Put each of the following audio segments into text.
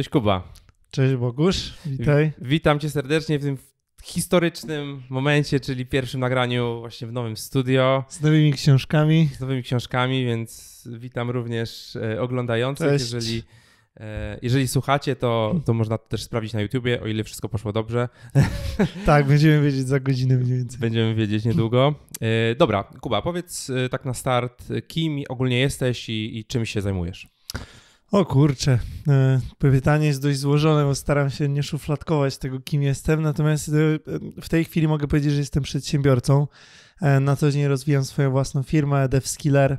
Cześć Kuba. Cześć Bogusz, witaj. Witam cię serdecznie w tym historycznym momencie, czyli pierwszym nagraniu właśnie w nowym studio. Z nowymi książkami. Z nowymi książkami, więc witam również e, oglądających. Cześć. Jeżeli, e, jeżeli słuchacie, to, to można to też sprawdzić na YouTubie, o ile wszystko poszło dobrze. Tak, będziemy wiedzieć za godzinę mniej więcej. Będziemy wiedzieć niedługo. E, dobra, Kuba, powiedz tak na start, kim ogólnie jesteś i, i czym się zajmujesz? O kurczę, e, pytanie jest dość złożone, bo staram się nie szufladkować tego, kim jestem. Natomiast e, w tej chwili mogę powiedzieć, że jestem przedsiębiorcą. E, na co dzień rozwijam swoją własną firmę DevSkiller.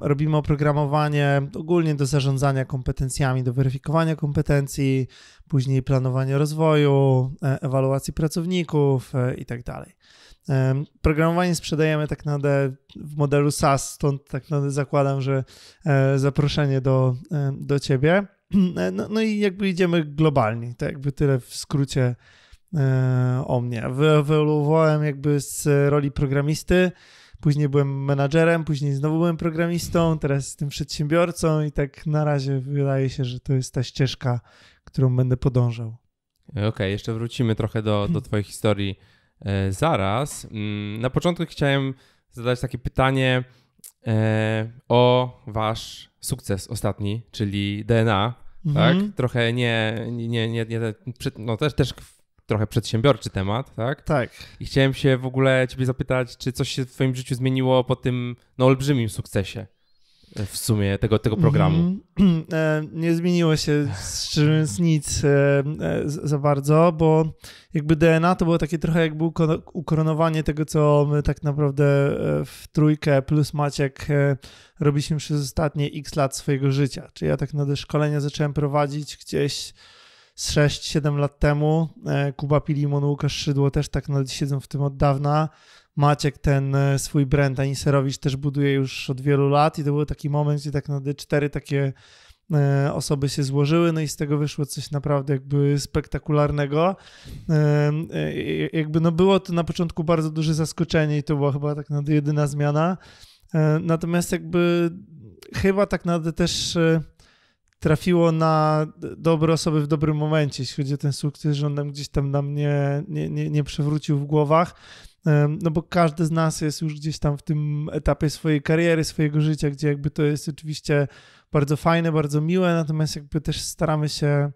Robimy oprogramowanie ogólnie do zarządzania kompetencjami, do weryfikowania kompetencji, później planowania rozwoju, ewaluacji pracowników itd. Tak Programowanie sprzedajemy tak naprawdę w modelu SaaS, stąd tak naprawdę zakładam, że e, zaproszenie do, e, do ciebie. E, no, no i jakby idziemy globalnie, to tak jakby tyle w skrócie o mnie. Wyewoluowałem jakby z roli programisty, później byłem menadżerem, później znowu byłem programistą, teraz jestem przedsiębiorcą i tak na razie wydaje się, że to jest ta ścieżka, którą będę podążał. Okej, okay, jeszcze wrócimy trochę do, do Twojej historii E, zaraz. Mm, na początku chciałem zadać takie pytanie e, o wasz sukces ostatni, czyli DNA. Tak? Mhm. Tak? Trochę nie, nie, nie, nie, no też, też trochę przedsiębiorczy temat, tak? Tak. I chciałem się w ogóle ciebie zapytać, czy coś się w twoim życiu zmieniło po tym no, olbrzymim sukcesie? w sumie tego, tego programu. Mhm. E, nie zmieniło się z nic e, e, za bardzo, bo jakby DNA to było takie trochę jakby ukoronowanie tego, co my tak naprawdę w trójkę plus Maciek robiliśmy przez ostatnie x lat swojego życia. Czyli ja tak na szkolenia zacząłem prowadzić gdzieś z 6-7 lat temu. Kuba Pilimon, Łukasz Szydło też tak siedzą w tym od dawna. Maciek ten e, swój brand Aniserowicz też buduje już od wielu lat i to był taki moment, gdzie tak na D4 takie e, osoby się złożyły, no i z tego wyszło coś naprawdę jakby spektakularnego. E, jakby no było to na początku bardzo duże zaskoczenie i to była chyba tak naprawdę jedyna zmiana. Natomiast jakby chyba tak naprawdę też trafiło na dobre osoby w dobrym momencie, jeśli chodzi o ten sukces, że on tam gdzieś tam na mnie nie, nie, nie przewrócił w głowach no bo każdy z nas jest już gdzieś tam w tym etapie swojej kariery, swojego życia, gdzie jakby to jest oczywiście bardzo fajne, bardzo miłe, natomiast jakby też staramy się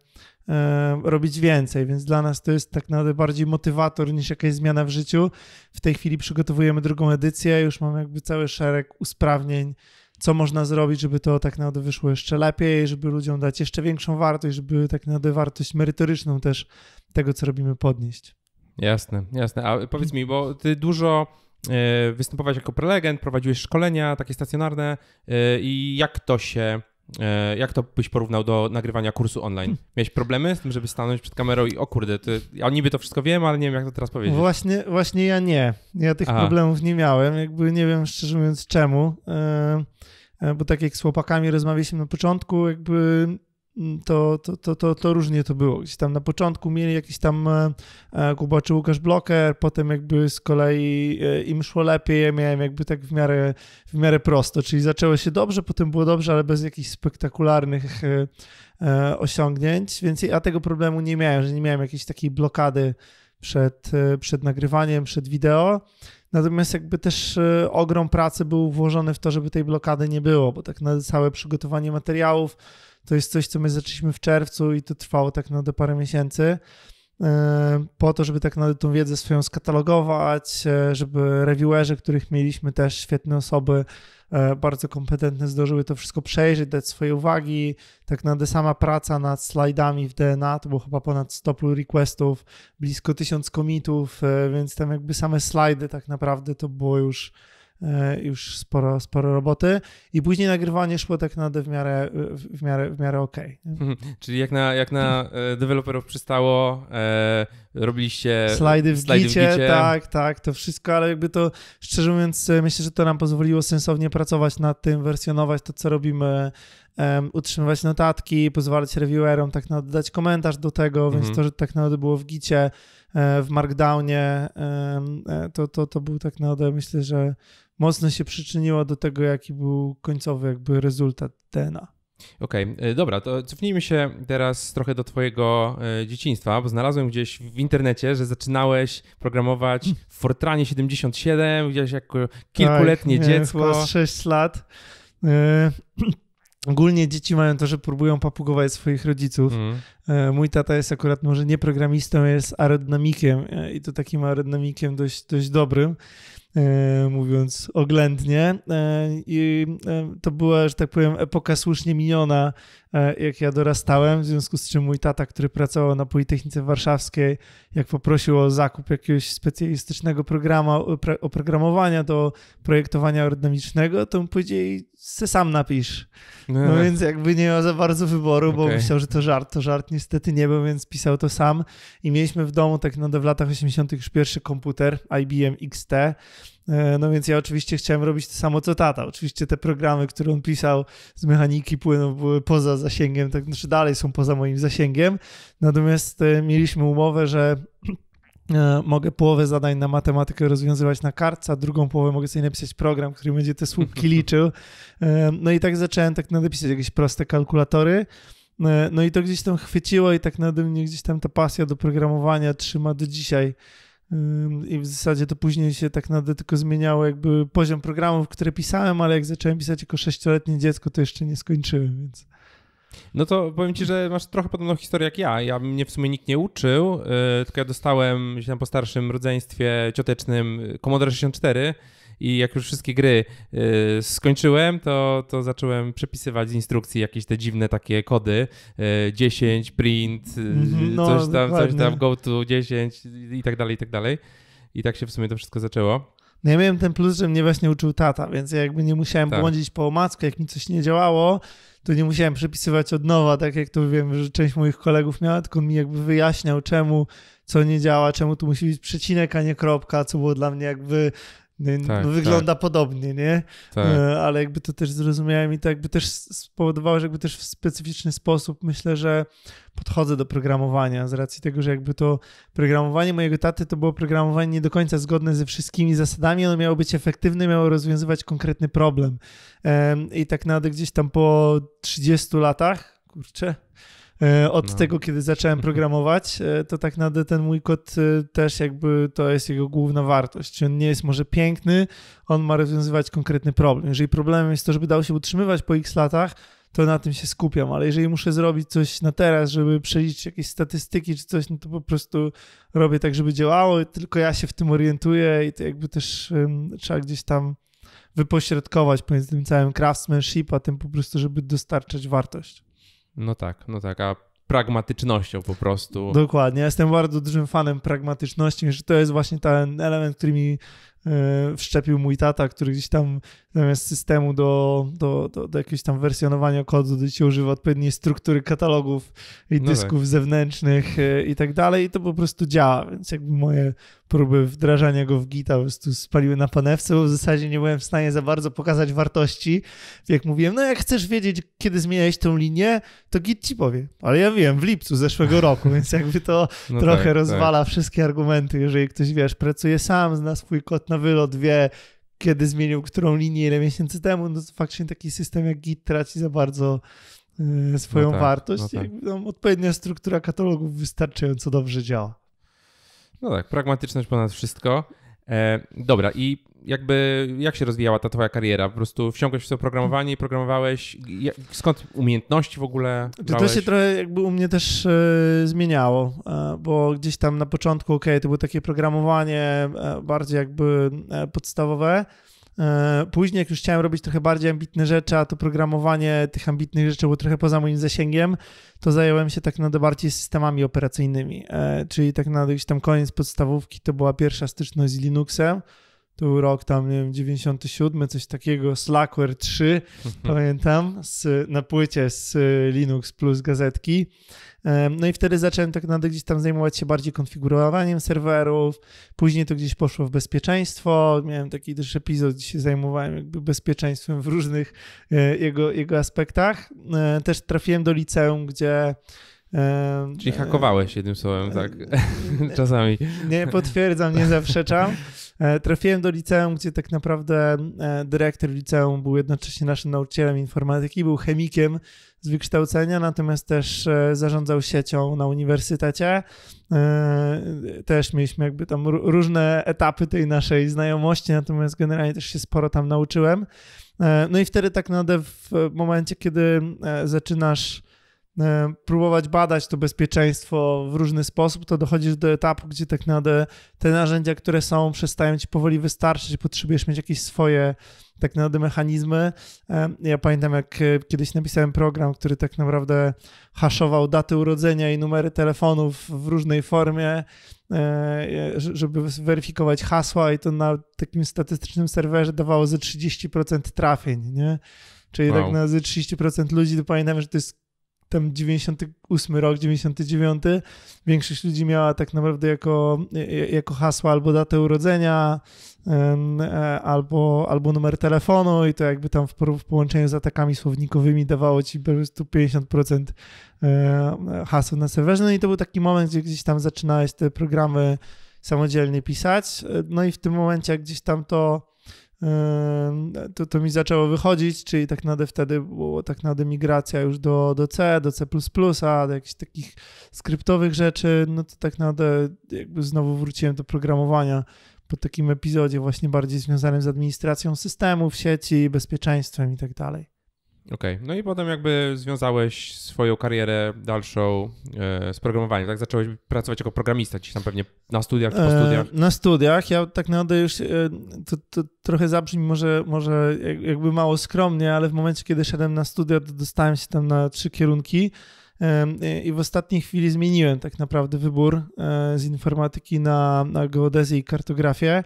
e, robić więcej, więc dla nas to jest tak naprawdę bardziej motywator niż jakaś zmiana w życiu. W tej chwili przygotowujemy drugą edycję, już mamy jakby cały szereg usprawnień, co można zrobić, żeby to tak naprawdę wyszło jeszcze lepiej, żeby ludziom dać jeszcze większą wartość, żeby tak naprawdę wartość merytoryczną też tego, co robimy, podnieść. Jasne, jasne. A powiedz mi, bo ty dużo e, występowałeś jako prelegent, prowadziłeś szkolenia takie stacjonarne e, i jak to się e, jak to byś porównał do nagrywania kursu online? Hmm. Miałeś problemy z tym, żeby stanąć przed kamerą i o kurde, ty, ja niby to wszystko wiem, ale nie wiem, jak to teraz powiedzieć. Właśnie, właśnie ja nie. Ja tych Aha. problemów nie miałem. Jakby nie wiem szczerze mówiąc czemu. Bo tak jak z chłopakami rozmawialiśmy na początku, jakby to, to, to, to, to różnie to było. Gdzieś tam na początku mieli jakiś tam Kuba czy Łukasz Bloker, potem jakby z kolei im szło lepiej, ja miałem jakby tak w miarę, w miarę prosto, czyli zaczęło się dobrze, potem było dobrze, ale bez jakichś spektakularnych osiągnięć, więc ja tego problemu nie miałem, że nie miałem jakiejś takiej blokady przed, przed nagrywaniem, przed wideo. Natomiast jakby też ogrom pracy był włożony w to, żeby tej blokady nie było, bo tak na całe przygotowanie materiałów, to jest coś, co my zaczęliśmy w czerwcu i to trwało tak naprawdę parę miesięcy e, po to, żeby tak naprawdę tą wiedzę swoją skatalogować, e, żeby reviewerzy, których mieliśmy też świetne osoby, e, bardzo kompetentne, zdążyły to wszystko przejrzeć, dać swoje uwagi. Tak naprawdę sama praca nad slajdami w DNA, to było chyba ponad 100 pull requestów, blisko 1000 komitów, więc tam jakby same slajdy tak naprawdę to było już E, już sporo, sporo roboty i później nagrywanie szło tak naprawdę w miarę, w miarę, w miarę mhm. Czyli jak na, jak na e, deweloperów przystało, e, robiliście slajdy w, slajdy gicie, w gicie, tak, tak, to wszystko, ale jakby to, szczerze mówiąc, myślę, że to nam pozwoliło sensownie pracować nad tym, wersjonować to, co robimy, um, utrzymywać notatki, pozwalać reviewerom tak na dodać komentarz do tego, mhm. więc to, że tak naprawdę było w gicie, e, w Markdownie, to, to, to był tak naprawdę, myślę, że mocno się przyczyniło do tego, jaki był końcowy jakby rezultat DNA. Okej, okay, dobra, to cofnijmy się teraz trochę do Twojego y, dzieciństwa, bo znalazłem gdzieś w internecie, że zaczynałeś programować hmm. w Fortranie 77, gdzieś jako kilkuletnie tak, dziecko. Chyba 6 lat. Y, ogólnie dzieci mają to, że próbują papugować swoich rodziców. Mm. mój tata jest akurat może nie programistą, jest aerodynamikiem i to takim aerodynamikiem dość, dość dobrym. E, mówiąc oględnie. E, I e, to była, że tak powiem, epoka słusznie miniona E, jak ja dorastałem, w związku z czym mój tata, który pracował na Politechnice Warszawskiej, jak poprosił o zakup jakiegoś specjalistycznego programu, oprogramowania do projektowania aerodynamicznego, to mu powiedzieli, se sam napisz. No, no więc jakby nie miał za bardzo wyboru, bo okay. myślał, że to żart, to żart niestety nie był, więc pisał to sam i mieliśmy w domu tak naprawdę w latach 80. już pierwszy komputer IBM XT, E, no więc ja oczywiście chciałem robić to samo co tata. Oczywiście te programy, które on pisał z mechaniki płyną, były poza zasięgiem, tak znaczy dalej są poza moim zasięgiem. Natomiast e, mieliśmy umowę, że e, mogę połowę zadań na matematykę rozwiązywać na kartce, a drugą połowę mogę sobie napisać program, który będzie te słupki liczył. No i tak zacząłem tak napisać jakieś proste kalkulatory. No i to gdzieś tam chwyciło i tak nade mnie gdzieś tam ta pasja do programowania trzyma do dzisiaj i w zasadzie to później się tak naprawdę tylko zmieniało jakby poziom programów, które pisałem, ale jak zacząłem pisać jako sześcioletnie dziecko, to jeszcze nie skończyłem, więc... No to powiem ci, że masz trochę podobną historię jak ja. Ja mnie w sumie nikt nie uczył, y, tylko ja dostałem gdzieś tam po starszym rodzeństwie ciotecznym Commodore 64 i jak już wszystkie gry y, skończyłem, to, to zacząłem przepisywać z instrukcji jakieś te dziwne takie kody, y, 10, print, y, mhm. no, coś tam, dokładnie. coś tam, go to 10 i tak dalej, i tak dalej. I tak się w sumie to wszystko zaczęło. No ja miałem ten plus, że mnie właśnie uczył tata, więc jakby nie musiałem tak. błądzić po omacku, jak mi coś nie działało, to nie musiałem przepisywać od nowa, tak jak to wiem, że część moich kolegów miała, tylko mi jakby wyjaśniał, czemu co nie działa, czemu tu musi być przecinek, a nie kropka, co było dla mnie jakby no, tak, no tak, wygląda tak. podobnie, nie? Tak. E, ale jakby to też zrozumiałem i to jakby też spowodowało, że jakby też w specyficzny sposób myślę, że podchodzę do programowania z racji tego, że jakby to programowanie mojego taty to było programowanie nie do końca zgodne ze wszystkimi zasadami, ono miało być efektywne, miało rozwiązywać konkretny problem. I tak naprawdę gdzieś tam po 30 latach, kurczę, E, od no. tego, kiedy zacząłem programować, e, to tak naprawdę ten mój kod e, też jakby to jest jego główna wartość. On nie jest może piękny, on ma rozwiązywać konkretny problem. Jeżeli problemem jest to, żeby dał się utrzymywać po x latach, to na tym się skupiam, ale jeżeli muszę zrobić coś na teraz, żeby przeliczyć jakieś statystyki czy coś, no to po prostu robię tak, żeby działało, tylko ja się w tym orientuję i to jakby też um, trzeba gdzieś tam wypośrodkować pomiędzy tym całym craftsmanship, a tym po prostu, żeby dostarczać wartość. No tak, no tak, a pragmatycznością po prostu. Dokładnie, ja jestem bardzo dużym fanem pragmatyczności, że to jest właśnie ten element, który mi E, wszczepił mój tata, który gdzieś tam zamiast systemu do, do, do, do jakiegoś tam wersjonowania kodu, gdzieś dzisiaj używa odpowiedniej struktury katalogów i no dysków tak. zewnętrznych e, i tak dalej i to po prostu działa, więc jakby moje próby wdrażania go w Gita po prostu spaliły na panewce, bo w zasadzie nie byłem w stanie za bardzo pokazać wartości. Jak mówiłem, no jak chcesz wiedzieć, kiedy zmieniałeś tą linię, to Git ci powie. Ale ja wiem, w lipcu zeszłego roku, więc jakby to no trochę tak, tak. rozwala tak. wszystkie argumenty, jeżeli ktoś, wiesz, pracuje sam, zna swój kod na wylot wie, kiedy zmienił którą linię ile miesięcy temu, no to faktycznie taki system jak Git traci za bardzo e, swoją no tak, wartość. No tak. I, no, odpowiednia struktura katalogów wystarczająco dobrze działa. No tak, pragmatyczność ponad wszystko. E, dobra, i jakby jak się rozwijała ta twoja kariera? Po prostu wsiąkłeś w to programowanie i programowałeś? skąd umiejętności w ogóle brałeś? To się trochę jakby u mnie też e, zmieniało, e, bo gdzieś tam na początku, ok, to było takie programowanie e, bardziej jakby e, podstawowe, E, później, jak już chciałem robić trochę bardziej ambitne rzeczy, a to programowanie tych ambitnych rzeczy było trochę poza moim zasięgiem, to zająłem się tak naprawdę bardziej systemami operacyjnymi. E, czyli tak na gdzieś tam koniec podstawówki to była pierwsza styczność z Linuxem. To był rok tam, nie wiem, 97, coś takiego, Slackware 3, pamiętam, z, na płycie z Linux plus gazetki. No i wtedy zacząłem tak naprawdę gdzieś tam zajmować się bardziej konfigurowaniem serwerów, później to gdzieś poszło w bezpieczeństwo, miałem taki też epizod, gdzie się zajmowałem jakby bezpieczeństwem w różnych e, jego, jego aspektach. E, też trafiłem do liceum, gdzie Czyli hakowałeś jednym słowem, tak? E, Czasami. Nie potwierdzam, nie zaprzeczam. E, trafiłem do liceum, gdzie tak naprawdę e, dyrektor liceum był jednocześnie naszym nauczycielem informatyki, był chemikiem z wykształcenia, natomiast też e, zarządzał siecią na uniwersytecie. Też mieliśmy jakby tam różne etapy tej naszej znajomości, natomiast generalnie też się sporo tam nauczyłem. No i wtedy tak naprawdę w momencie, kiedy zaczynasz E, próbować badać to bezpieczeństwo w różny sposób, to dochodzisz do etapu, gdzie tak naprawdę te narzędzia, które są, przestają ci powoli wystarczyć, potrzebujesz mieć jakieś swoje tak naprawdę mechanizmy. E, ja pamiętam, jak e, kiedyś napisałem program, który tak naprawdę haszował daty urodzenia i numery telefonów w różnej formie, żeby weryfikować hasła i to na takim statystycznym serwerze dawało ze 30% trafień, nie? Czyli tak wow. tak na 30% ludzi, to pamiętam, że to jest tam 98 rok, 99, większość ludzi miała tak naprawdę jako, e, jako hasło albo datę urodzenia, e, albo, albo numer telefonu i to jakby tam w, połączeniu z atakami słownikowymi dawało ci po prostu 50% e, haseł na serwerze. No i to był taki moment, gdzie gdzieś tam zaczynałeś te programy samodzielnie pisać. No i w tym momencie gdzieś tam to to, to mi zaczęło wychodzić, czyli tak naprawdę wtedy było tak nade migracja już do, do C, do C++, do jakichś takich skryptowych rzeczy, no to tak naprawdę jakby znowu wróciłem do programowania po takim epizodzie właśnie bardziej związanym z administracją systemów, sieci, bezpieczeństwem i tak dalej. Okej, okay. no i potem jakby związałeś swoją karierę dalszą e, z programowaniem, tak? Zacząłeś pracować jako programista gdzieś tam pewnie na studiach czy po e, studiach? Na studiach, ja tak naprawdę już, e, to, to trochę zabrzmi może, może jakby mało skromnie, ale w momencie, kiedy szedłem na studia, to dostałem się tam na trzy kierunki i w ostatniej chwili zmieniłem tak naprawdę wybór z informatyki na, na geodezję i kartografię.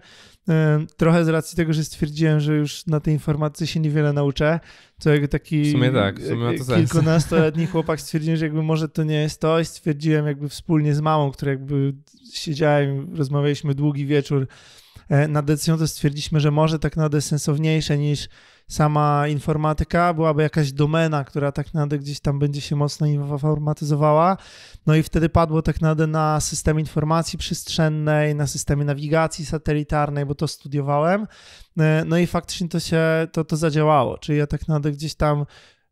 E, trochę z racji tego, że stwierdziłem, że już na tej informacji się niewiele nauczę, to jakby taki w sumie tak, w sumie to kilkunastoletni chłopak stwierdziłem, że jakby może to nie jest to i stwierdziłem jakby wspólnie z mamą, która jakby siedziałem, rozmawialiśmy długi wieczór e, nad decyzją, to stwierdziliśmy, że może tak nade sensowniejsze niż sama informatyka, byłaby jakaś domena, która tak naprawdę gdzieś tam będzie się mocno informatyzowała. No i wtedy padło tak naprawdę na system informacji przestrzennej, na systemie nawigacji satelitarnej, bo to studiowałem. E, no i faktycznie to się, to, to zadziałało, czyli ja tak naprawdę gdzieś tam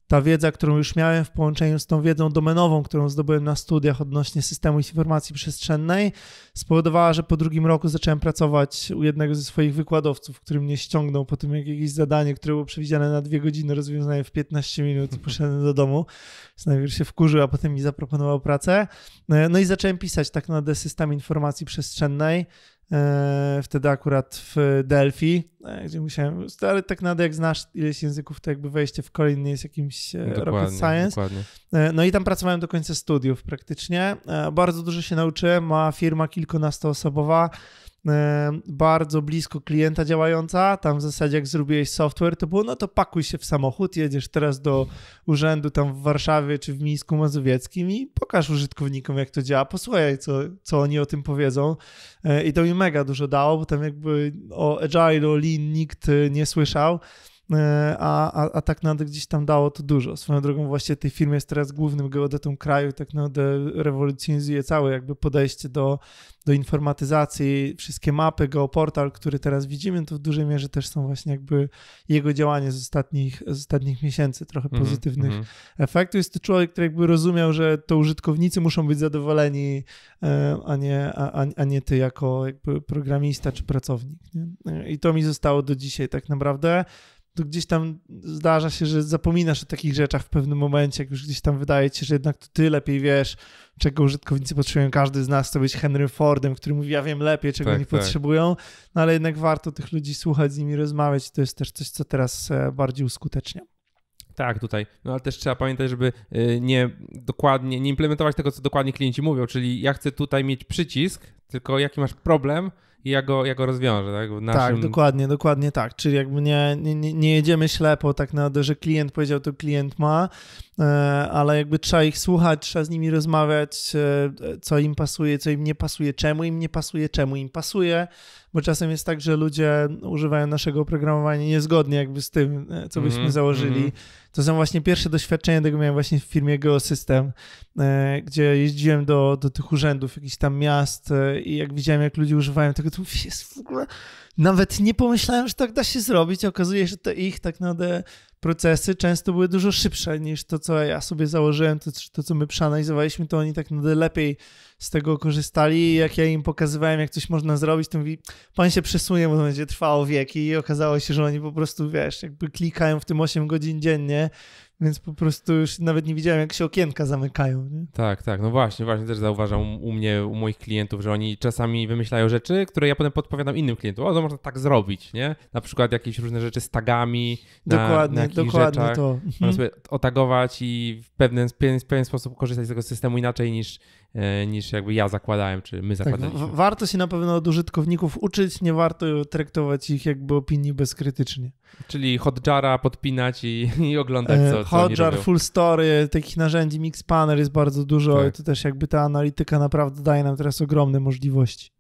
ta wiedza, którą już miałem w połączeniu z tą wiedzą domenową, którą zdobyłem na studiach odnośnie systemu informacji przestrzennej, spowodowała, że po drugim roku zacząłem pracować u jednego ze swoich wykładowców, który mnie ściągnął po tym, jak jakieś zadanie, które było przewidziane na dwie godziny, rozwiązałem w 15 minut i poszedłem do domu. Najpierw się wkurzył, a potem mi zaproponował pracę. No i zacząłem pisać tak na System Informacji Przestrzennej. E, wtedy akurat w Delphi, e, gdzie musiałem, ale tak naprawdę jak znasz ileś języków, to jakby wejście w kolejny jest jakimś e, dokładnie, rocket science. Dokładnie. No i tam pracowałem do końca studiów praktycznie. Bardzo dużo się nauczyłem, ma firma kilkunastoosobowa, osobowa E, bardzo blisko klienta działająca, tam w zasadzie jak zrobiłeś software, to było no to pakuj się w samochód, jedziesz teraz do urzędu tam w Warszawie czy w Mińsku Mazowieckim i pokaż użytkownikom jak to działa, posłuchaj co, co oni o tym powiedzą e, i to mi mega dużo dało, bo tam jakby o Agile, o Lean nikt e, nie słyszał, E, a, a, a tak naprawdę gdzieś tam dało to dużo. Swoją drogą właśnie tej firmy jest teraz głównym geodetą kraju i tak naprawdę rewolucjonizuje całe jakby podejście do, do informatyzacji. Wszystkie mapy, geoportal, który teraz widzimy, to w dużej mierze też są właśnie jakby jego działanie z ostatnich, z ostatnich miesięcy, trochę mhm, pozytywnych mm -hmm. efektów. Jest to człowiek, który jakby rozumiał, że to użytkownicy muszą być zadowoleni, e, a nie, a, a nie ty jako jakby programista czy pracownik. Nie? E, I to mi zostało do dzisiaj tak naprawdę to gdzieś tam zdarza się, że zapominasz o takich rzeczach w pewnym momencie, jak już gdzieś tam wydaje ci się, że jednak to ty lepiej wiesz, czego użytkownicy potrzebują. Każdy z nas to być Henry Fordem, który mówi, ja wiem lepiej, czego tak, nie tak. potrzebują, no ale jednak warto tych ludzi słuchać, z nimi rozmawiać. To jest też coś, co teraz e, bardziej uskutecznie. Tak, tutaj. No ale też trzeba pamiętać, żeby e, nie dokładnie, nie implementować tego, co dokładnie klienci mówią, czyli ja chcę tutaj mieć przycisk, tylko jaki masz problem, i ja go, ja go rozwiążę. Tak? Naszym... tak, dokładnie, dokładnie tak. Czyli jakby nie, nie, nie jedziemy ślepo tak na to, że klient powiedział, to klient ma, E, ale jakby trzeba ich słuchać, trzeba z nimi rozmawiać, e, co im pasuje, co im nie pasuje, czemu im nie pasuje, czemu im pasuje, bo czasem jest tak, że ludzie używają naszego oprogramowania niezgodnie jakby z tym, e, co byśmy mm -hmm. założyli. Mhm. To są właśnie pierwsze doświadczenia tego miałem właśnie w firmie Geosystem, gdzie jeździłem do, do tych urzędów, jakichś tam miast i jak widziałem, jak ludzie używają tego, to jest w ogóle nawet nie pomyślałem, że tak da się zrobić. Okazuje się, że te ich tak naprawdę procesy często były dużo szybsze niż to, co ja sobie założyłem, to, to co my przeanalizowaliśmy, to oni tak naprawdę lepiej z tego korzystali. Jak ja im pokazywałem, jak coś można zrobić, to mówi, pan się przesunie, bo to będzie trwało wieki i okazało się, że oni po prostu, wiesz, jakby klikają w tym 8 godzin dziennie więc po prostu już nawet nie widziałem, jak się okienka zamykają. Nie? Tak, tak. No właśnie, właśnie też zauważam u mnie, u moich klientów, że oni czasami wymyślają rzeczy, które ja potem podpowiadam innym klientom. O, to można tak zrobić, nie? Na przykład jakieś różne rzeczy z tagami. Dokładnie, na, na dokładnie rzeczach. to. Można mhm. sobie otagować i w pewien, pewien, pewien sposób korzystać z tego systemu inaczej niż E, niż jakby ja zakładałem, czy my tak, zakładaliśmy. Tak, warto się na pewno od użytkowników uczyć, nie warto traktować ich jakby opinii bezkrytycznie. Czyli hotjara podpinać i, i oglądać e, co, co Hotjar, full story, takich narzędzi, Mixpanel jest bardzo dużo tak. i to też jakby ta analityka naprawdę daje nam teraz ogromne możliwości.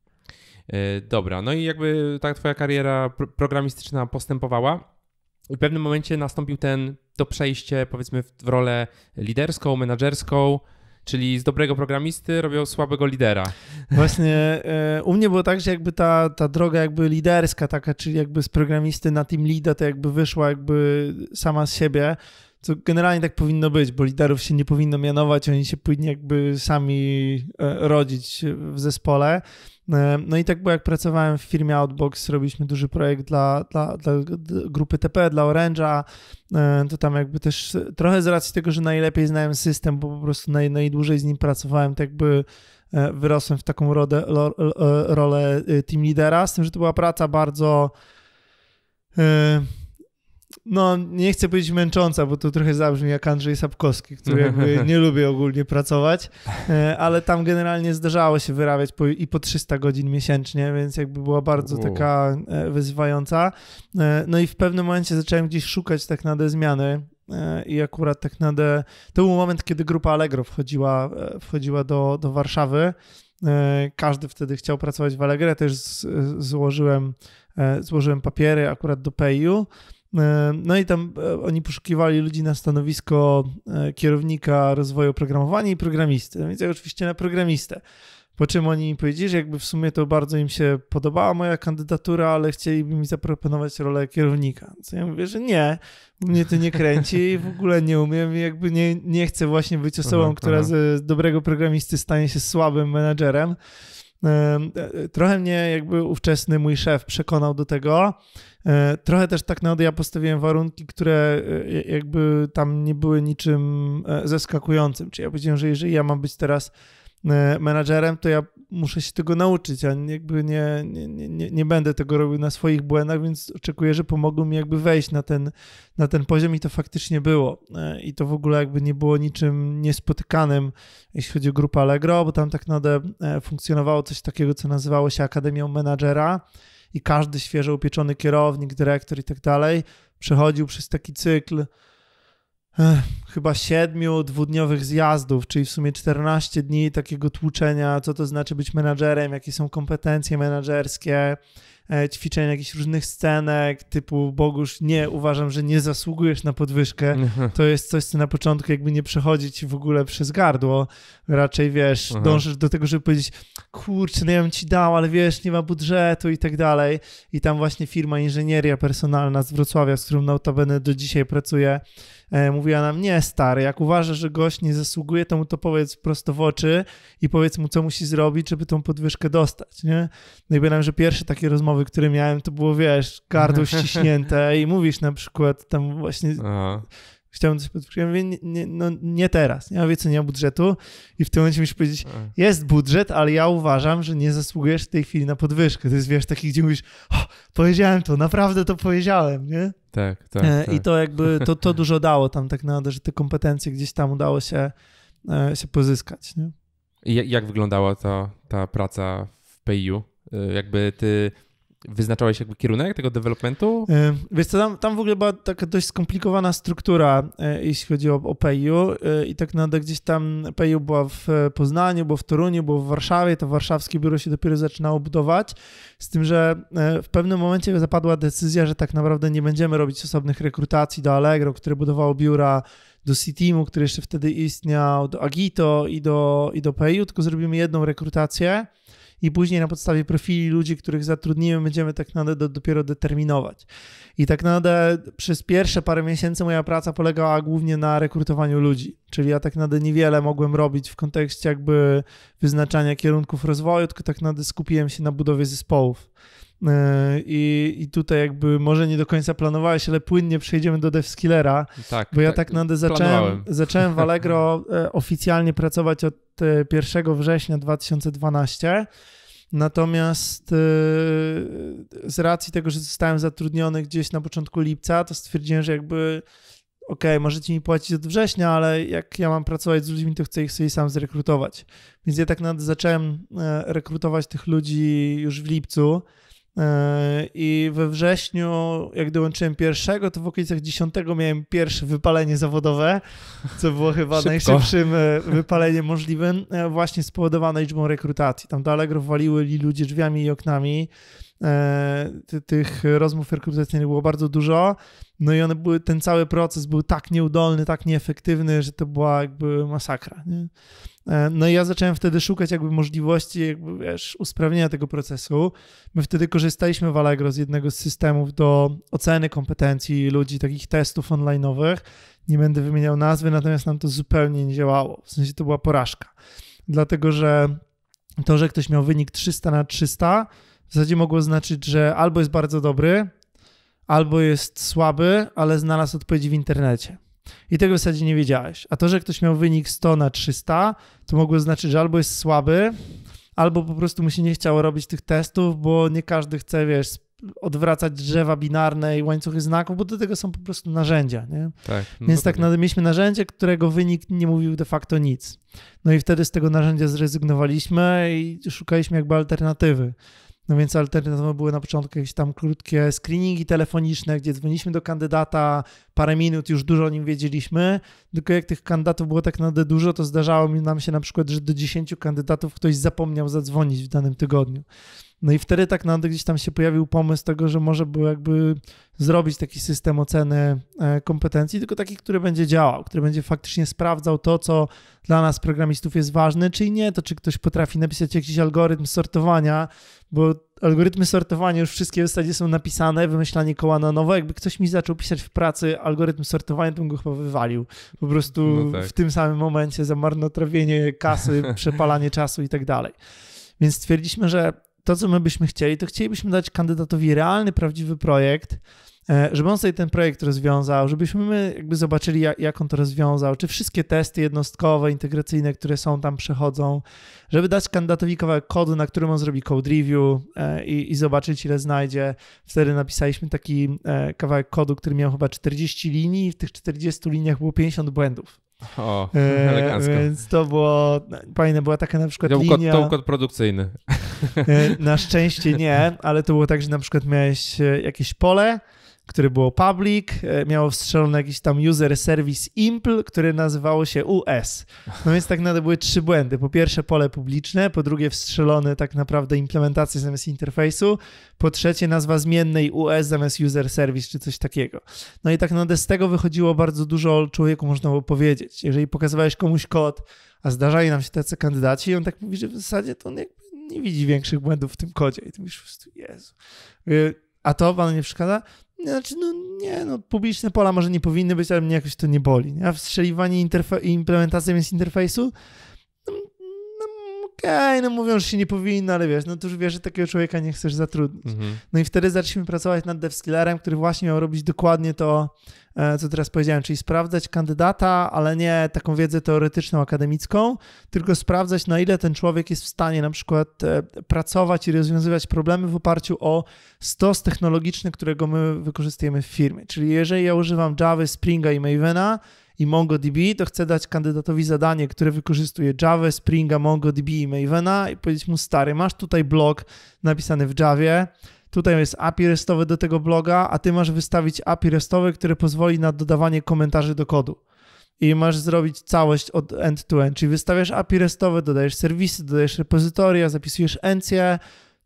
E, dobra, no i jakby tak twoja kariera programistyczna postępowała i w pewnym momencie nastąpił ten, to przejście powiedzmy w rolę liderską, menadżerską, Czyli z dobrego programisty robią słabego lidera. Właśnie e, u mnie było tak, że jakby ta, ta droga jakby liderska taka, czyli jakby z programisty na team leada to jakby wyszła jakby sama z siebie, co generalnie tak powinno być, bo liderów się nie powinno mianować, oni się powinni jakby sami e, rodzić w zespole. E, no i tak było, jak pracowałem w firmie Outbox, robiliśmy duży projekt dla, dla, dla grupy TP, dla Orange'a, e, to tam jakby też trochę z racji tego, że najlepiej znałem system, bo po prostu naj, najdłużej z nim pracowałem, tak jakby e, wyrosłem w taką rodę, rolę team lidera, z tym, że to była praca bardzo no nie chcę powiedzieć męcząca, bo to trochę zabrzmi jak Andrzej Sapkowski, który jakby nie lubi ogólnie pracować, e, ale tam generalnie zdarzało się wyrabiać po, i po 300 godzin miesięcznie, więc jakby była bardzo wow. taka e, wyzywająca. E, no i w pewnym momencie zacząłem gdzieś szukać tak na te zmiany i akurat tak na de... To był moment, kiedy grupa Allegro wchodziła, wchodziła do, do Warszawy. Każdy wtedy chciał pracować w Allegro. Ja też złożyłem, złożyłem papiery akurat do PayU. E, no i tam e, oni poszukiwali ludzi na stanowisko e, kierownika rozwoju programowania i programisty. Więc ja oczywiście na programistę. Po czym oni mi powiedzieli, że jakby w sumie to bardzo im się podobała moja kandydatura, ale chcieliby mi zaproponować rolę kierownika. Co ja mówię, że nie, mnie to nie kręci i w ogóle nie umiem i jakby nie, nie chcę właśnie być osobą, aha, która aha. z dobrego programisty stanie się słabym menadżerem. E, e, trochę mnie jakby ówczesny mój szef przekonał do tego. E, trochę też tak na ja postawiłem warunki, które jakby tam nie były niczym zaskakującym. Czyli ja powiedziałem, że jeżeli ja mam być teraz menadżerem, to ja muszę się tego nauczyć, a jakby nie, nie, nie, nie będę tego robił na swoich błędach, więc oczekuję, że pomogą mi jakby wejść na ten, na ten poziom i to faktycznie było. E, I to w ogóle jakby nie było niczym niespotykanym, jeśli chodzi o grupę Allegro, bo tam tak naprawdę e, funkcjonowało coś takiego, co nazywało się Akademią Menadżera i każdy świeżo upieczony kierownik, dyrektor i tak dalej przechodził przez taki cykl, Ech, chyba siedmiu dwudniowych zjazdów, czyli w sumie 14 dni takiego tłuczenia, co to znaczy być menadżerem, jakie są kompetencje menadżerskie, e, jakichś różnych scenek, typu Bogusz, nie, uważam, że nie zasługujesz na podwyżkę. Mhm. To jest coś, co na początku jakby nie przechodzić w ogóle przez gardło. Raczej, wiesz, Aha. dążysz do tego, żeby powiedzieć, kurczę, no ja bym ci dał, ale wiesz, nie ma budżetu i tak dalej. I tam właśnie firma Inżynieria Personalna z Wrocławia, z którą notabene do dzisiaj pracuję, E, mówiła nam, nie stary, jak uważasz, że gość nie zasługuje, to mu to powiedz prosto w oczy i powiedz mu, co musi zrobić, żeby tą podwyżkę dostać, nie? No i pamiętam, że pierwsze takie rozmowy, które miałem, to było, wiesz, gardło ściśnięte i mówisz na przykład tam właśnie... Aha chciałbym coś podwyższyć. Ja mówię, nie, nie, no, nie teraz, nie ma budżetu i w tym momencie musisz powiedzieć, jest budżet, ale ja uważam, że nie zasługujesz w tej chwili na podwyżkę. To jest, wiesz, taki, gdzie mówisz, oh, powiedziałem to, naprawdę to powiedziałem, nie? Tak, tak. E, tak. I to jakby, to, to dużo dało tam tak naprawdę, że te kompetencje gdzieś tam udało się, e, się pozyskać, nie? I jak wyglądała ta, ta praca w PIU? E, jakby ty Wyznaczałeś jakby kierunek tego developmentu? Wiesz co, tam, tam w ogóle była taka dość skomplikowana struktura, e, jeśli chodzi o, o e, i tak naprawdę gdzieś tam PayU była w Poznaniu, było w Toruniu, było w Warszawie, to warszawskie biuro się dopiero zaczynało budować, z tym, że e, w pewnym momencie zapadła decyzja, że tak naprawdę nie będziemy robić osobnych rekrutacji do Allegro, które budowało biura do C-Teamu, który jeszcze wtedy istniał, do Agito i do, i do Payu, tylko zrobimy jedną rekrutację i później na podstawie profili ludzi, których zatrudnimy, będziemy tak naprawdę do, dopiero determinować. I tak naprawdę przez pierwsze parę miesięcy moja praca polegała głównie na rekrutowaniu ludzi, czyli ja tak naprawdę niewiele mogłem robić w kontekście jakby wyznaczania kierunków rozwoju, tylko tak naprawdę skupiłem się na budowie zespołów. E, I, I tutaj jakby może nie do końca planowałeś, ale płynnie przejdziemy do DevSkillera, tak, bo ja tak, tak naprawdę zacząłem, zacząłem w Allegro e, oficjalnie pracować od 1 e, września 2012, natomiast z racji tego, że zostałem zatrudniony gdzieś na początku lipca, to stwierdziłem, że jakby OK, możecie mi płacić od września, ale jak ja mam pracować z ludźmi, to chcę ich sobie sam zrekrutować. Więc ja tak naprawdę zacząłem rekrutować tych ludzi już w lipcu. E, I we wrześniu, jak dołączyłem pierwszego, to w okolicach 10 miałem pierwsze wypalenie zawodowe, co było chyba Szybko. najszybszym e, wypaleniem możliwym, e, właśnie spowodowane liczbą rekrutacji. Tam do Allegro waliły ludzie drzwiami i oknami. Tych rozmów rekrutacyjnych było bardzo dużo. No i one były, ten cały proces był tak nieudolny, tak nieefektywny, że to była jakby masakra. Nie? E, no i ja zacząłem wtedy szukać jakby możliwości jakby, wiesz, usprawnienia tego procesu. My wtedy korzystaliśmy w Allegro z jednego z systemów do oceny kompetencji ludzi, takich testów online'owych. Nie będę wymieniał nazwy, natomiast nam to zupełnie nie działało. W sensie to była porażka. Dlatego, że to, że ktoś miał wynik 300 na 300, w zasadzie mogło znaczyć, że albo jest bardzo dobry, albo jest słaby, ale znalazł odpowiedź w internecie. I tego w zasadzie nie wiedziałeś. A to, że ktoś miał wynik 100 na 300, to mogło znaczyć, że albo jest słaby, albo po prostu mu się nie chciało robić tych testów, bo nie każdy chce, wiesz, odwracać drzewa binarne i łańcuchy znaków, bo do tego są po prostu narzędzia. Nie? Tak, no Więc tak, tak. naprawdę. mieliśmy narzędzie, którego wynik nie mówił de facto nic. No i wtedy z tego narzędzia zrezygnowaliśmy i szukaliśmy jakby alternatywy. No więc alternatywą były na początku jakieś tam krótkie screeningi telefoniczne, gdzie dzwoniliśmy do kandydata, parę minut już dużo o nim wiedzieliśmy, tylko jak tych kandydatów było tak naprawdę dużo, to zdarzało nam się na przykład, że do 10 kandydatów ktoś zapomniał zadzwonić w danym tygodniu. No i wtedy tak naprawdę gdzieś tam się pojawił pomysł tego, że może był jakby zrobić taki system oceny e, kompetencji, tylko taki, który będzie działał, który będzie faktycznie sprawdzał to, co dla nas programistów jest ważne, czy nie, to czy ktoś potrafi napisać jakiś algorytm sortowania, bo algorytmy sortowania już wszystkie w zasadzie są napisane, wymyślanie koła na nowo. Jakby ktoś mi zaczął pisać w pracy algorytm sortowania, to bym go chyba wywalił. Po prostu no tak. w tym samym momencie za marnotrawienie kasy, przepalanie czasu i tak dalej. Więc stwierdziliśmy, że to, co my byśmy chcieli, to chcielibyśmy dać kandydatowi realny, prawdziwy projekt, e, żeby on sobie ten projekt rozwiązał, żebyśmy my jakby zobaczyli, jak, jak, on to rozwiązał, czy wszystkie testy jednostkowe, integracyjne, które są tam przechodzą, żeby dać kandydatowi kawałek kodu, na którym on zrobi code review e, i, i zobaczyć, ile znajdzie. Wtedy napisaliśmy taki e, kawałek kodu, który miał chyba 40 linii, w tych 40 liniach było 50 błędów. O, elegancko. E, więc to było, fajne, była taka na przykład to linia... Kod, to był kod produkcyjny. E, na szczęście nie, ale to było tak, że na przykład miałeś e, jakieś pole, które było public, e, miało wstrzelony jakiś tam user service impl, które nazywało się US. No więc tak naprawdę były trzy błędy. Po pierwsze pole publiczne, po drugie wstrzelony tak naprawdę implementacja zamiast interfejsu, po trzecie nazwa zmiennej US zamiast user service czy coś takiego. No i tak naprawdę z tego wychodziło bardzo dużo człowieku można było powiedzieć. Jeżeli pokazywałeś komuś kod, a zdarzali nam się tacy kandydaci i on tak mówi, że w zasadzie to on jakby nie widzi większych błędów w tym kodzie. I ty myślisz, Jezu. Yy, a to panu nie przeszkadza? Znaczy, no nie, no publiczne pola może nie powinny być, ale mnie jakoś to nie boli. A wstrzeliwanie interfe- implementacja więc interfejsu, no, okej, okay, no mówią, że się nie powinno, ale wiesz, no to już wiesz, że takiego człowieka nie chcesz zatrudnić. Mhm. No i wtedy zaczęliśmy pracować nad DevSkillerem, który właśnie miał robić dokładnie to, e, co teraz powiedziałem, czyli sprawdzać kandydata, ale nie taką wiedzę teoretyczną, akademicką, tylko sprawdzać, na ile ten człowiek jest w stanie na przykład e, pracować i rozwiązywać problemy w oparciu o stos technologiczny, którego my wykorzystujemy w firmie. Czyli jeżeli ja używam Java, Springa i Mavena, i MongoDB, to chcę dać kandydatowi zadanie, które wykorzystuje Java, Springa, MongoDB i Mavena i powiedzieć mu, stary, masz tutaj blog napisany w Javie, tutaj jest API restowe do tego bloga, a ty masz wystawić API restowe, które pozwoli na dodawanie komentarzy do kodu i masz zrobić całość od end to end, czyli wystawiasz API restowe, dodajesz serwisy, dodajesz repozytoria, zapisujesz encje,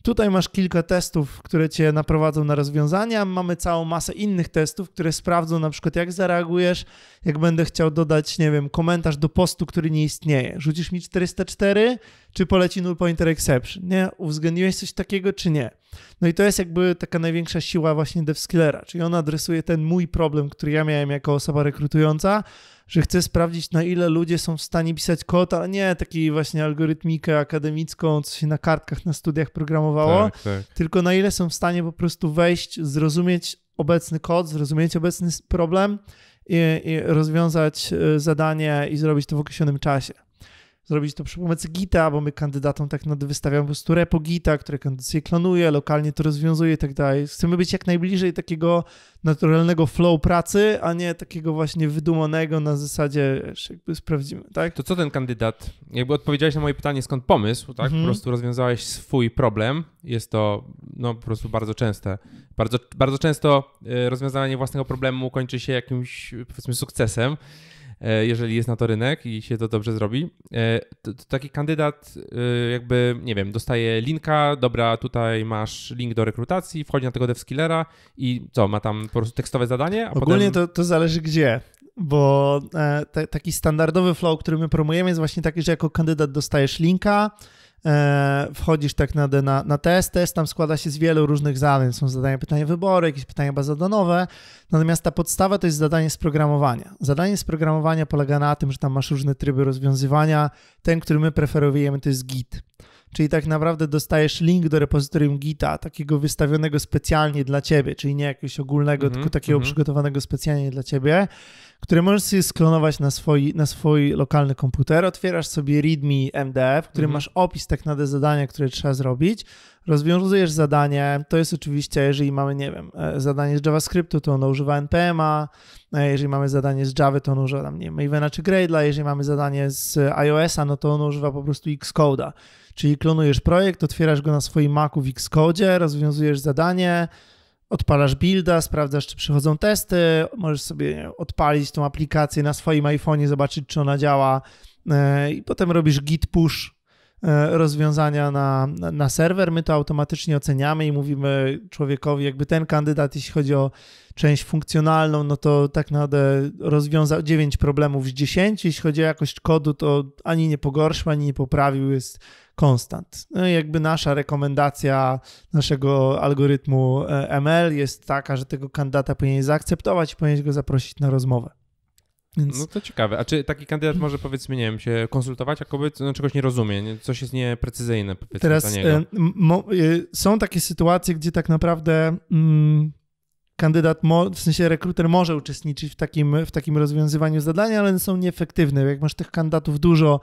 Tutaj masz kilka testów, które cię naprowadzą na rozwiązania. Mamy całą masę innych testów, które sprawdzą na przykład jak zareagujesz, jak będę chciał dodać, nie wiem, komentarz do postu, który nie istnieje. Rzucisz mi 404, czy poleci null pointer exception, nie? Uwzględniłeś coś takiego, czy nie? No i to jest jakby taka największa siła właśnie DevSkillera, czyli on adresuje ten mój problem, który ja miałem jako osoba rekrutująca, że chcę sprawdzić, na ile ludzie są w stanie pisać kod, ale nie taki właśnie algorytmikę akademicką, co się na kartkach na studiach programowało, tak, tak. tylko na ile są w stanie po prostu wejść, zrozumieć obecny kod, zrozumieć obecny problem i, i rozwiązać y, zadanie i zrobić to w określonym czasie zrobić to przy pomocy Gita, bo my kandydatom tak naprawdę wystawiamy po prostu repo Gita, które kandydaty klonuje, lokalnie to rozwiązuje i tak dalej. Chcemy być jak najbliżej takiego naturalnego flow pracy, a nie takiego właśnie wydumanego na zasadzie, wiesz, jakby sprawdzimy, tak? To co ten kandydat, jakby odpowiedziałeś na moje pytanie, skąd pomysł, tak? Mhm. Po prostu rozwiązałeś swój problem. Jest to, no, po prostu bardzo częste. Bardzo, bardzo często y, rozwiązanie własnego problemu kończy się jakimś, powiedzmy, sukcesem. E, jeżeli jest na to rynek i się to dobrze zrobi, to, e, to taki kandydat e, jakby, nie wiem, dostaje linka, dobra, tutaj masz link do rekrutacji, wchodzi na tego devskillera i co, ma tam po prostu tekstowe zadanie? Ogólnie potem... to, to zależy gdzie bo taki standardowy flow, który my promujemy, jest właśnie taki, że jako kandydat dostajesz linka, E, wchodzisz tak na, na, na test, test tam składa się z wielu różnych zadań, są zadania pytania wybory, jakieś pytania bazodanowe, natomiast ta podstawa to jest zadanie z programowania. Zadanie z programowania polega na tym, że tam masz różne tryby rozwiązywania, ten, który my preferujemy to jest Git czyli tak naprawdę dostajesz link do repozytorium Gita, takiego wystawionego specjalnie dla ciebie, czyli nie jakiegoś ogólnego, mm -hmm, tylko takiego mm -hmm. przygotowanego specjalnie dla ciebie, które możesz sobie sklonować na swój, na swój lokalny komputer. Otwierasz sobie readme MDF, w którym mm -hmm. masz opis tak naprawdę zadania, które trzeba zrobić. Rozwiązujesz zadanie, to jest oczywiście, jeżeli mamy, nie wiem, e, zadanie z JavaScriptu, to ono używa NPM'a, e, jeżeli mamy zadanie z Java, to ono używa tam, nie wiem, Mavena czy Gradle'a, jeżeli mamy zadanie z iOS'a, no to ono używa po prostu Xcode'a. Czyli klonujesz projekt, otwierasz go na swoim Macu w Xcode, rozwiązujesz zadanie, odpalasz builda, sprawdzasz, czy przychodzą testy, możesz sobie odpalić tą aplikację na swoim iPhone'ie, zobaczyć, czy ona działa e, i potem robisz git push e, rozwiązania na, na, na serwer. My to automatycznie oceniamy i mówimy człowiekowi, jakby ten kandydat, jeśli chodzi o część funkcjonalną, no to tak naprawdę rozwiązał 9 problemów z 10. Jeśli chodzi o jakość kodu, to ani nie pogorszył, ani nie poprawił. Jest konstant. No jakby nasza rekomendacja naszego algorytmu e, ML jest taka, że tego kandydata powinien zaakceptować i powinien go zaprosić na rozmowę. Więc... No to ciekawe. A czy taki kandydat mhm. może powiedzmy, nie wiem, się konsultować, a kobiet no, czegoś nie rozumie, nie? coś jest nieprecyzyjne powiedzmy Teraz dla e, niego? E, są takie sytuacje, gdzie tak naprawdę mm, kandydat, mo, w sensie rekruter może uczestniczyć w takim, w takim rozwiązywaniu zadania, ale one są nieefektywne. Jak masz tych kandydatów dużo,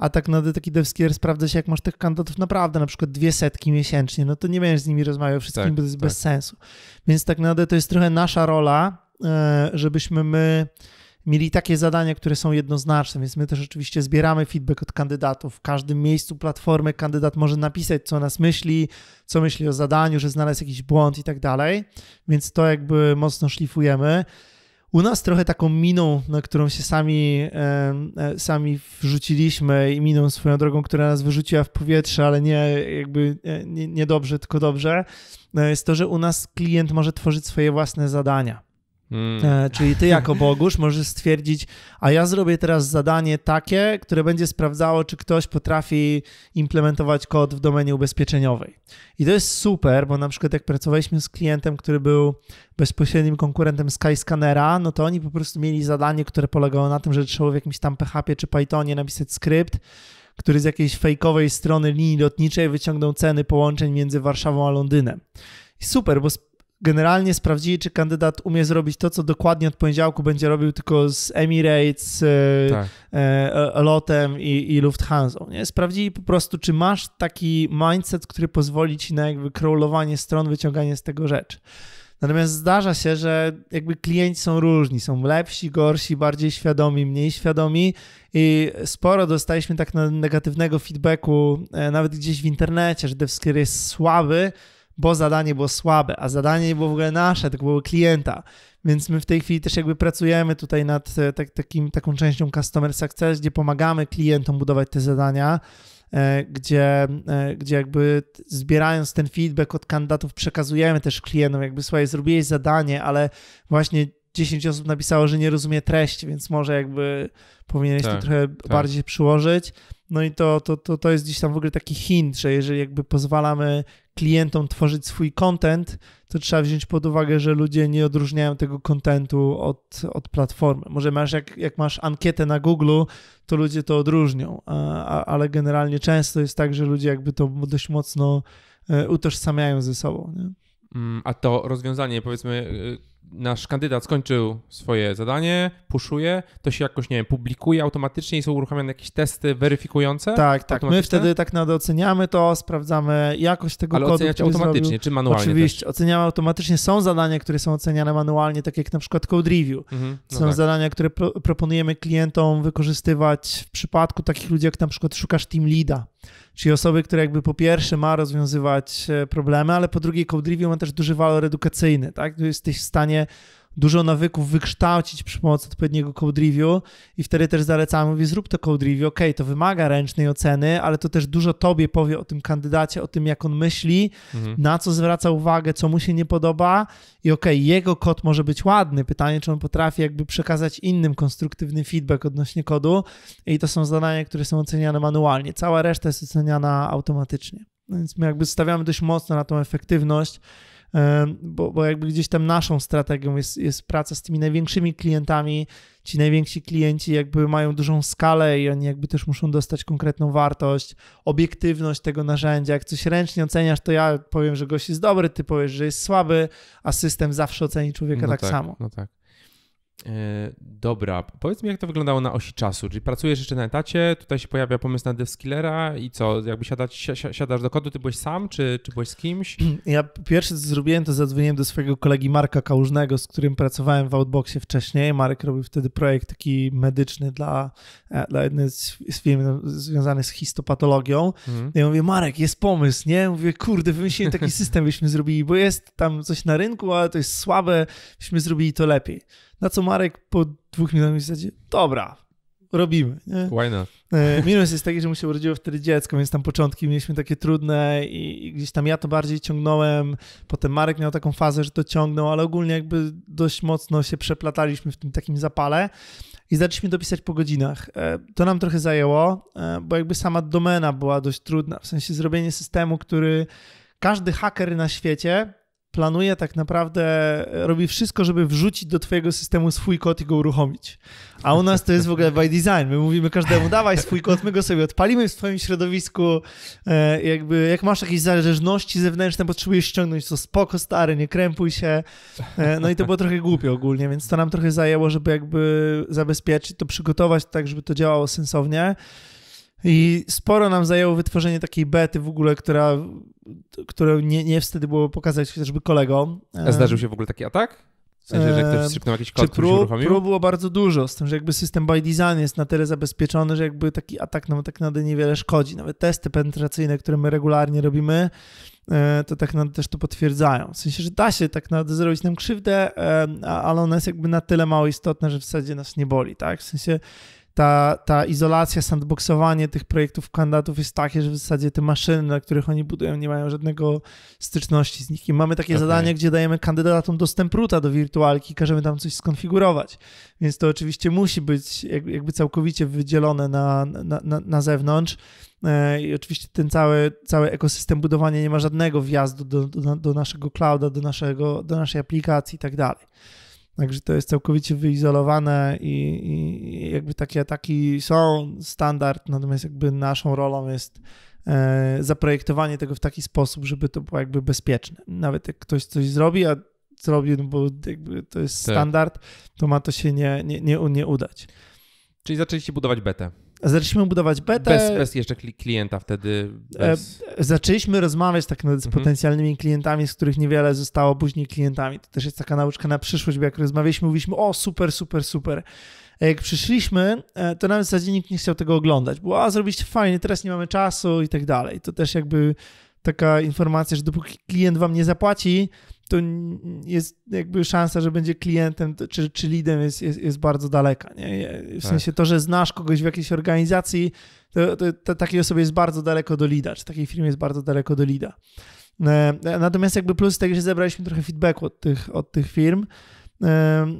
a tak na taki Devskier sprawdza się, jak masz tych kandydatów naprawdę na przykład dwie setki miesięcznie, no to nie będziesz z nimi rozmawiał wszystkim, tak, bo to jest tak. bez sensu. Więc tak naprawdę to jest trochę nasza rola, e, żebyśmy my mieli takie zadania, które są jednoznaczne, więc my też oczywiście zbieramy feedback od kandydatów. W każdym miejscu platformy kandydat może napisać, co nas myśli, co myśli o zadaniu, że znalazł jakiś błąd i tak dalej, więc to jakby mocno szlifujemy u nas trochę taką miną, na którą się sami, e, e, sami wrzuciliśmy i miną swoją drogą, która nas wyrzuciła w powietrze, ale nie jakby niedobrze, nie, nie dobrze, tylko dobrze, e, jest to, że u nas klient może tworzyć swoje własne zadania. Mm. E, czyli ty jako Bogusz możesz stwierdzić, a ja zrobię teraz zadanie takie, które będzie sprawdzało, czy ktoś potrafi implementować kod w domenie ubezpieczeniowej. I to jest super, bo na przykład jak pracowaliśmy z klientem, który był bezpośrednim konkurentem Skyscannera, no to oni po prostu mieli zadanie, które polegało na tym, że trzeba w jakimś tam PHP czy Pythonie napisać skrypt, który z jakiejś fejkowej strony linii lotniczej wyciągnął ceny połączeń między Warszawą a Londynem. I super, bo generalnie sprawdzili, czy kandydat umie zrobić to, co dokładnie od poniedziałku będzie robił tylko z Emirates, e, tak. E, lotem i, i Lufthansa. Nie? Sprawdzili po prostu, czy masz taki mindset, który pozwoli ci na jakby crawlowanie stron, wyciąganie z tego rzeczy. Natomiast zdarza się, że jakby klienci są różni, są lepsi, gorsi, bardziej świadomi, mniej świadomi i sporo dostaliśmy tak negatywnego feedbacku, e, nawet gdzieś w internecie, że DevSkill jest słaby, bo zadanie było słabe, a zadanie nie było w ogóle nasze, tylko było klienta. Więc my w tej chwili też jakby pracujemy tutaj nad e, tak, takim, taką częścią Customer Success, gdzie pomagamy klientom budować te zadania, e, gdzie, e, gdzie jakby zbierając ten feedback od kandydatów przekazujemy też klientom, jakby słuchaj, zrobiłeś zadanie, ale właśnie 10 osób napisało, że nie rozumie treści, więc może jakby powinieneś tak, to trochę tak. bardziej przyłożyć. No i to, to, to, to jest gdzieś tam w ogóle taki hint, że jeżeli jakby pozwalamy klientom tworzyć swój content, to trzeba wziąć pod uwagę, że ludzie nie odróżniają tego contentu od, od platformy. Może masz, jak, jak masz ankietę na Google, to ludzie to odróżnią, a, a, ale generalnie często jest tak, że ludzie jakby to dość mocno e, utożsamiają ze sobą. Nie? Mm, a to rozwiązanie, powiedzmy, y, nasz kandydat skończył swoje zadanie, puszuje, to się jakoś, nie wiem, publikuje automatycznie i są uruchamiane jakieś testy weryfikujące? Tak, tak. My wtedy tak nadal oceniamy to, sprawdzamy jakość tego Ale kodu. oceniać automatycznie, zrobił. czy manualnie Oczywiście, też? oceniamy automatycznie. Są zadania, które są oceniane manualnie, tak jak na przykład code review. Mhm, no są tak. zadania, które pro proponujemy klientom wykorzystywać w przypadku takich ludzi, jak na przykład szukasz team leada czyli osoby, które jakby po pierwsze ma rozwiązywać e, problemy, ale po drugie Codrivio ma też duży walor edukacyjny, tak? Jesteś w stanie dużo nawyków wykształcić przy pomocy odpowiedniego code review i wtedy też zalecamy, mówię, zrób to code review, ok, to wymaga ręcznej oceny, ale to też dużo tobie powie o tym kandydacie, o tym, jak on myśli, mhm. na co zwraca uwagę, co mu się nie podoba i ok, jego kod może być ładny, pytanie, czy on potrafi jakby przekazać innym konstruktywny feedback odnośnie kodu i to są zadania, które są oceniane manualnie, cała reszta jest oceniana automatycznie. Więc my jakby stawiamy dość mocno na tą efektywność, bo, bo jakby gdzieś tam naszą strategią jest, jest praca z tymi największymi klientami. Ci najwięksi klienci jakby mają dużą skalę i oni jakby też muszą dostać konkretną wartość, obiektywność tego narzędzia. Jak coś ręcznie oceniasz, to ja powiem, że gość jest dobry, ty powiesz, że jest słaby, a system zawsze oceni człowieka no tak, tak, samo. No tak. E, dobra, powiedz mi, jak to wyglądało na osi czasu. Czyli pracujesz jeszcze na etacie, tutaj się pojawia pomysł na DevSkillera i co? Jakby siadać, siadasz do kodu, ty byłeś sam, czy, czy byłeś z kimś? Ja pierwsze, co zrobiłem, to zadzwoniłem do swojego kolegi Marka Kałużnego, z którym pracowałem w Outboxie wcześniej. Marek robił wtedy projekt taki medyczny dla, e, dla jednej z firm związanych z histopatologią. Mhm. No ja mówię, Marek, jest pomysł, nie? Mówię, kurde, wymyślimy taki system, byśmy zrobili, bo jest tam coś na rynku, ale to jest słabe, byśmy zrobili to lepiej. Na co Marek po dwóch minutach w zasadzie, dobra, robimy. Nie? Why not? E, minus jest taki, że mu się urodziło wtedy dziecko, więc tam początki mieliśmy takie trudne i, i gdzieś tam ja to bardziej ciągnąłem, potem Marek miał taką fazę, że to ciągnął, ale ogólnie jakby dość mocno się przeplataliśmy w tym takim zapale i zaczęliśmy dopisać po godzinach. E, to nam trochę zajęło, e, bo jakby sama domena była dość trudna, w sensie zrobienie systemu, który każdy haker na świecie planuje tak naprawdę, e, robi wszystko, żeby wrzucić do twojego systemu swój kod i go uruchomić. A u nas to jest w ogóle by design. My mówimy każdemu, dawaj swój kod, my go sobie odpalimy w swoim środowisku. E, jakby, jak masz jakieś zależności zewnętrzne, potrzebujesz ściągnąć, to spoko, stary, nie krępuj się. E, no i to było trochę głupie ogólnie, więc to nam trochę zajęło, żeby jakby zabezpieczyć to, przygotować tak, żeby to działało sensownie. I sporo nam zajęło wytworzenie takiej bety w ogóle, która, którą nie, nie wtedy było pokazać chociażby kolegom. A zdarzył się w ogóle taki atak? W sensie, że ktoś strzyknął jakiś kod, który się uruchomił? Prób było bardzo dużo, z tym, że jakby system by design jest na tyle zabezpieczony, że jakby taki atak nam no, tak naprawdę niewiele szkodzi. Nawet testy penetracyjne, które my regularnie robimy, e, to tak naprawdę też to potwierdzają. W sensie, że da się tak naprawdę zrobić nam krzywdę, ale ona jest jakby na tyle mało istotna, że w zasadzie nas nie boli, tak? W sensie ta, ta izolacja, sandboxowanie tych projektów kandydatów jest takie, że w zasadzie te maszyny, na których oni budują, nie mają żadnego styczności z nikim. Mamy takie okay. zadanie, gdzie dajemy kandydatom dostęp ruta do wirtualki, każemy tam coś skonfigurować. Więc to oczywiście musi być jakby całkowicie wydzielone na, na, na, na zewnątrz. E, I oczywiście ten cały, cały ekosystem budowania nie ma żadnego wjazdu do, do, do naszego clouda, do, naszego, do naszej aplikacji i tak dalej. Także to jest całkowicie wyizolowane i, i jakby takie ataki są standard, natomiast jakby naszą rolą jest e, zaprojektowanie tego w taki sposób, żeby to było jakby bezpieczne. Nawet jak ktoś coś zrobi, a zrobi, no bo jakby to jest tak. standard, to ma to się nie, nie, nie, nie udać. Czyli zaczęliście budować betę. Zaczęliśmy budować betę. Bez, bez jeszcze klienta wtedy. E, bez... Zaczęliśmy rozmawiać tak z mhm. potencjalnymi klientami, z których niewiele zostało później klientami. To też jest taka nauczka na przyszłość, bo jak rozmawialiśmy, mówiliśmy o super, super, super. A e, jak przyszliśmy, e, to nawet w zasadzie nikt nie chciał tego oglądać. Było, a zrobiliście fajnie, teraz nie mamy czasu i tak dalej. To też jakby taka informacja, że dopóki klient wam nie zapłaci, to jest jakby szansa, że będzie klientem czy, czy lidem jest, jest, jest bardzo daleka. Nie? W tak. sensie to, że znasz kogoś w jakiejś organizacji, to, to, to takiej osobie jest bardzo daleko do lida, czy takiej firmie jest bardzo daleko do lida. E, natomiast jakby plus tego, że zebraliśmy trochę feedbacku od tych, od tych firm. E,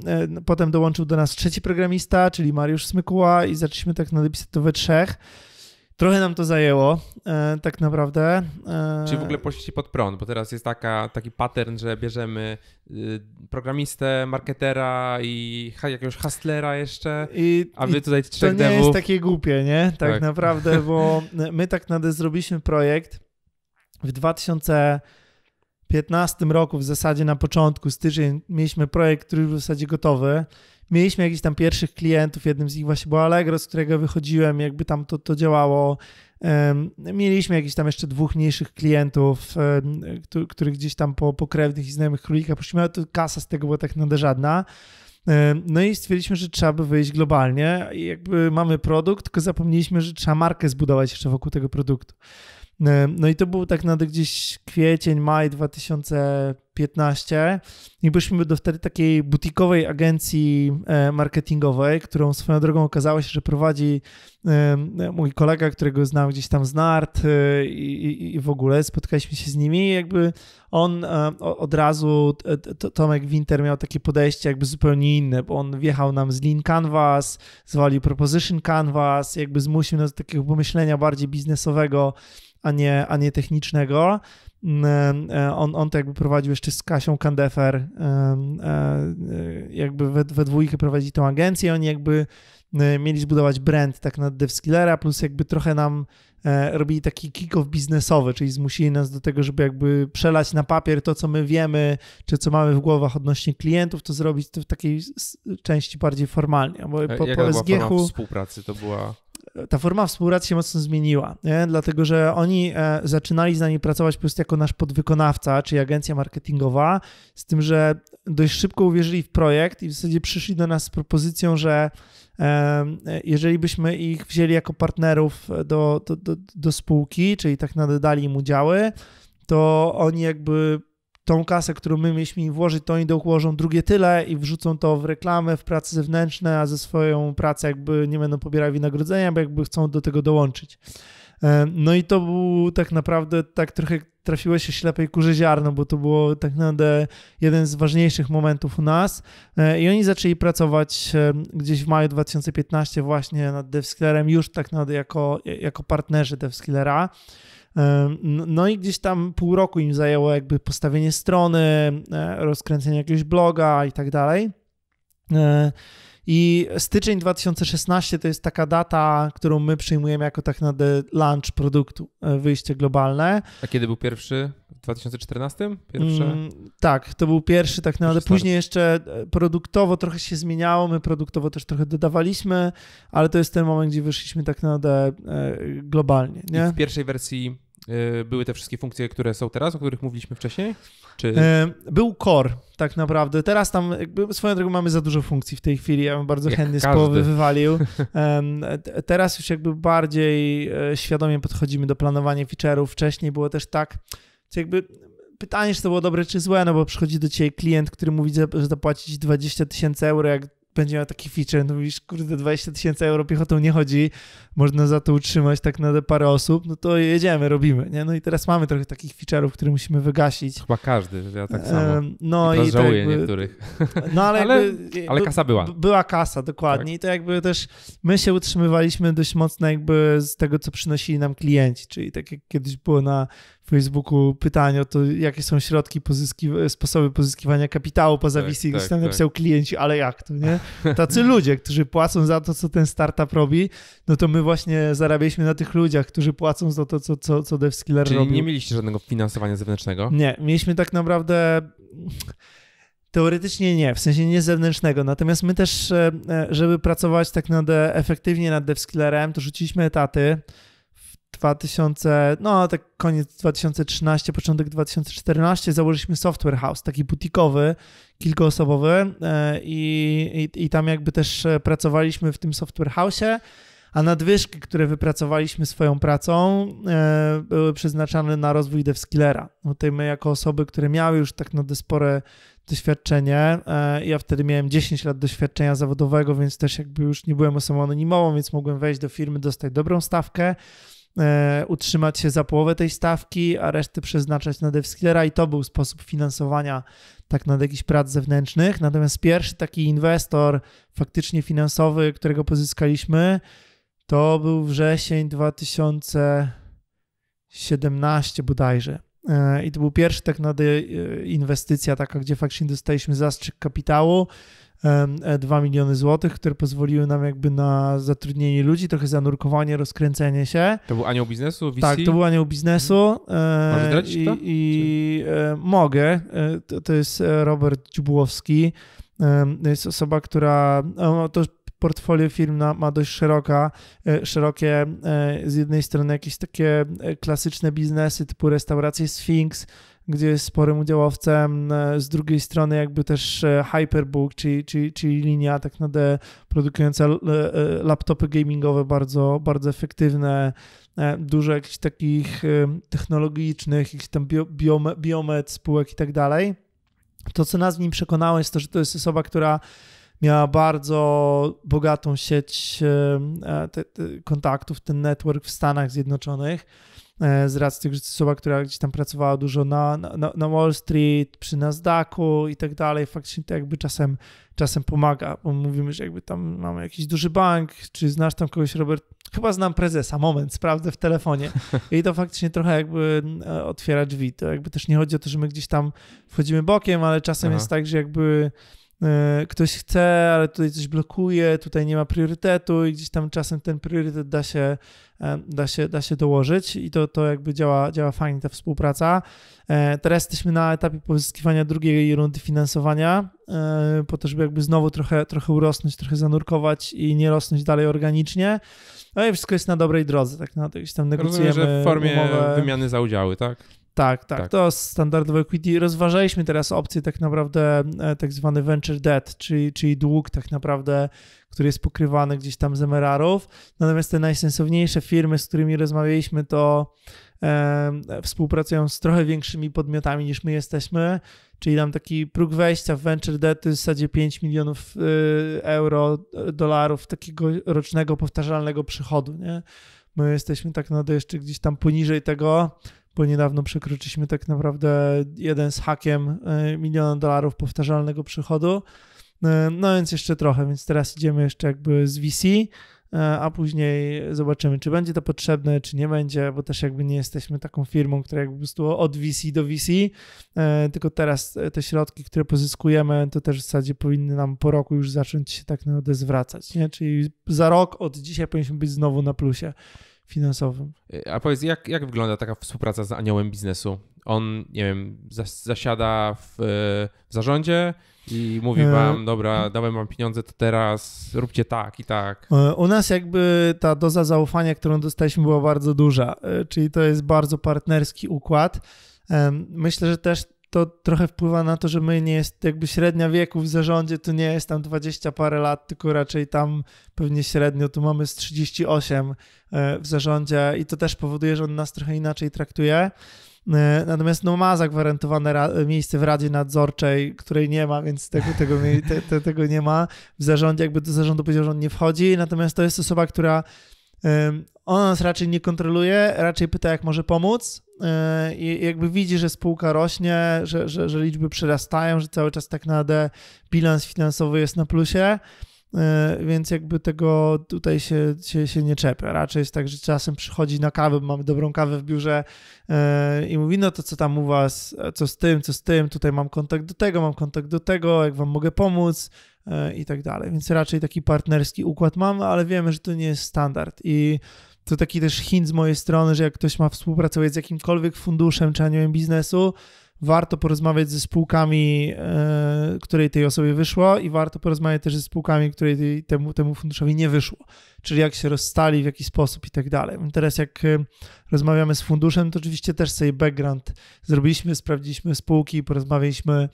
e, potem dołączył do nas trzeci programista, czyli Mariusz Smykuła i zaczęliśmy tak na we trzech. Trochę nam to zajęło, e, tak naprawdę. E... w ogóle poszliście pod prąd, bo teraz jest taka, taki pattern, że bierzemy y, programistę, marketera i jakiegoś hustlera jeszcze, I, a wy tutaj trzech To nie jest takie głupie, nie? Tak, tak. naprawdę, bo my tak naprawdę zrobiliśmy projekt w 2015 roku, w zasadzie na początku, styczeń, mieliśmy projekt, który już w zasadzie gotowy mieliśmy jakichś tam pierwszych klientów, jednym z nich właśnie był Allegro, z którego wychodziłem, jakby tam to, to działało. Mieliśmy jakichś tam jeszcze dwóch mniejszych klientów, których gdzieś tam po, po krewnych i znajomych królika poszliśmy, ale to kasa z tego była tak naprawdę żadna. No i stwierdziliśmy, że trzeba by wyjść globalnie. I jakby mamy produkt, tylko zapomnieliśmy, że trzeba markę zbudować jeszcze wokół tego produktu. No i to był tak naprawdę gdzieś kwiecień, maj 2000 15 i byliśmy do wtedy takiej butikowej agencji e, marketingowej, którą swoją drogą okazało się, że prowadzi e, mój kolega, którego znam gdzieś tam z NART e, i, i w ogóle spotkaliśmy się z nimi i jakby on od razu, Tomek Winter miał takie podejście jakby zupełnie inne, bo on wjechał nam z Lean Canvas, zwalił Proposition Canvas, jakby zmusił nas do takiego pomyślenia bardziej biznesowego, a nie, a nie technicznego. Mm, e, e, on, on to jakby prowadził jeszcze z Kasią Kandefer, e, jakby we, we dwójkę prowadzi tą agencję, oni jakby mieli zbudować brand tak na DevSkillera, plus jakby trochę nam robili taki kick-off biznesowy, czyli zmusili nas do tego, żeby jakby przelać na papier to, co my wiemy, czy co mamy w głowach odnośnie klientów, to zrobić to w takiej części bardziej formalnie, bo po, po SGH-u... współpracy to była? ta forma współpracy się mocno zmieniła, nie? dlatego że oni e, zaczynali z nami pracować po prostu jako nasz podwykonawca, czyli agencja marketingowa, z tym, że dość szybko uwierzyli w projekt i w zasadzie przyszli do nas z propozycją, że e, jeżeli byśmy ich wzięli jako partnerów do, do, do, do spółki, czyli tak nadali im udziały, to oni jakby tą kasę, którą my mieliśmy im włożyć, to oni dołożą drugie tyle i wrzucą to w reklamę, w prace zewnętrzne, a ze swoją pracę jakby nie będą pobierać wynagrodzenia, bo jakby chcą do tego dołączyć. E, no i to był tak naprawdę tak trochę trafiło się ślepej kurze ziarno, bo to było tak naprawdę jeden z ważniejszych momentów u nas. E, I oni zaczęli pracować e, gdzieś w maju 2015 właśnie nad DevSkillerem, już tak naprawdę jako, jako partnerzy DevSkillera. E, no i gdzieś tam pół roku im zajęło jakby postawienie strony, e, rozkręcenie jakiegoś bloga i tak dalej. E, i styczeń 2016 to jest taka data, którą my przyjmujemy jako tak na launch produktu, e, wyjście globalne. A kiedy był pierwszy? W 2014? Pierwsze? Mm, tak, to był pierwszy tak naprawdę. Później jeszcze e, produktowo trochę się zmieniało, my produktowo też trochę dodawaliśmy, ale to jest ten moment, gdzie wyszliśmy tak naprawdę e, globalnie. Nie? I w pierwszej wersji były te wszystkie funkcje, które są teraz, o których mówiliśmy wcześniej? Czy... E, był core tak naprawdę. Teraz tam jakby, swoją drogą mamy za dużo funkcji w tej chwili. Ja bym bardzo Jak chętnie każdy. z połowy wywalił. Teraz już jakby bardziej e, świadomie podchodzimy do planowania feature'ów. Wcześniej było też tak, czy jakby pytanie, czy to było dobre, czy złe, no bo przychodzi do ciebie klient, który mówi, że zapłacić 20 tysięcy euro, jak będzie miał taki feature, no mówisz, kurde, 20 tysięcy euro piechotą nie chodzi, można za to utrzymać tak na parę osób, no to jedziemy, robimy, nie? No i teraz mamy trochę takich featureów, które musimy wygasić. Chyba każdy, ja tak samo. E, no i, i tak jakby, niektórych. No ale, ale, jakby, ale, kasa była. Była kasa, dokładnie. Tak. I to jakby też my się utrzymywaliśmy dość mocno jakby z tego, co przynosili nam klienci, czyli tak jak kiedyś było na Facebooku pytanie o to, jakie są środki, pozyski sposoby pozyskiwania kapitału poza tak, VC. Tak, tak. pisał klienci, ale jak to, nie? Tacy ludzie, którzy płacą za to, co ten startup robi, no to my właśnie zarabialiśmy na tych ludziach, którzy płacą za to, co, co, co DevSkiller robi. Czyli robił. nie mieliście żadnego finansowania zewnętrznego? Nie, mieliśmy tak naprawdę... Teoretycznie nie, w sensie nie zewnętrznego. Natomiast my też, e, e, żeby pracować tak naprawdę efektywnie nad DevSkillerem, to rzuciliśmy etaty, 2000, no tak koniec 2013, początek 2014 założyliśmy Software House, taki butikowy, kilkoosobowy e, i, i, i tam jakby też e, pracowaliśmy w tym Software House'ie, a nadwyżki, które wypracowaliśmy swoją pracą e, były przeznaczane na rozwój DevSkillera. No tutaj my jako osoby, które miały już tak no spore doświadczenie. Ja wtedy miałem 10 lat doświadczenia zawodowego, więc też jakby już nie byłem osobą anonimową, więc mogłem wejść do firmy, dostać dobrą stawkę. E, utrzymać się za połowę tej stawki, a resztę przeznaczać na devskillera i to był sposób finansowania tak nad jakichś prac zewnętrznych. Natomiast pierwszy taki inwestor faktycznie finansowy, którego pozyskaliśmy, to był wrzesień 2017 bodajże. E, I to był pierwszy tak naprawdę e, inwestycja taka, gdzie faktycznie dostaliśmy zastrzyk kapitału. 2 e, miliony złotych, które pozwoliły nam jakby na zatrudnienie ludzi, trochę zanurkowanie, rozkręcenie się. To był anioł biznesu? VC? Tak, to był anioł biznesu. E, Możesz zdradzić I, to? I e, mogę. To, to jest Robert Dziubłowski. Jest osoba, która... to portfolio firm ma dość szeroka, szerokie, z jednej strony jakieś takie klasyczne biznesy typu restauracje Sphinx, gdzie jest sporym udziałowcem. E, z drugiej strony jakby też e, Hyperbook, czyli, czyli, czyli linia tak naprawdę produkująca e, laptopy gamingowe bardzo, bardzo efektywne, dużo jakichś takich technologicznych, jakichś tam bio, biome, biomet, spółek i tak dalej. To, co nas w nim przekonało, jest to, że to jest osoba, która miała bardzo bogatą sieć kontaktów, ten network w Stanach Zjednoczonych E, z racji tych że to osoba, która gdzieś tam pracowała dużo na, na, na Wall Street, przy Nasdaqu i tak dalej, faktycznie to jakby czasem, czasem pomaga, bo mówimy, że jakby tam mamy jakiś duży bank, czy znasz tam kogoś, Robert? Chyba znam prezesa, moment, sprawdzę w telefonie. I to faktycznie trochę jakby e, otwiera drzwi. To jakby też nie chodzi o to, że my gdzieś tam wchodzimy bokiem, ale czasem Aha. jest tak, że jakby Y, ktoś chce, ale tutaj coś blokuje, tutaj nie ma priorytetu i gdzieś tam czasem ten priorytet da się, e, da się, da się dołożyć i to, to jakby działa, działa fajnie ta współpraca. E, teraz jesteśmy na etapie pozyskiwania drugiej rundy finansowania e, po to, żeby jakby znowu trochę, trochę urosnąć, trochę zanurkować i nie rosnąć dalej organicznie. No i wszystko jest na dobrej drodze, tak na no, gdzieś tam negocjujemy Rozumiem, że w formie umowę. wymiany za udziały, tak? Tak, tak, tak, to standardowe equity. Rozważaliśmy teraz opcję tak naprawdę e, tak zwany venture debt, czyli, czyli dług tak naprawdę, który jest pokrywany gdzieś tam z emerarów. Natomiast te najsensowniejsze firmy, z którymi rozmawialiśmy, to e, współpracują z trochę większymi podmiotami niż my jesteśmy, czyli tam taki próg wejścia w venture debt to w zasadzie 5 milionów y, euro, e, dolarów takiego rocznego powtarzalnego przychodu, nie? My jesteśmy tak naprawdę jeszcze gdzieś tam poniżej tego, bo niedawno przekroczyliśmy tak naprawdę jeden z hakiem e, miliona dolarów powtarzalnego przychodu. E, no więc jeszcze trochę, więc teraz idziemy jeszcze jakby z VC, e, a później zobaczymy, czy będzie to potrzebne, czy nie będzie, bo też jakby nie jesteśmy taką firmą, która jakby po prostu od VC do VC, tylko teraz te środki, które pozyskujemy, to też w zasadzie powinny nam po roku już zacząć się tak naprawdę zwracać, nie? czyli za rok od dzisiaj powinniśmy być znowu na plusie finansowym. Y, a powiedz, jak, jak wygląda taka współpraca z aniołem biznesu? On, nie wiem, zasiada w, w, zarządzie i mówi e, wam, dobra, dałem wam pieniądze, to teraz róbcie tak i tak. E, u nas jakby ta doza zaufania, którą dostaliśmy, była bardzo duża, e, czyli to jest bardzo partnerski układ. Myślę, że też to trochę wpływa na to, że my nie jest jakby średnia wieku w zarządzie, to nie jest tam 20 parę lat, tylko raczej tam pewnie średnio, tu mamy z 38 e, w zarządzie i to też powoduje, że on nas trochę inaczej traktuje. E, natomiast no, ma zagwarantowane miejsce w Radzie Nadzorczej, której nie ma, więc tego, tego, te, te, tego nie ma. W zarządzie, jakby do zarządu powiedział, że on nie wchodzi. Natomiast to jest osoba, która on nas raczej nie kontroluje, raczej pyta, jak może pomóc. E, I jakby widzi, że spółka rośnie, że, że, że liczby przerastają, że cały czas tak na D bilans finansowy jest na plusie e, więc jakby tego tutaj się, się, się nie czepia. Raczej jest tak, że czasem przychodzi na kawę, mamy dobrą kawę w biurze e, i mówi, no to co tam u was, co z tym, co z tym, tutaj mam kontakt do tego, mam kontakt do tego, jak wam mogę pomóc i tak dalej. Więc raczej taki partnerski układ mamy, ale wiemy, że to nie jest standard i to taki też hint z mojej strony, że jak ktoś ma współpracować z jakimkolwiek funduszem czy aniołem biznesu, warto porozmawiać ze spółkami, yy, której tej osobie wyszło i warto porozmawiać też ze spółkami, której tej, temu, temu funduszowi nie wyszło, czyli jak się rozstali, w jaki sposób i tak dalej. Teraz jak e, rozmawiamy z funduszem, to oczywiście też sobie background zrobiliśmy, sprawdziliśmy spółki, porozmawialiśmy,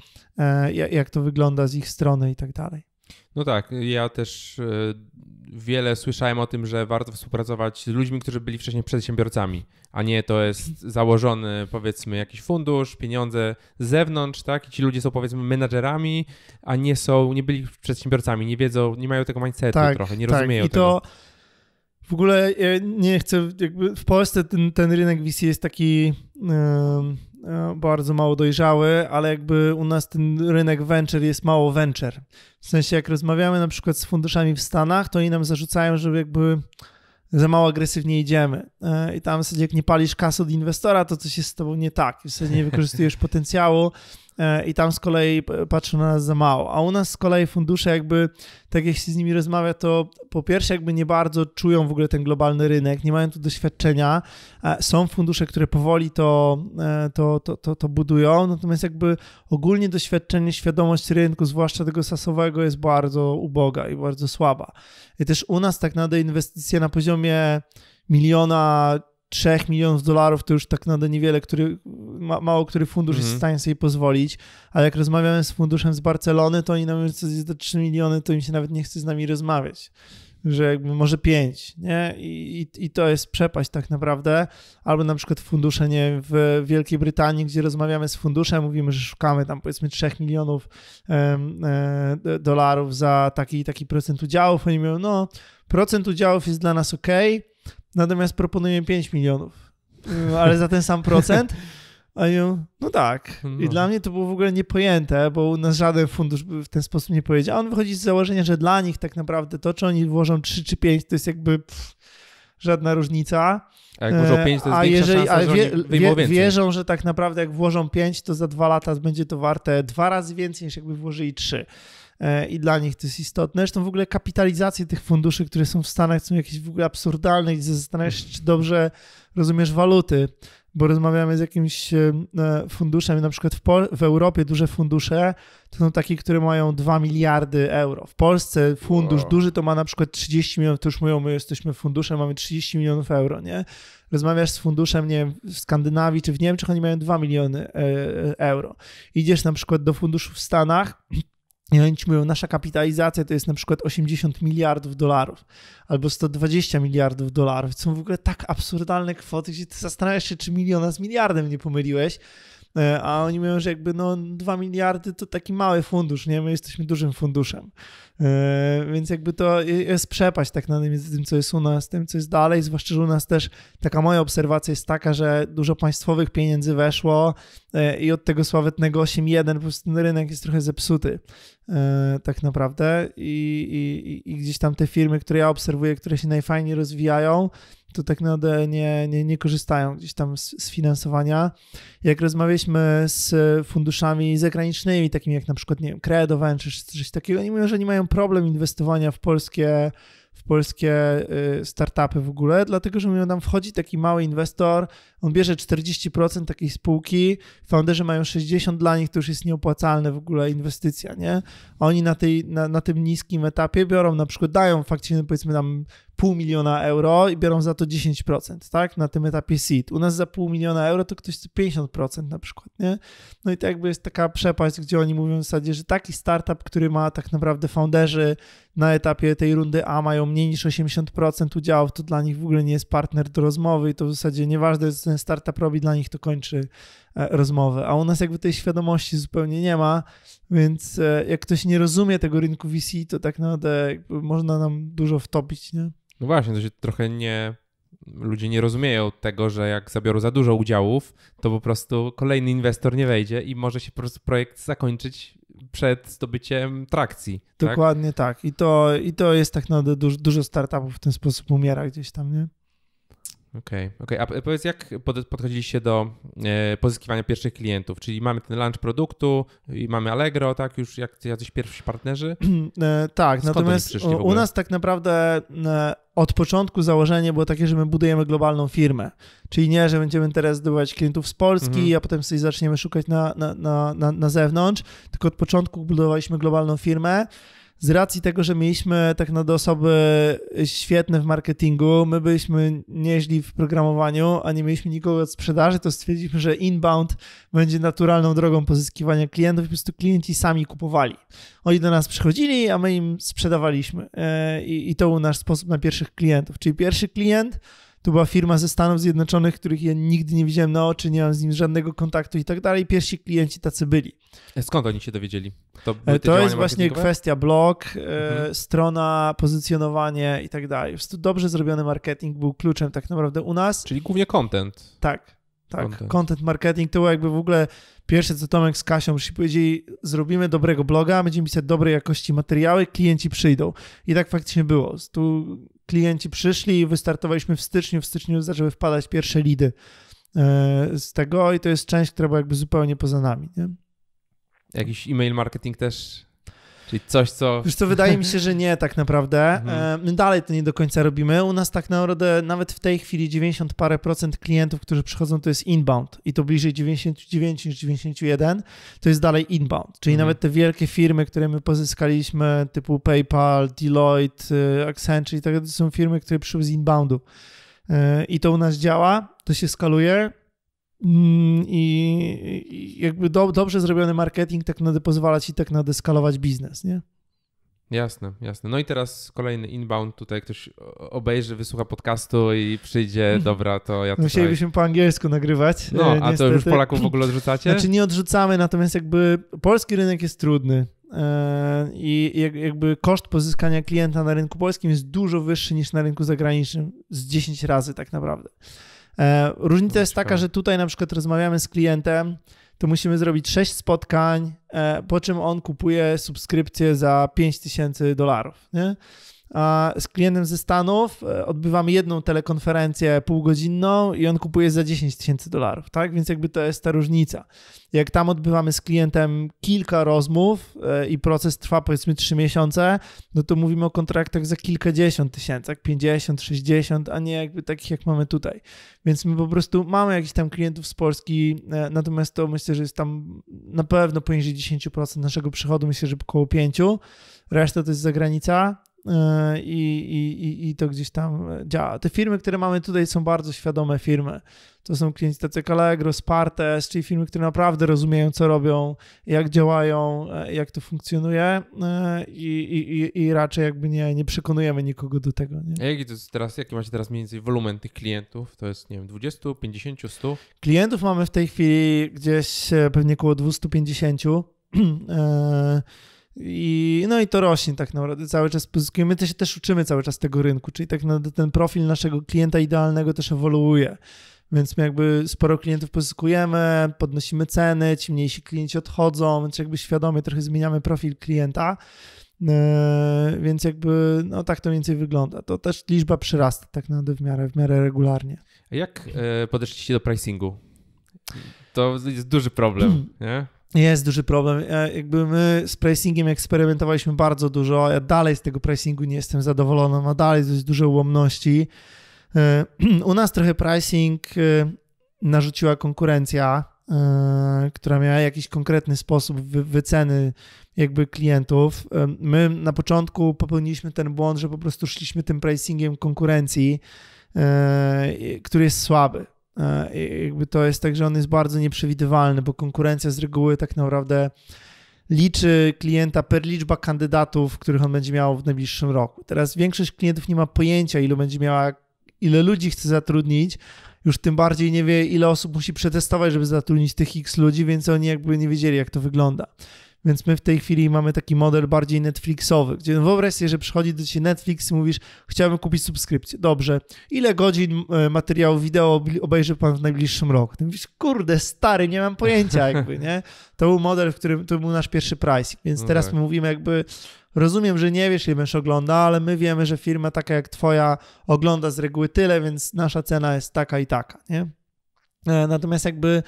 yy, jak to wygląda z ich strony i tak dalej. No tak, ja też e, wiele słyszałem o tym, że warto współpracować z ludźmi, którzy byli wcześniej przedsiębiorcami, a nie to jest założony powiedzmy jakiś fundusz, pieniądze z zewnątrz, tak? I ci ludzie są powiedzmy menadżerami, a nie są, nie byli przedsiębiorcami, nie wiedzą, nie mają tego mindsetu tak, trochę, nie tak. rozumieją I tego. To... W ogóle ja e, nie chcę, jakby w Polsce ten, ten rynek VC jest taki, E, bardzo mało dojrzały, ale jakby u nas ten rynek venture jest mało venture. W sensie jak rozmawiamy na przykład z funduszami w Stanach, to oni nam zarzucają, że jakby za mało agresywnie idziemy. E, I tam w zasadzie jak nie palisz kas od inwestora, to coś jest z tobą nie tak. W zasadzie nie wykorzystujesz potencjału. E, i tam z kolei patrzą na nas za mało. A u nas z kolei fundusze jakby, tak jak się z nimi rozmawia, to po pierwsze jakby nie bardzo czują w ogóle ten globalny rynek, nie mają tu doświadczenia. E, są fundusze, które powoli to, e, to, to, to, to budują, natomiast jakby ogólnie doświadczenie, świadomość rynku, zwłaszcza tego sasowego jest bardzo uboga i bardzo słaba. I też u nas tak naprawdę inwestycje na poziomie miliona 3 milionów dolarów to już tak naprawdę niewiele, który, ma, mało który fundusz mm -hmm. jest w mhm. stanie sobie pozwolić, ale jak rozmawiamy z funduszem z Barcelony, to oni nam mówią, że te 3 miliony, to im się nawet nie chce z nami rozmawiać. Że jakby może 5, nie? I, i, I to jest przepaść tak naprawdę. Albo na przykład fundusze, nie w Wielkiej Brytanii, gdzie rozmawiamy z funduszem, mówimy, że szukamy tam powiedzmy 3 milionów um, e, dolarów za taki taki procent udziałów. Oni mówią, no, procent udziałów jest dla nas ok Natomiast proponuję 5 milionów, y, ale za ten sam procent. A ja, no tak. I no. dla mnie to było w ogóle niepojęte, bo u nas żaden fundusz w ten sposób nie powiedział. A on wychodzi z założenia, że dla nich tak naprawdę to, czy oni włożą 3 czy 5, to jest jakby pff, żadna różnica. A jak włożą 5, e, to jest a jeżeli, szansa, ale wie, że wie, Wierzą, że tak naprawdę jak włożą 5, to za 2 lata będzie to warte dwa razy więcej niż jakby włożyli 3. E, i dla nich to jest istotne. Zresztą w ogóle kapitalizacje tych funduszy, które są w Stanach, są jakieś w ogóle absurdalne i zastanawiasz się, czy dobrze rozumiesz waluty, bo rozmawiamy z jakimś e, e, funduszem, na przykład w, w, Europie duże fundusze to są takie, które mają 2 miliardy euro. W Polsce fundusz wow. duży to ma na przykład 30 milionów, to już mówią, my jesteśmy funduszem, mamy 30 milionów euro, nie? Rozmawiasz z funduszem, nie wiem, w Skandynawii czy w Niemczech, oni mają 2 miliony euro. Idziesz na przykład do funduszu w Stanach, I oni ci mówią, nasza kapitalizacja to jest na przykład 80 miliardów dolarów albo 120 miliardów dolarów. To są w ogóle tak absurdalne kwoty, że ty zastanawiasz się, czy miliona z miliardem nie pomyliłeś. E, a oni mówią, że jakby no 2 miliardy to taki mały fundusz, nie? My jesteśmy dużym funduszem. E, więc jakby to jest przepaść tak na między tym, co jest u nas, tym, co jest dalej, zwłaszcza, że u nas też taka moja obserwacja jest taka, że dużo państwowych pieniędzy weszło e, i od tego sławetnego 8.1 po prostu ten rynek jest trochę zepsuty tak naprawdę I, i, i gdzieś tam te firmy, które ja obserwuję, które się najfajniej rozwijają, to tak naprawdę nie, nie, nie korzystają gdzieś tam z, z, finansowania. Jak rozmawialiśmy z funduszami zagranicznymi, takimi jak na przykład, nie wiem, Credo Venture czy coś takiego, oni mówią, że nie mają problem inwestowania w polskie w polskie y, startupy w ogóle, dlatego że mówią, tam wchodzi taki mały inwestor, on bierze 40% takiej spółki, founderzy mają 60%, dla nich to już jest nieopłacalne w ogóle inwestycja, nie? Oni na, tej, na, na tym niskim etapie biorą, na przykład dają faktycznie powiedzmy tam pół miliona euro i biorą za to 10%, tak? Na tym etapie seed. U nas za pół miliona euro to ktoś chce 50% na przykład, nie? No i to jakby jest taka przepaść, gdzie oni mówią w zasadzie, że taki startup, który ma tak naprawdę founderzy na etapie tej rundy A mają mniej niż 80% udziałów, to dla nich w ogóle nie jest partner do rozmowy i to w zasadzie nieważne jest startup robi dla nich, to kończy e, rozmowę. A u nas jakby tej świadomości zupełnie nie ma, więc e, jak ktoś nie rozumie tego rynku VC, to tak naprawdę można nam dużo wtopić, nie? No właśnie, to się trochę nie... Ludzie nie rozumieją tego, że jak zabiorą za dużo udziałów, to po prostu kolejny inwestor nie wejdzie i może się po prostu projekt zakończyć przed zdobyciem trakcji. Tak? Dokładnie tak. tak. I, to, I to jest tak naprawdę dużo, dużo startupów w ten sposób umiera gdzieś tam, nie? Okej, okay, okay, a powiedz, jak podchodziliście do e, pozyskiwania pierwszych klientów? Czyli mamy ten launch produktu i mamy Allegro, tak? Już jak jacyś pierwsi partnerzy? E, tak, Skąd natomiast u nas tak naprawdę e, od początku założenie było takie, że my budujemy globalną firmę. Czyli nie, że będziemy teraz zdobywać klientów z Polski, mhm. a potem sobie zaczniemy szukać na, na, na, na, na zewnątrz, tylko od początku budowaliśmy globalną firmę z racji tego, że mieliśmy tak na osoby świetne w marketingu, my byliśmy nieźli w programowaniu, a nie mieliśmy nikogo od sprzedaży, to stwierdziliśmy, że inbound będzie naturalną drogą pozyskiwania klientów po prostu klienci sami kupowali. Oni do nas przychodzili, a my im sprzedawaliśmy e, i to był nasz sposób na pierwszych klientów, czyli pierwszy klient to była firma ze Stanów Zjednoczonych, których ja nigdy nie widziałem na oczy, nie mam z nim żadnego kontaktu i tak dalej. Pierwsi klienci tacy byli. E, skąd oni się dowiedzieli? To, e, to jest właśnie kwestia blog, e, mhm. strona, pozycjonowanie i tak dalej. Dobrze zrobiony marketing był kluczem tak naprawdę u nas. Czyli głównie content. Tak. Tak, content. content. marketing to jakby w ogóle pierwsze, co Tomek z Kasią się powiedzieli, zrobimy dobrego bloga, będziemy pisać dobrej jakości materiały, klienci przyjdą. I tak faktycznie było. Tu klienci przyszli i wystartowaliśmy w styczniu. W styczniu zaczęły wpadać pierwsze lidy e, z tego i to jest część, która była jakby zupełnie poza nami. Nie? Jakiś e-mail marketing też Czyli coś, co... już co, wydaje mi się, że nie tak naprawdę. My mhm. e, no dalej to nie do końca robimy. U nas tak naprawdę nawet w tej chwili 90 parę procent klientów, którzy przychodzą, to jest inbound i to bliżej 99 niż 91, to jest dalej inbound. Czyli mhm. nawet te wielkie firmy, które my pozyskaliśmy, typu PayPal, Deloitte, e, Accenture i tak to są firmy, które przyszły z inboundu. E, I to u nas działa, to się skaluje Mm, I jakby do, dobrze zrobiony marketing tak naprawdę pozwala ci tak naprawdę biznes, nie? Jasne, jasne. No i teraz kolejny inbound. Tutaj ktoś obejrzy, wysłucha podcastu i przyjdzie, dobra, to ja tutaj... Musielibyśmy po angielsku nagrywać. No, a to e, już Polaków w ogóle odrzucacie? Znaczy nie odrzucamy, natomiast jakby polski rynek jest trudny e, i jakby koszt pozyskania klienta na rynku polskim jest dużo wyższy niż na rynku zagranicznym, z 10 razy tak naprawdę. E, różnica jest taka, że tutaj na przykład rozmawiamy z klientem, to musimy zrobić 6 spotkań, e, po czym on kupuje subskrypcję za 5000 dolarów z klientem ze Stanów, e, odbywamy jedną telekonferencję półgodzinną i on kupuje za 10 tysięcy dolarów, tak? Więc jakby to jest ta różnica. Jak tam odbywamy z klientem kilka rozmów e, i proces trwa powiedzmy 3 miesiące, no to mówimy o kontraktach za kilkadziesiąt tysięcy, tak? 50, 60, a nie jakby takich jak mamy tutaj. Więc my po prostu mamy jakiś tam klientów z Polski, e, natomiast to myślę, że jest tam na pewno poniżej 10% naszego przychodu, myślę, że około 5%. Reszta to jest zagranica, i, i, i to gdzieś tam działa. Te firmy, które mamy tutaj, są bardzo świadome firmy. To są klienci tacy jak Allegro, Spartes, czyli firmy, które naprawdę rozumieją, co robią, jak działają, e, jak to funkcjonuje e, i, i, i raczej jakby nie, nie przekonujemy nikogo do tego. Nie? A jaki, to jest teraz, jaki macie teraz mniej więcej wolumen tych klientów? To jest, nie wiem, 20, 50, 100? Klientów mamy w tej chwili gdzieś e, pewnie około 250. I, no i to rośnie tak naprawdę, cały czas pozyskujemy, my się też uczymy cały czas tego rynku, czyli tak naprawdę ten profil naszego klienta idealnego też ewoluuje. Więc my jakby sporo klientów pozyskujemy, podnosimy ceny, ci mniejsi klienci odchodzą, więc jakby świadomie trochę zmieniamy profil klienta. Yy, więc jakby no tak to więcej wygląda. To też liczba przyrasta tak naprawdę w miarę, w miarę regularnie. A jak yy, podeszliście do pricingu? To jest duży problem, nie? Jest duży problem. E, jakby my z pricingiem eksperymentowaliśmy bardzo dużo. Ja dalej z tego pricingu nie jestem zadowolony. Ma dalej dość dużo ułomności. E, u nas trochę pricing e, narzuciła konkurencja, która miała jakiś konkretny sposób wyceny jakby klientów. My na początku popełniliśmy ten błąd, że po prostu szliśmy tym pricingiem konkurencji, który jest słaby E, jakby to jest tak, że on jest bardzo nieprzewidywalny, bo konkurencja z reguły tak naprawdę liczy klienta per liczba kandydatów, których on będzie miał w najbliższym roku. Teraz większość klientów nie ma pojęcia, ilu będzie miała, ile ludzi chce zatrudnić, już tym bardziej nie wie, ile osób musi przetestować, żeby zatrudnić tych X ludzi, więc oni jakby nie wiedzieli, jak to wygląda. Więc my w tej chwili mamy taki model bardziej Netflixowy, gdzie no wyobraź sobie, że przychodzi do ciebie Netflix i mówisz, chciałbym kupić subskrypcję. Dobrze, ile godzin e, materiału wideo obejrzy pan w najbliższym roku? Ty mówisz, kurde, stary, nie mam pojęcia jakby, nie? To był model, w którym, to był nasz pierwszy pricing, więc no teraz tak. my mówimy jakby, rozumiem, że nie wiesz, ile będziesz ogląda, ale my wiemy, że firma taka jak twoja ogląda z reguły tyle, więc nasza cena jest taka i taka, nie? E, natomiast jakby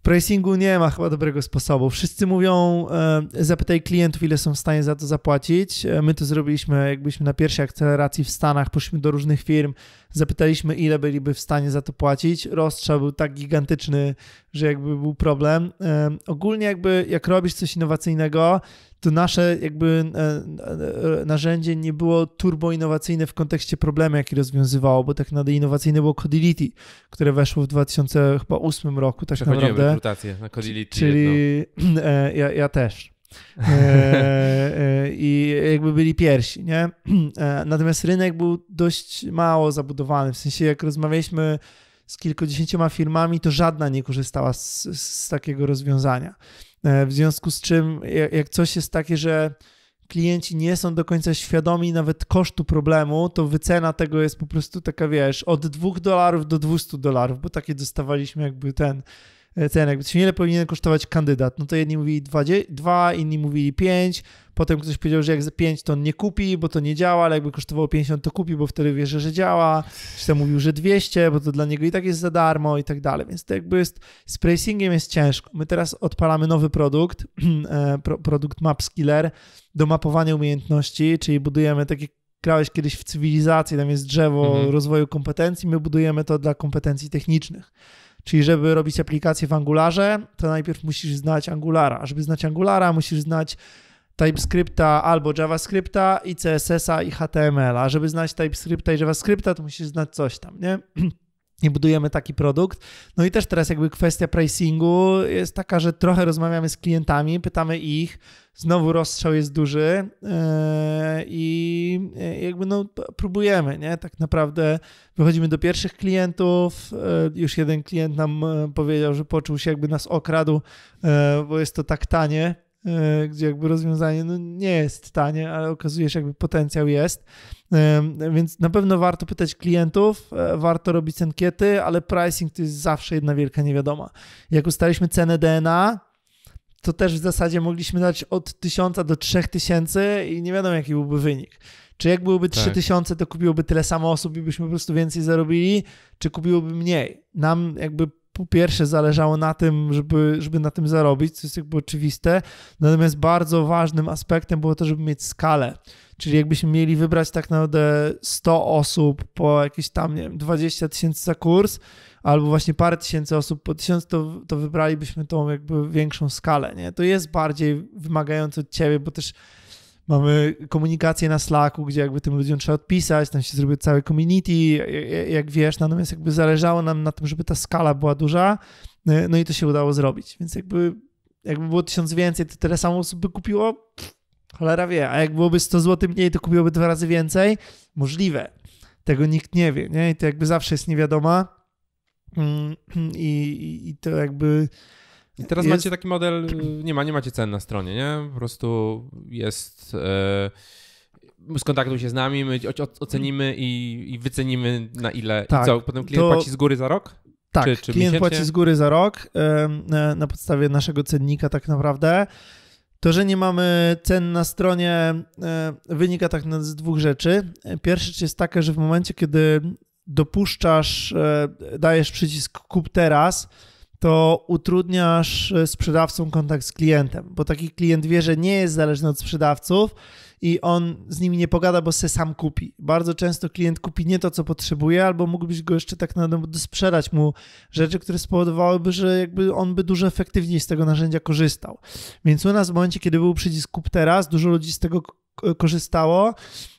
w pricingu nie ma chyba dobrego sposobu. Wszyscy mówią, e, zapytaj klientów, ile są w stanie za to zapłacić. E, my to zrobiliśmy, jakbyśmy na pierwszej akceleracji w Stanach, poszliśmy do różnych firm, zapytaliśmy, ile byliby w stanie za to płacić. Rozstrzał był tak gigantyczny, że jakby był problem. E, ogólnie jakby jak robisz coś innowacyjnego, to nasze jakby e, e, e, narzędzie nie było turbo innowacyjne w kontekście problemu, jaki rozwiązywało, bo tak naprawdę innowacyjne było Codility, które weszło w 2008 roku tak naprawdę. rekrutację na Codility. Czyli ja, ja też. I jakby byli pierwsi, nie? Natomiast rynek był dość mało zabudowany, w sensie jak rozmawialiśmy z kilkudziesięcioma firmami, to żadna nie korzystała z, z takiego rozwiązania. E, w związku z czym, jak coś jest takie, że klienci nie są do końca świadomi nawet kosztu problemu, to wycena tego jest po prostu taka, wiesz, od 2 dolarów do 200 dolarów, bo takie dostawaliśmy jakby ten ten, e, jakby się ile powinien kosztować kandydat. No to jedni mówili 2, inni mówili 5, potem ktoś powiedział, że jak za 5 to on nie kupi, bo to nie działa, ale jakby kosztowało 50 to kupi, bo wtedy wierzy, że działa. Ktoś tam mówił, że 200, bo to dla niego i tak jest za darmo i tak dalej. Więc to jakby jest, z pricingiem jest ciężko. My teraz odpalamy nowy produkt, e, produkt Map Skiller do mapowania umiejętności, czyli budujemy takie grałeś kiedyś w cywilizacji, tam jest drzewo mhm. rozwoju kompetencji, my budujemy to dla kompetencji technicznych. Czyli żeby robić aplikację w Angularze, to najpierw musisz znać Angulara. A żeby znać Angulara, musisz znać TypeScripta albo JavaScripta i CSS-a i HTML-a. Żeby znać TypeScripta i JavaScripta, to musisz znać coś tam, nie? Nie budujemy taki produkt. No i też teraz jakby kwestia pricingu jest taka, że trochę rozmawiamy z klientami, pytamy ich, znowu rozstrzał jest duży e, i e, jakby no próbujemy, nie? Tak naprawdę wychodzimy do pierwszych klientów, e, już jeden klient nam powiedział, że poczuł się jakby nas okradł, bo jest to tak tanie E, gdzie jakby rozwiązanie no nie jest tanie, ale okazuje się, jakby potencjał jest. Więc na pewno warto pytać klientów, e, warto robić ankiety, ale pricing to jest zawsze jedna wielka niewiadoma. Jak ustaliśmy cenę DNA, to też w zasadzie mogliśmy dać od 1000 do 3000 i nie wiadomo, jaki byłby wynik. Czy jak byłoby 3000, tak. to kupiłoby tyle samo osób i byśmy po prostu więcej zarobili, czy kupiłoby mniej? Nam jakby po pierwsze zależało na tym, żeby, żeby na tym zarobić, co jest jakby oczywiste. Natomiast bardzo ważnym aspektem było to, żeby mieć skalę. Czyli jakbyśmy mieli wybrać tak naprawdę 100 osób po jakieś tam, nie wiem, 20 tysięcy za kurs, albo właśnie parę tysięcy osób po tysiąc, to, to wybralibyśmy tą jakby większą skalę, nie? To jest bardziej wymagające od ciebie, bo też mamy komunikację na Slacku, gdzie jakby tym ludziom trzeba odpisać, tam się zrobił cały community, jak wiesz, natomiast jakby zależało nam na tym, żeby ta skala była duża, y, no i to się udało zrobić, więc jakby, jakby było tysiąc więcej, to tyle samo osób by kupiło, cholera wie, a jak byłoby 100 zł mniej, to kupiłoby dwa razy więcej, możliwe, tego nikt nie wie, nie, i to jakby zawsze jest niewiadoma mm, i, i, i to jakby i teraz jest... macie taki model, nie ma, nie macie cen na stronie, nie? Po prostu jest... E, skontaktuj się z nami, my ocenimy i, i wycenimy na ile tak, i co, potem klient to... płaci z góry za rok? Tak, czy, czy klient miesięcznie? płaci z góry za rok e, na podstawie naszego cennika tak naprawdę. To, że nie mamy cen na stronie, e, wynika tak z dwóch rzeczy. Pierwsza rzecz jest taka, że w momencie, kiedy dopuszczasz, e, dajesz przycisk kup teraz, to utrudniasz e, sprzedawcom kontakt z klientem, bo taki klient wie, że nie jest zależny od sprzedawców i on z nimi nie pogada, bo se sam kupi. Bardzo często klient kupi nie to, co potrzebuje, albo mógłbyś go jeszcze tak naprawdę sprzedać mu rzeczy, które spowodowałyby, że jakby on by dużo efektywniej z tego narzędzia korzystał. Więc u nas w momencie, kiedy był przycisk kup teraz, dużo ludzi z tego korzystało.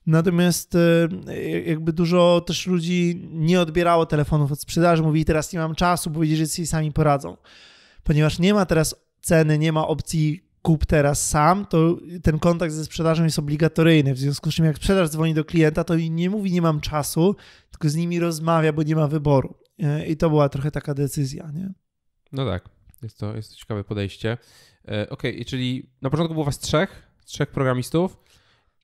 Natomiast y, y, jakby dużo też ludzi nie odbierało telefonów od sprzedaży, mówili teraz nie mam czasu, powiedzieć, że sobie sami poradzą. Ponieważ nie ma teraz ceny, nie ma opcji kup teraz sam, to ten kontakt ze sprzedażą jest obligatoryjny. W związku z czym jak sprzedaż dzwoni do klienta, to nie mówi nie mam czasu, tylko z nimi rozmawia, bo nie ma wyboru. Y, I to była trochę taka decyzja, nie? No tak, jest to, jest to ciekawe podejście. E, okej, okay, czyli na początku było was trzech, trzech programistów.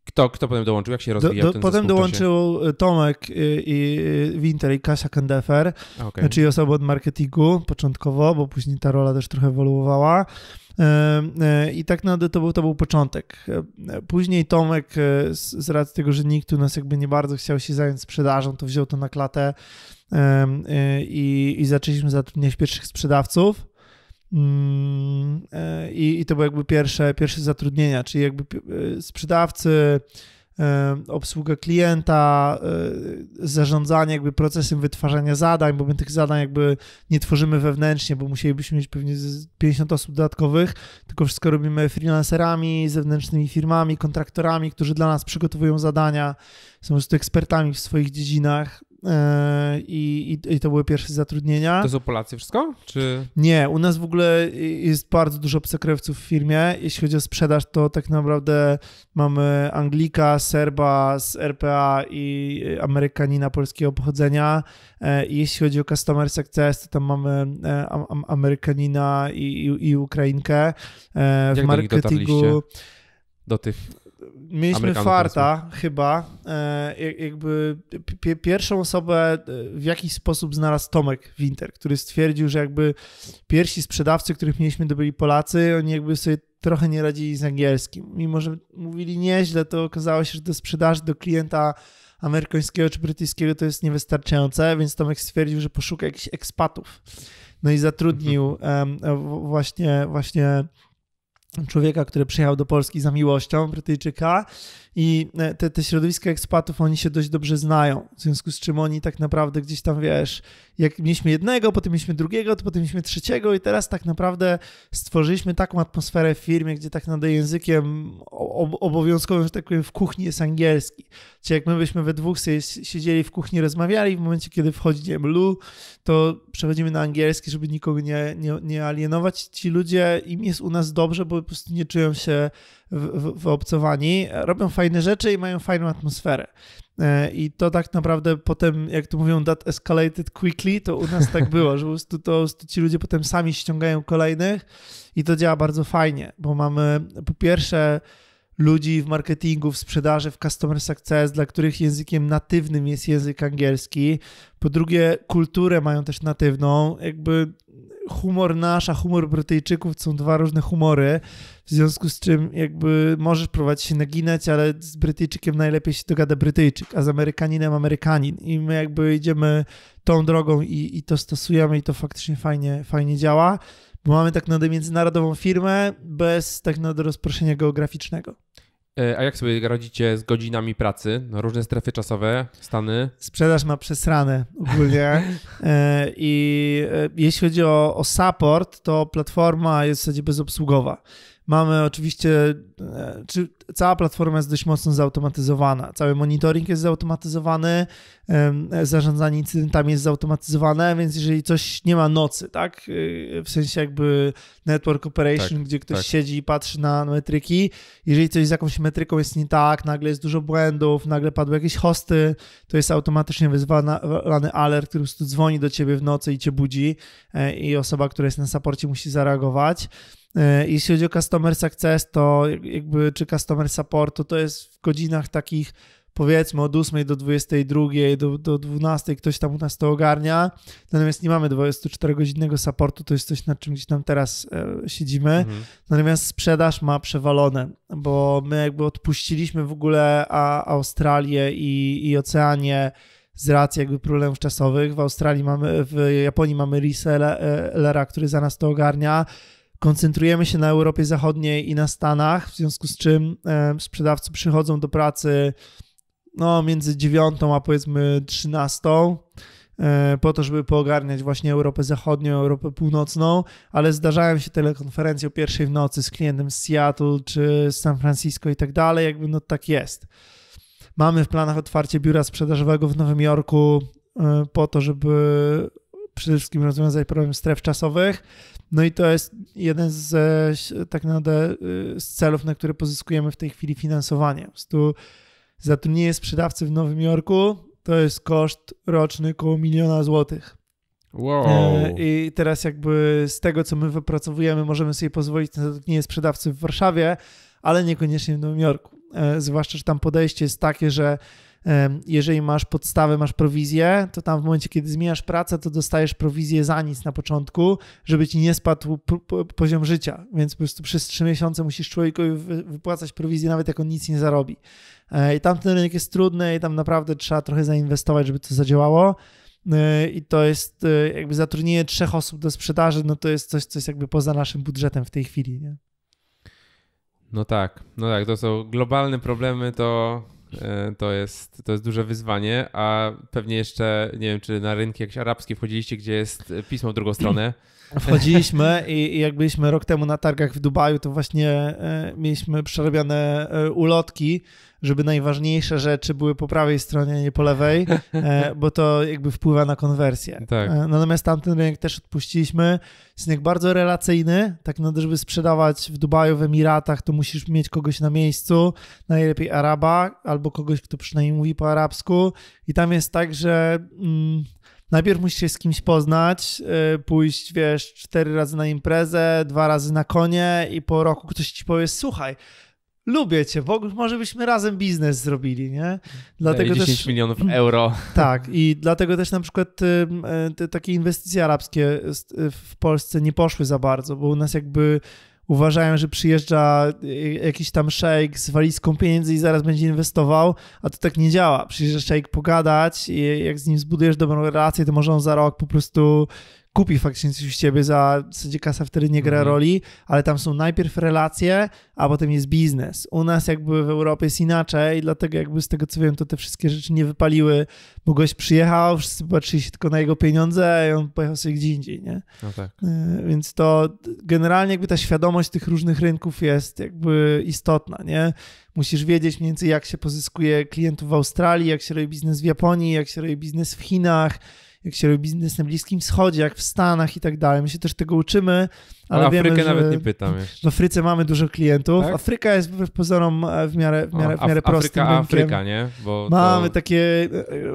Kto, kto potem dołączył? Jak się rozwijał do, do, ten Potem dołączył czasie? Y, Tomek y, i, i y, Winter i Kasia Kandefer, okay. czyli osoby od marketingu początkowo, bo później ta rola też trochę ewoluowała. I tak naprawdę to był, to był początek. Później Tomek, z, z racji tego, że nikt u nas jakby nie bardzo chciał się zająć sprzedażą, to wziął to na klatę i, i zaczęliśmy zatrudniać pierwszych sprzedawców. Mm, e, I, I to były jakby pierwsze, pierwsze zatrudnienia, czyli jakby e, sprzedawcy, e, obsługa klienta, zarządzanie jakby procesem wytwarzania zadań, bo my tych zadań jakby nie tworzymy wewnętrznie, bo musielibyśmy mieć pewnie 50 osób dodatkowych, tylko wszystko robimy freelancerami, zewnętrznymi firmami, kontraktorami, którzy dla nas przygotowują zadania, są po prostu ekspertami w swoich dziedzinach, E, I, i, i, to były pierwsze zatrudnienia. To są Polacy wszystko? Czy... Nie, u nas w ogóle jest bardzo dużo psekrewców w firmie. Jeśli chodzi o sprzedaż, to tak naprawdę mamy Anglika, Serba z RPA i Amerykanina polskiego pochodzenia. E, jeśli chodzi o Customer Success, to tam mamy e, Amerykanina i, i, i Ukrainkę. W Jak marketingu do tych mieliśmy farta chyba, e, jakby pierwszą osobę e, w jakiś sposób znalazł Tomek Winter, który stwierdził, że jakby pierwsi sprzedawcy, których mieliśmy, to byli Polacy, oni jakby sobie trochę nie radzili z angielskim. Mimo, że mówili nieźle, to okazało się, że do sprzedaży do klienta amerykańskiego czy brytyjskiego to jest niewystarczające, więc Tomek stwierdził, że poszuka jakichś ekspatów. No i zatrudnił um, właśnie, właśnie człowieka, który przyjechał do Polski za miłością Brytyjczyka i e, te, te środowiska ekspatów, oni się dość dobrze znają, w związku z czym oni tak naprawdę gdzieś tam, wiesz, jak mieliśmy jednego, potem mieliśmy drugiego, to potem mieliśmy trzeciego i teraz tak naprawdę stworzyliśmy taką atmosferę w firmie, gdzie tak nad językiem obowiązkowym, że tak powiem, w kuchni jest angielski. Czyli jak my byśmy we dwóch sobie siedzieli w kuchni, rozmawiali, w momencie, kiedy wchodzi, nie wiem, Lu, to przechodzimy na angielski, żeby nikogo nie, nie, nie alienować. Ci ludzie, im jest u nas dobrze, bo po prostu nie czują się w, robią fajne rzeczy i mają fajną atmosferę. E, I to tak naprawdę potem, jak to mówią, that escalated quickly, to u nas tak było, że po prostu to, to ci ludzie potem sami ściągają kolejnych i to działa bardzo fajnie, bo mamy po pierwsze ludzi w marketingu, w sprzedaży, w customer success, dla których językiem natywnym jest język angielski. Po drugie, kulturę mają też natywną. Jakby humor nasz, a humor Brytyjczyków to są dwa różne humory w związku z czym jakby możesz próbować się naginać, ale z Brytyjczykiem najlepiej się dogada Brytyjczyk, a z Amerykaninem Amerykanin. I my jakby idziemy tą drogą i, i to stosujemy i to faktycznie fajnie, fajnie działa, bo mamy tak naprawdę międzynarodową firmę bez tak naprawdę rozproszenia geograficznego. E, a jak sobie radzicie z godzinami pracy? No, różne strefy czasowe, stany? Sprzedaż ma przesrane ogólnie. E, I e, jeśli chodzi o, o support, to platforma jest w zasadzie bezobsługowa. Mamy oczywiście, e, czy cała platforma jest dość mocno zautomatyzowana. Cały monitoring jest zautomatyzowany, zarządzanie incydentami jest zautomatyzowane, więc jeżeli coś nie ma nocy, tak? E, w sensie jakby network operation, tak, gdzie ktoś tak. siedzi i patrzy na metryki, jeżeli coś z jakąś metryką jest nie tak, nagle jest dużo błędów, nagle padły jakieś hosty, to jest automatycznie wyzwany alert, który po prostu dzwoni do ciebie w nocy i cię budzi e, i osoba, która jest na saporcie musi zareagować. E, jeśli chodzi o customer success, to jakby czy customer support, to, to jest w godzinach takich powiedzmy od 8 do 22, do, do 12, ktoś tam u nas to ogarnia. Natomiast nie mamy 24-godzinnego supportu, to jest coś, nad czym gdzieś tam teraz e, siedzimy. Mhm. Natomiast sprzedaż ma przewalone, bo my jakby odpuściliśmy w ogóle a, Australię i, i Oceanię z racji jakby problemów czasowych. W Australii mamy, w Japonii mamy resellera, e, który za nas to ogarnia koncentrujemy się na Europie Zachodniej i na Stanach, w związku z czym e, sprzedawcy przychodzą do pracy no, między 9 a powiedzmy 13 e, po to, żeby poogarniać właśnie Europę Zachodnią, Europę Północną, ale zdarzają się telekonferencje o pierwszej w nocy z klientem z Seattle czy z San Francisco i tak dalej, jakby no tak jest. Mamy w planach otwarcie biura sprzedażowego w Nowym Jorku e, po to, żeby przede wszystkim rozwiązać problem stref czasowych no i to jest jeden z e, tak naprawdę e, z celów, na które pozyskujemy w tej chwili finansowanie. Po prostu zatrudnienie sprzedawcy w Nowym Jorku to jest koszt roczny około miliona złotych. Wow. E, I teraz jakby z tego, co my wypracowujemy, możemy sobie pozwolić na zatrudnienie sprzedawcy w Warszawie, ale niekoniecznie w Nowym Jorku. Zwłaszcza, że tam podejście jest takie, że jeżeli masz podstawę, masz prowizję, to tam w momencie, kiedy zmieniasz pracę, to dostajesz prowizję za nic na początku, żeby ci nie spadł poziom życia. Więc po prostu przez trzy miesiące musisz człowiekowi wypłacać prowizję, nawet jak on nic nie zarobi. E, I tam ten rynek jest trudny i tam naprawdę trzeba trochę zainwestować, żeby to zadziałało. E, I to jest e, jakby zatrudnienie trzech osób do sprzedaży, no to jest coś, co jest jakby poza naszym budżetem w tej chwili. Nie? No tak, no tak, to są globalne problemy, to E, to jest, to jest duże wyzwanie, a pewnie jeszcze, nie wiem, czy na rynki jakieś arabskie wchodziliście, gdzie jest pismo w drugą stronę. Wchodziliśmy i, i jak byliśmy rok temu na targach w Dubaju, to właśnie e, mieliśmy przerabiane e, ulotki, żeby najważniejsze rzeczy były po prawej stronie, a nie po lewej, e, bo to jakby wpływa na konwersję. Tak. E, natomiast tamten rynek też odpuściliśmy. Jest bardzo relacyjny, tak no, żeby sprzedawać w Dubaju, w Emiratach, to musisz mieć kogoś na miejscu, najlepiej Araba, albo kogoś, kto przynajmniej mówi po arabsku i tam jest tak, że... Mm, najpierw musisz się z kimś poznać, e, pójść, wiesz, cztery razy na imprezę, dwa razy na konie i po roku ktoś ci powie, słuchaj, lubię cię, bo może byśmy razem biznes zrobili, nie? Dlatego 10 też, milionów euro. Tak, i dlatego też na przykład y, e, te takie inwestycje arabskie y, w Polsce nie poszły za bardzo, bo u nas jakby uważają, że przyjeżdża y, jakiś tam szejk z walizką pieniędzy i zaraz będzie inwestował, a to tak nie działa. Przyjeżdża szejk pogadać i jak z nim zbudujesz dobrą relację, to może on za rok po prostu kupi faktycznie coś z ciebie za, w zasadzie kasa wtedy nie gra mhm. roli, ale tam są najpierw relacje, a potem jest biznes. U nas jakby w Europie jest inaczej, dlatego jakby z tego co wiem, to te wszystkie rzeczy nie wypaliły, bo gość przyjechał, wszyscy patrzyli się tylko na jego pieniądze i on pojechał sobie gdzie indziej, nie? No tak. Y, więc to generalnie jakby ta świadomość tych różnych rynków jest jakby istotna, nie? Musisz wiedzieć mniej więcej jak się pozyskuje klientów w Australii, jak się robi biznes w Japonii, jak się robi biznes w Chinach, jak się robi biznes na Bliskim Wschodzie, jak w Stanach i tak dalej. My się też tego uczymy, ale no, Afrykę wiemy, nawet nie pytam. Jeszcze. W Afryce mamy dużo klientów. Tak? Afryka jest wbrew pozorom e, w miarę, w miarę, w miarę Af- prostym Afryka, Afryka, nie? Bo mamy takie, e,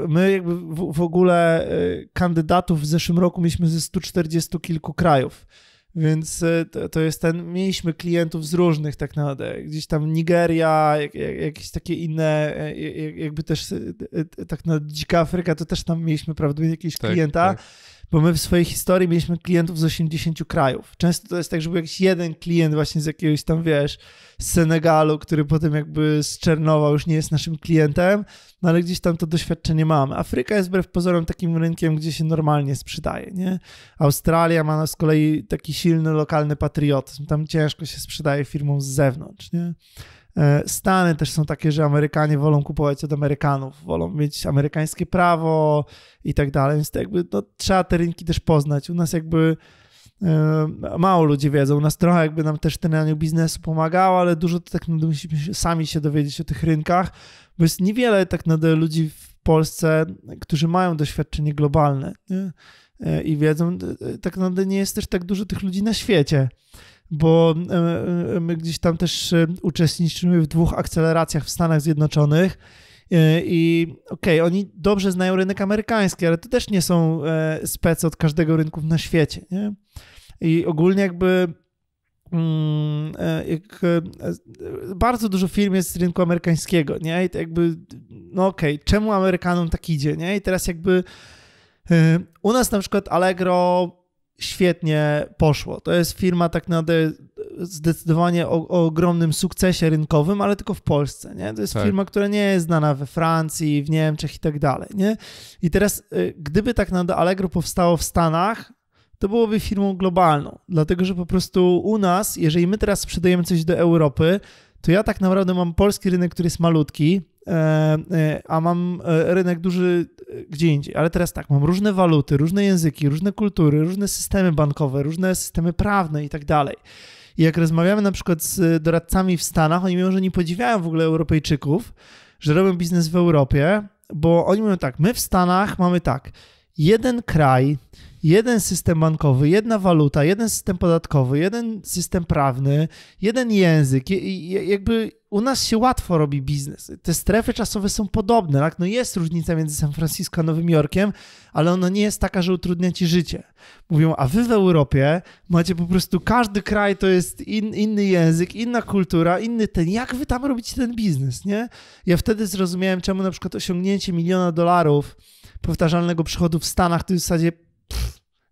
my jakby w, w ogóle e, kandydatów w zeszłym roku mieliśmy ze 140 kilku krajów. Więc e, to, jest ten, mieliśmy klientów z różnych tak naprawdę, gdzieś tam Nigeria, jak, jak, jakieś takie inne, e, jakby też e, tak na dzika Afryka, to też tam mieliśmy prawdopodobnie jakiegoś tak, klienta. Tak bo my w swojej historii mieliśmy klientów z 80 krajów. Często to jest tak, że był jakiś jeden klient właśnie z jakiegoś tam, wiesz, z Senegalu, który potem jakby z Czernowa już nie jest naszym klientem, no ale gdzieś tam to doświadczenie mamy. Afryka jest wbrew pozorom takim rynkiem, gdzie się normalnie sprzedaje, nie? Australia ma z kolei taki silny lokalny patriotyzm, tam ciężko się sprzedaje firmom z zewnątrz, nie? E, Stany też są takie, że Amerykanie wolą kupować od Amerykanów, wolą mieć amerykańskie prawo i tak dalej, więc to jakby no, trzeba te rynki też poznać. U nas jakby e, mało ludzi wiedzą. U nas trochę jakby nam też trenowaniu biznesu pomagało, ale dużo to tak naprawdę musimy sami się dowiedzieć o tych rynkach, bo jest niewiele tak naprawdę ludzi w Polsce, którzy mają doświadczenie globalne nie? E, i wiedzą, tak naprawdę nie jest też tak dużo tych ludzi na świecie bo e, e, my gdzieś tam też e, uczestniczymy w dwóch akceleracjach w Stanach Zjednoczonych. I okej, okay, oni dobrze znają rynek amerykański, ale to też nie są spec od każdego rynku na świecie. Nie? I ogólnie jakby mm, jak, bardzo dużo firm jest z rynku amerykańskiego, nie? I to jakby, no okej, okay, czemu Amerykanom tak idzie, nie? I teraz jakby u nas na przykład Allegro świetnie poszło. To jest firma tak naprawdę zdecydowanie o, o, ogromnym sukcesie rynkowym, ale tylko w Polsce. Nie? To jest tak. firma, która nie jest znana we Francji, w Niemczech i tak dalej. Nie? I teraz, y, gdyby tak naprawdę Allegro powstało w Stanach, to byłoby firmą globalną, dlatego że po prostu u nas, jeżeli my teraz sprzedajemy coś do Europy, to ja tak naprawdę mam polski rynek, który jest malutki, E, e, a mam e, rynek duży gdzie indziej. Ale teraz tak, mam różne waluty, różne języki, różne kultury, różne systemy bankowe, różne systemy prawne i tak dalej. I jak rozmawiamy na przykład z doradcami w Stanach, oni mówią, że nie podziwiają w ogóle Europejczyków, że robią biznes w Europie, bo oni mówią tak, my w Stanach mamy tak, jeden kraj, jeden system bankowy, jedna waluta, jeden system podatkowy, jeden system prawny, jeden język. Jakby u nas się łatwo robi biznes. Te strefy czasowe są podobne, tak? No jest różnica między San Francisco a Nowym Jorkiem, ale ona nie jest taka, że utrudnia ci życie. Mówią, a wy w Europie macie po prostu każdy kraj to jest in, inny język, inna kultura, inny ten. Jak wy tam robicie ten biznes, nie? Ja wtedy zrozumiałem, czemu na przykład osiągnięcie miliona dolarów powtarzalnego przychodu w Stanach to jest w zasadzie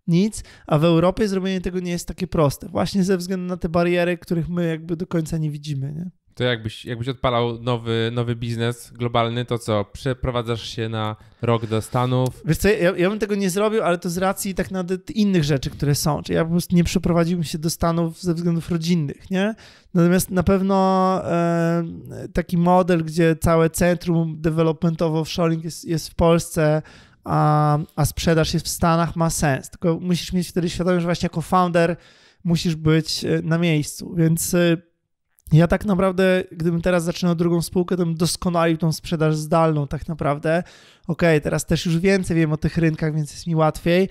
nic, a w Europie zrobienie tego nie jest takie proste, właśnie ze względu na te bariery, których my jakby do końca nie widzimy, nie? To jakbyś, jakbyś odpalał nowy, nowy biznes globalny, to co? Przeprowadzasz się na rok do Stanów? Wiesz co, ja, ja bym tego nie zrobił, ale to z racji tak nawet innych rzeczy, które są. Czyli ja po prostu nie przeprowadziłbym się do Stanów ze względów rodzinnych, nie? Natomiast na pewno e, taki model, gdzie całe centrum developmentowo w jest, jest w Polsce, a, a sprzedaż jest w Stanach, ma sens. Tylko musisz mieć wtedy świadomość, że właśnie jako founder musisz być e, na miejscu. Więc e, ja tak naprawdę, gdybym teraz zaczynał drugą spółkę, to bym doskonalił tą sprzedaż zdalną tak naprawdę. Okej, okay, teraz też już więcej wiem o tych rynkach, więc jest mi łatwiej.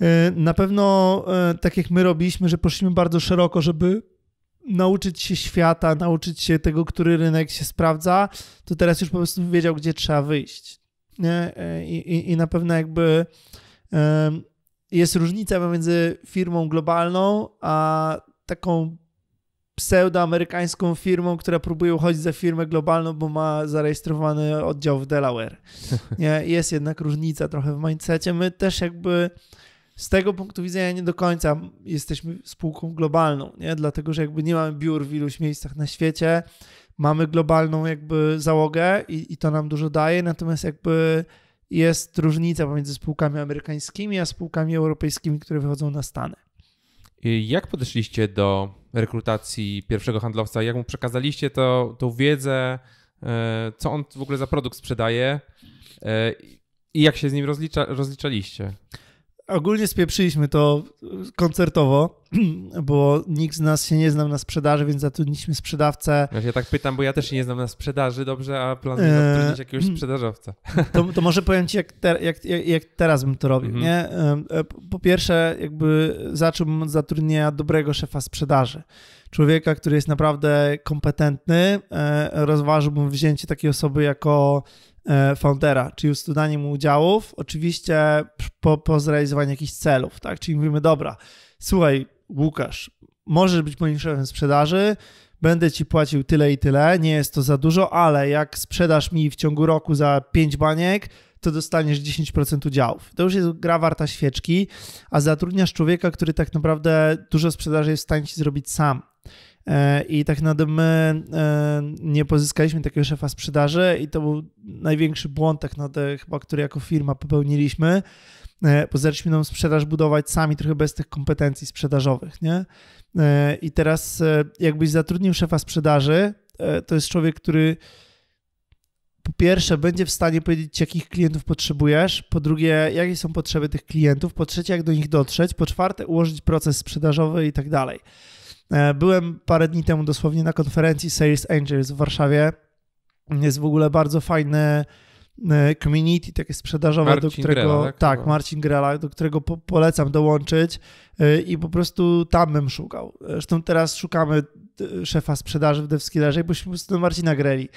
E, na pewno, tak jak my robiliśmy, że poszliśmy bardzo szeroko, żeby nauczyć się świata, nauczyć się tego, który rynek się sprawdza, to teraz już po prostu wiedział, gdzie trzeba wyjść. E, I, i, i na pewno jakby jest różnica pomiędzy firmą globalną, a taką pseudoamerykańską firmą, która próbuje uchodzić za firmę globalną, bo ma zarejestrowany oddział w Delaware. Nie? Jest jednak różnica trochę w mindsetie. My też jakby z tego punktu widzenia nie do końca jesteśmy spółką globalną, nie? dlatego że jakby nie mamy biur w iluś miejscach na świecie mamy globalną jakby załogę i, i to nam dużo daje, natomiast jakby jest różnica pomiędzy spółkami amerykańskimi a spółkami europejskimi, które wychodzą na Stany. Jak podeszliście do rekrutacji pierwszego handlowca? Jak mu przekazaliście to, tą wiedzę? E, co on w ogóle za produkt sprzedaje? E, I jak się z nim rozlicza, rozliczaliście? Ogólnie spieprzyliśmy to koncertowo, bo nikt z nas się nie znał na sprzedaży, więc zatrudniliśmy sprzedawcę. Ja tak pytam, bo ja też się nie znam na sprzedaży, dobrze, a planuję eee, zatrudnić jakiegoś hmm. sprzedażowca. To, to może powiem ci, jak, te, jak, jak teraz bym to robił, mhm. nie? E, po pierwsze, jakby zacząłbym od zatrudnienia dobrego szefa sprzedaży. Człowieka, który jest naprawdę kompetentny. E, rozważyłbym wzięcie takiej osoby jako E, foundera, czyli ustudanie mu udziałów, oczywiście po, po zrealizowaniu jakichś celów, tak? Czyli mówimy, dobra, słuchaj, Łukasz, możesz być moim szefem sprzedaży, będę ci płacił tyle i tyle, nie jest to za dużo, ale jak sprzedasz mi w ciągu roku za 5 baniek, to dostaniesz 10% udziałów. To już jest gra warta świeczki, a zatrudniasz człowieka, który tak naprawdę dużo sprzedaży jest w stanie ci zrobić sam. E, I tak naprawdę my e, nie pozyskaliśmy takiego szefa sprzedaży i to był największy błąd tak naprawdę chyba, który jako firma popełniliśmy, bo e, zaczęliśmy nam sprzedaż budować sami trochę bez tych kompetencji sprzedażowych, nie? I teraz jakbyś zatrudnił szefa sprzedaży, to jest człowiek, który po pierwsze, będzie w stanie powiedzieć, jakich klientów potrzebujesz, po drugie, jakie są potrzeby tych klientów, po trzecie, jak do nich dotrzeć, po czwarte, ułożyć proces sprzedażowy i tak dalej. E, byłem parę dni temu dosłownie na konferencji Sales Angels w Warszawie. Jest w ogóle bardzo fajne e, community takie sprzedażowe, Marcin do którego Grela, tak? tak, Marcin Grela, do którego po, polecam dołączyć e, i po prostu tam bym szukał. Zresztą teraz szukamy szefa sprzedaży w DevSkillerze i byśmy po prostu Marcina Greli.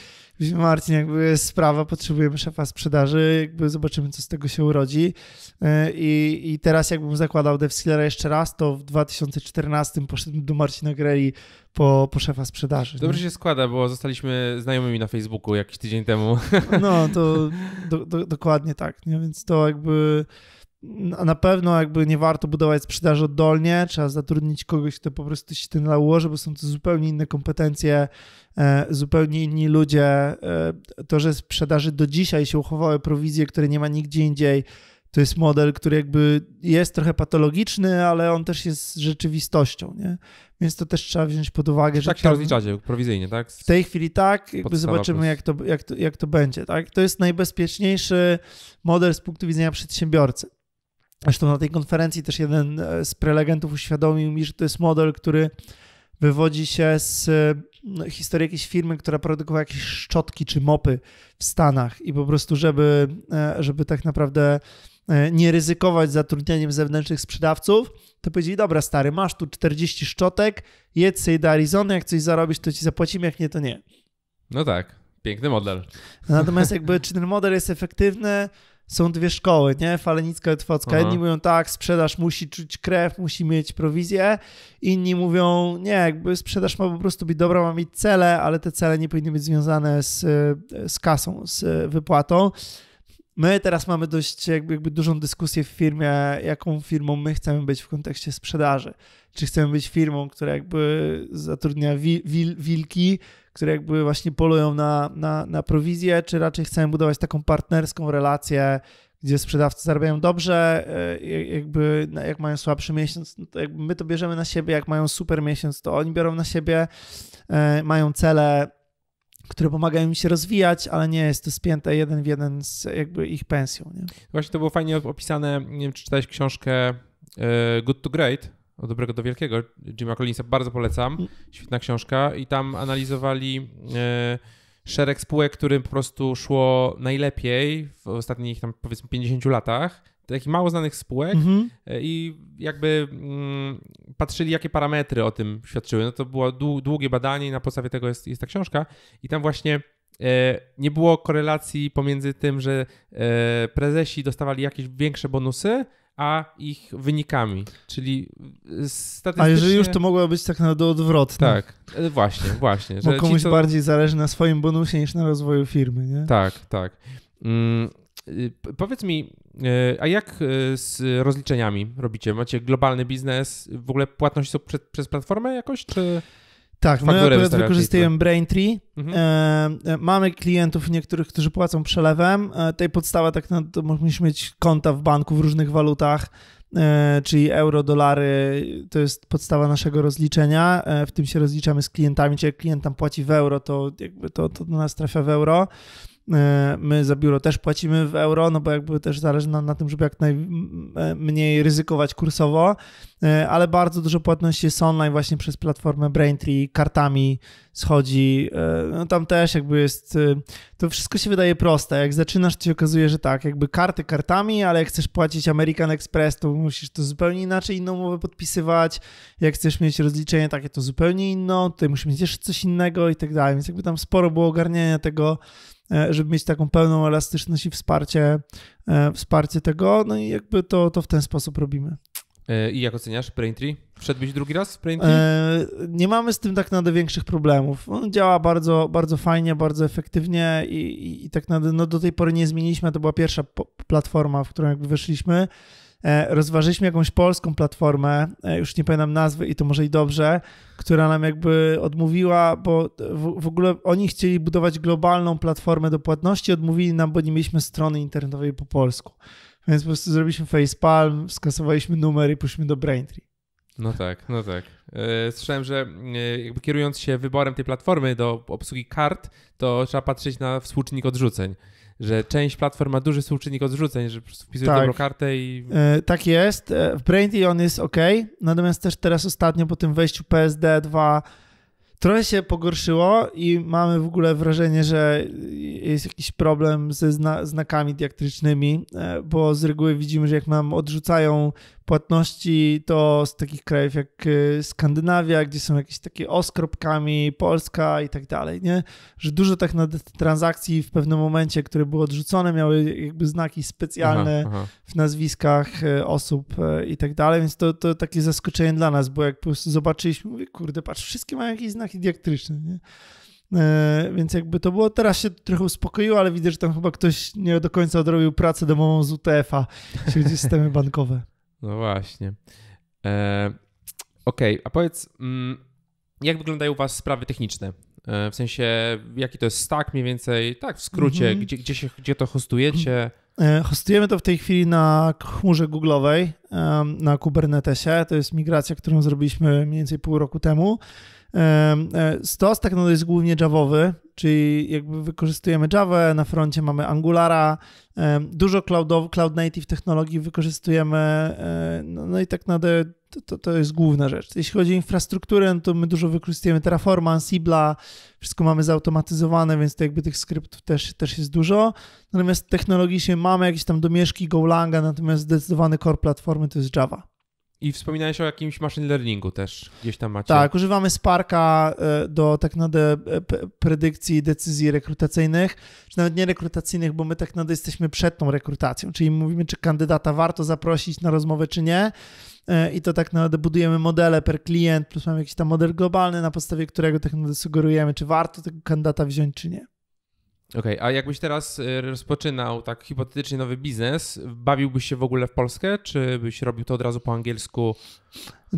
Marcin, jakby jest sprawa, potrzebujemy szefa sprzedaży, jakby zobaczymy, co z tego się urodzi. E, I, i teraz jakbym zakładał DevSkillera jeszcze raz, to w 2014 poszedłem do Marcina Greli po, po szefa sprzedaży. Dobrze nie? się składa, bo zostaliśmy znajomymi na Facebooku jakiś tydzień temu. No, to do, do, dokładnie tak, nie? więc to jakby na pewno jakby nie warto budować sprzedaży oddolnie, trzeba zatrudnić kogoś, kto po prostu się ten ułoży, bo są to zupełnie inne kompetencje, e, zupełnie inni ludzie. E, to, że sprzedaży do dzisiaj się uchowały prowizje, które nie ma nigdzie indziej, to jest model, który jakby jest trochę patologiczny, ale on też jest rzeczywistością, nie? Więc to też trzeba wziąć pod uwagę. Że tak się rozliczacie prowizyjnie, tak? W tej chwili tak, jakby zobaczymy jak to, jak, to, jak to będzie, tak? To jest najbezpieczniejszy model z punktu widzenia przedsiębiorcy. Zresztą na tej konferencji też jeden e, z prelegentów uświadomił mi, że to jest model, który wywodzi się z historii jakiejś firmy, która produkowała jakieś szczotki czy mopy w Stanach i po prostu, żeby, e, żeby tak naprawdę e, nie ryzykować zatrudnieniem zewnętrznych sprzedawców, to powiedzieli, dobra stary, masz tu 40 szczotek, jedz sobie do Arizony, jak coś zarobisz, to ci zapłacimy, jak nie, to nie. No tak, piękny model. Natomiast jakby, czy ten model jest efektywny? są dwie szkoły, nie? Falenicka i Twocka. Jedni mówią tak, sprzedaż musi czuć krew, musi mieć prowizję. Inni mówią nie, jakby sprzedaż ma po prostu być dobra, ma mieć cele, ale te cele nie powinny być związane z, z kasą, z wypłatą. My teraz mamy dość jakby, jakby dużą dyskusję w firmie, jaką firmą my chcemy być w kontekście sprzedaży. Czy chcemy być firmą, która jakby zatrudnia wil, wil, wilki, które jakby właśnie polują na, na, na prowizję, czy raczej chcemy budować taką partnerską relację, gdzie sprzedawcy zarabiają dobrze, e, jakby jak mają słabszy miesiąc, no to jakby my to bierzemy na siebie, jak mają super miesiąc, to oni biorą na siebie, e, mają cele, które pomagają mi się rozwijać, ale nie jest to spięte jeden w jeden z jakby ich pensją. Nie? Właśnie to było fajnie opisane, nie wiem czy czytałeś książkę e, Good to Great, od dobrego do wielkiego Jima Collinsa, bardzo polecam. Mm. Świetna książka i tam analizowali e, szereg spółek, którym po prostu szło najlepiej w ostatnich tam powiedzmy 50 latach. Takich mało znanych spółek mm-hmm. i jakby mm, patrzyli, jakie parametry o tym świadczyły. No to było długie badanie i na podstawie tego jest, jest ta książka. I tam właśnie e, nie było korelacji pomiędzy tym, że prezesi dostawali jakieś większe bonusy, a ich wynikami, czyli statystycznie... A jeżeli już to mogło być tak na do odwrotne. Tak, e, właśnie, właśnie. Bo komuś bardziej zależy na swoim bonusie niż na rozwoju firmy, nie? Tak, tak. Mm, y, powiedz mi, e, a jak e, z rozliczeniami robicie? Macie globalny biznes, w ogóle płatności są przez, przez platformę jakoś, czy... Tak, my no akurat wykorzystujemy Braintree. Mhm. E, e, mamy klientów niektórych, którzy płacą przelewem. E, tej podstawa tak na, to musimy mieć konta w banku w różnych walutach, e, czyli euro, dolary. To jest podstawa naszego rozliczenia. E, w tym się rozliczamy z klientami. Czyli jak klient tam płaci w euro, to jakby to, to do nas trafia w euro. E, my za biuro też płacimy w euro, no bo jakby też zależy nam na tym, żeby jak najmniej e, ryzykować kursowo, e, ale bardzo dużo płatności jest online właśnie przez platformę Braintree, kartami schodzi. No tam też jakby jest, to wszystko się wydaje proste. Jak zaczynasz, to się okazuje, że tak, jakby karty kartami, ale jak chcesz płacić American Express, to musisz to zupełnie inaczej inną umowę podpisywać. Jak chcesz mieć rozliczenie takie, to zupełnie inną, tutaj musisz mieć jeszcze coś innego i tak dalej. Więc jakby tam sporo było ogarniania tego, E, żeby mieć taką pełną elastyczność i wsparcie, e, wsparcie tego, no i jakby to, to w ten sposób robimy. E, I jak oceniasz Braintree? Wszedłbyś drugi raz w Braintree? nie mamy z tym tak naprawdę większych problemów. On działa bardzo, bardzo fajnie, bardzo efektywnie i, i, i tak naprawdę no, do tej pory nie zmieniliśmy, to była pierwsza platforma, w którą jakby weszliśmy. E, rozważyliśmy jakąś polską platformę, e, już nie pamiętam nazwy i to może i dobrze, która nam jakby odmówiła, bo w, ogóle oni chcieli budować globalną platformę do płatności, odmówili nam, bo nie mieliśmy strony internetowej po polsku. Więc po prostu zrobiliśmy facepalm, skasowaliśmy numer i poszliśmy do Braintree. No tak, no tak. E, słyszałem, że jakby kierując się wyborem tej platformy do obsługi kart, to trzeba patrzeć na współczynnik odrzuceń że część platform ma duży współczynnik odrzuceń, że po prostu wpisujesz tak. dobrą kartę i... E, tak jest. E, w Brainly on jest ok, natomiast też teraz ostatnio po tym wejściu PSD 2 trochę się pogorszyło i mamy w ogóle wrażenie, że jest jakiś problem ze zna znakami diaktrycznymi, e, bo z reguły widzimy, że jak nam odrzucają płatności to z takich krajów jak y, Skandynawia, gdzie są jakieś takie oskropkami, Polska i tak dalej, nie? Że dużo tak na transakcji w pewnym momencie, które były odrzucone, miały jakby znaki specjalne aha, aha. w nazwiskach y, osób y, i tak dalej, więc to, to takie zaskoczenie dla nas było, jak po prostu zobaczyliśmy, mówię, kurde, patrz, wszystkie mają jakieś znaki diaktryczne, nie? E, więc jakby to było, teraz się trochę uspokoiło, ale widzę, że tam chyba ktoś nie do końca odrobił pracę domową z UTF-a, czyli systemy bankowe. No właśnie. E, Okej, okay, a powiedz, mm, jak wyglądają u Was sprawy techniczne? E, w sensie, jaki to jest stack mniej więcej, tak w skrócie, mm -hmm. gdzie, gdzie, się, gdzie to hostujecie? E, hostujemy to w tej chwili na chmurze Google'owej, na Kubernetesie. To jest migracja, którą zrobiliśmy mniej więcej pół roku temu. E, stos tak naprawdę jest głównie javowy, czyli jakby wykorzystujemy Java, na froncie mamy Angulara, dużo cloud native technologii wykorzystujemy, e, no, no, i tak naprawdę to, to jest główna rzecz. Jeśli chodzi o infrastrukturę, no to my dużo wykorzystujemy Terraforma, Sibla, wszystko mamy zautomatyzowane, więc to jakby tych skryptów też, też jest dużo. Natomiast technologicznie mamy jakieś tam domieszki GoLanga, natomiast zdecydowany core platformy to jest Java. I wspominałeś o jakimś machine learningu też, gdzieś tam macie. Tak, używamy Sparka e, do tak naprawdę e, predykcji decyzji rekrutacyjnych, czy nawet nie rekrutacyjnych, bo my tak naprawdę jesteśmy przed tą rekrutacją, czyli mówimy, czy kandydata warto zaprosić na rozmowę, czy nie e, i to tak naprawdę budujemy modele per klient, plus mamy jakiś tam model globalny, na podstawie którego tak naprawdę sugerujemy, czy warto tego kandydata wziąć, czy nie. Okej, okay, a jakbyś teraz y, rozpoczynał tak hipotetycznie nowy biznes, bawiłbyś się w ogóle w Polskę, czy byś robił to od razu po angielsku?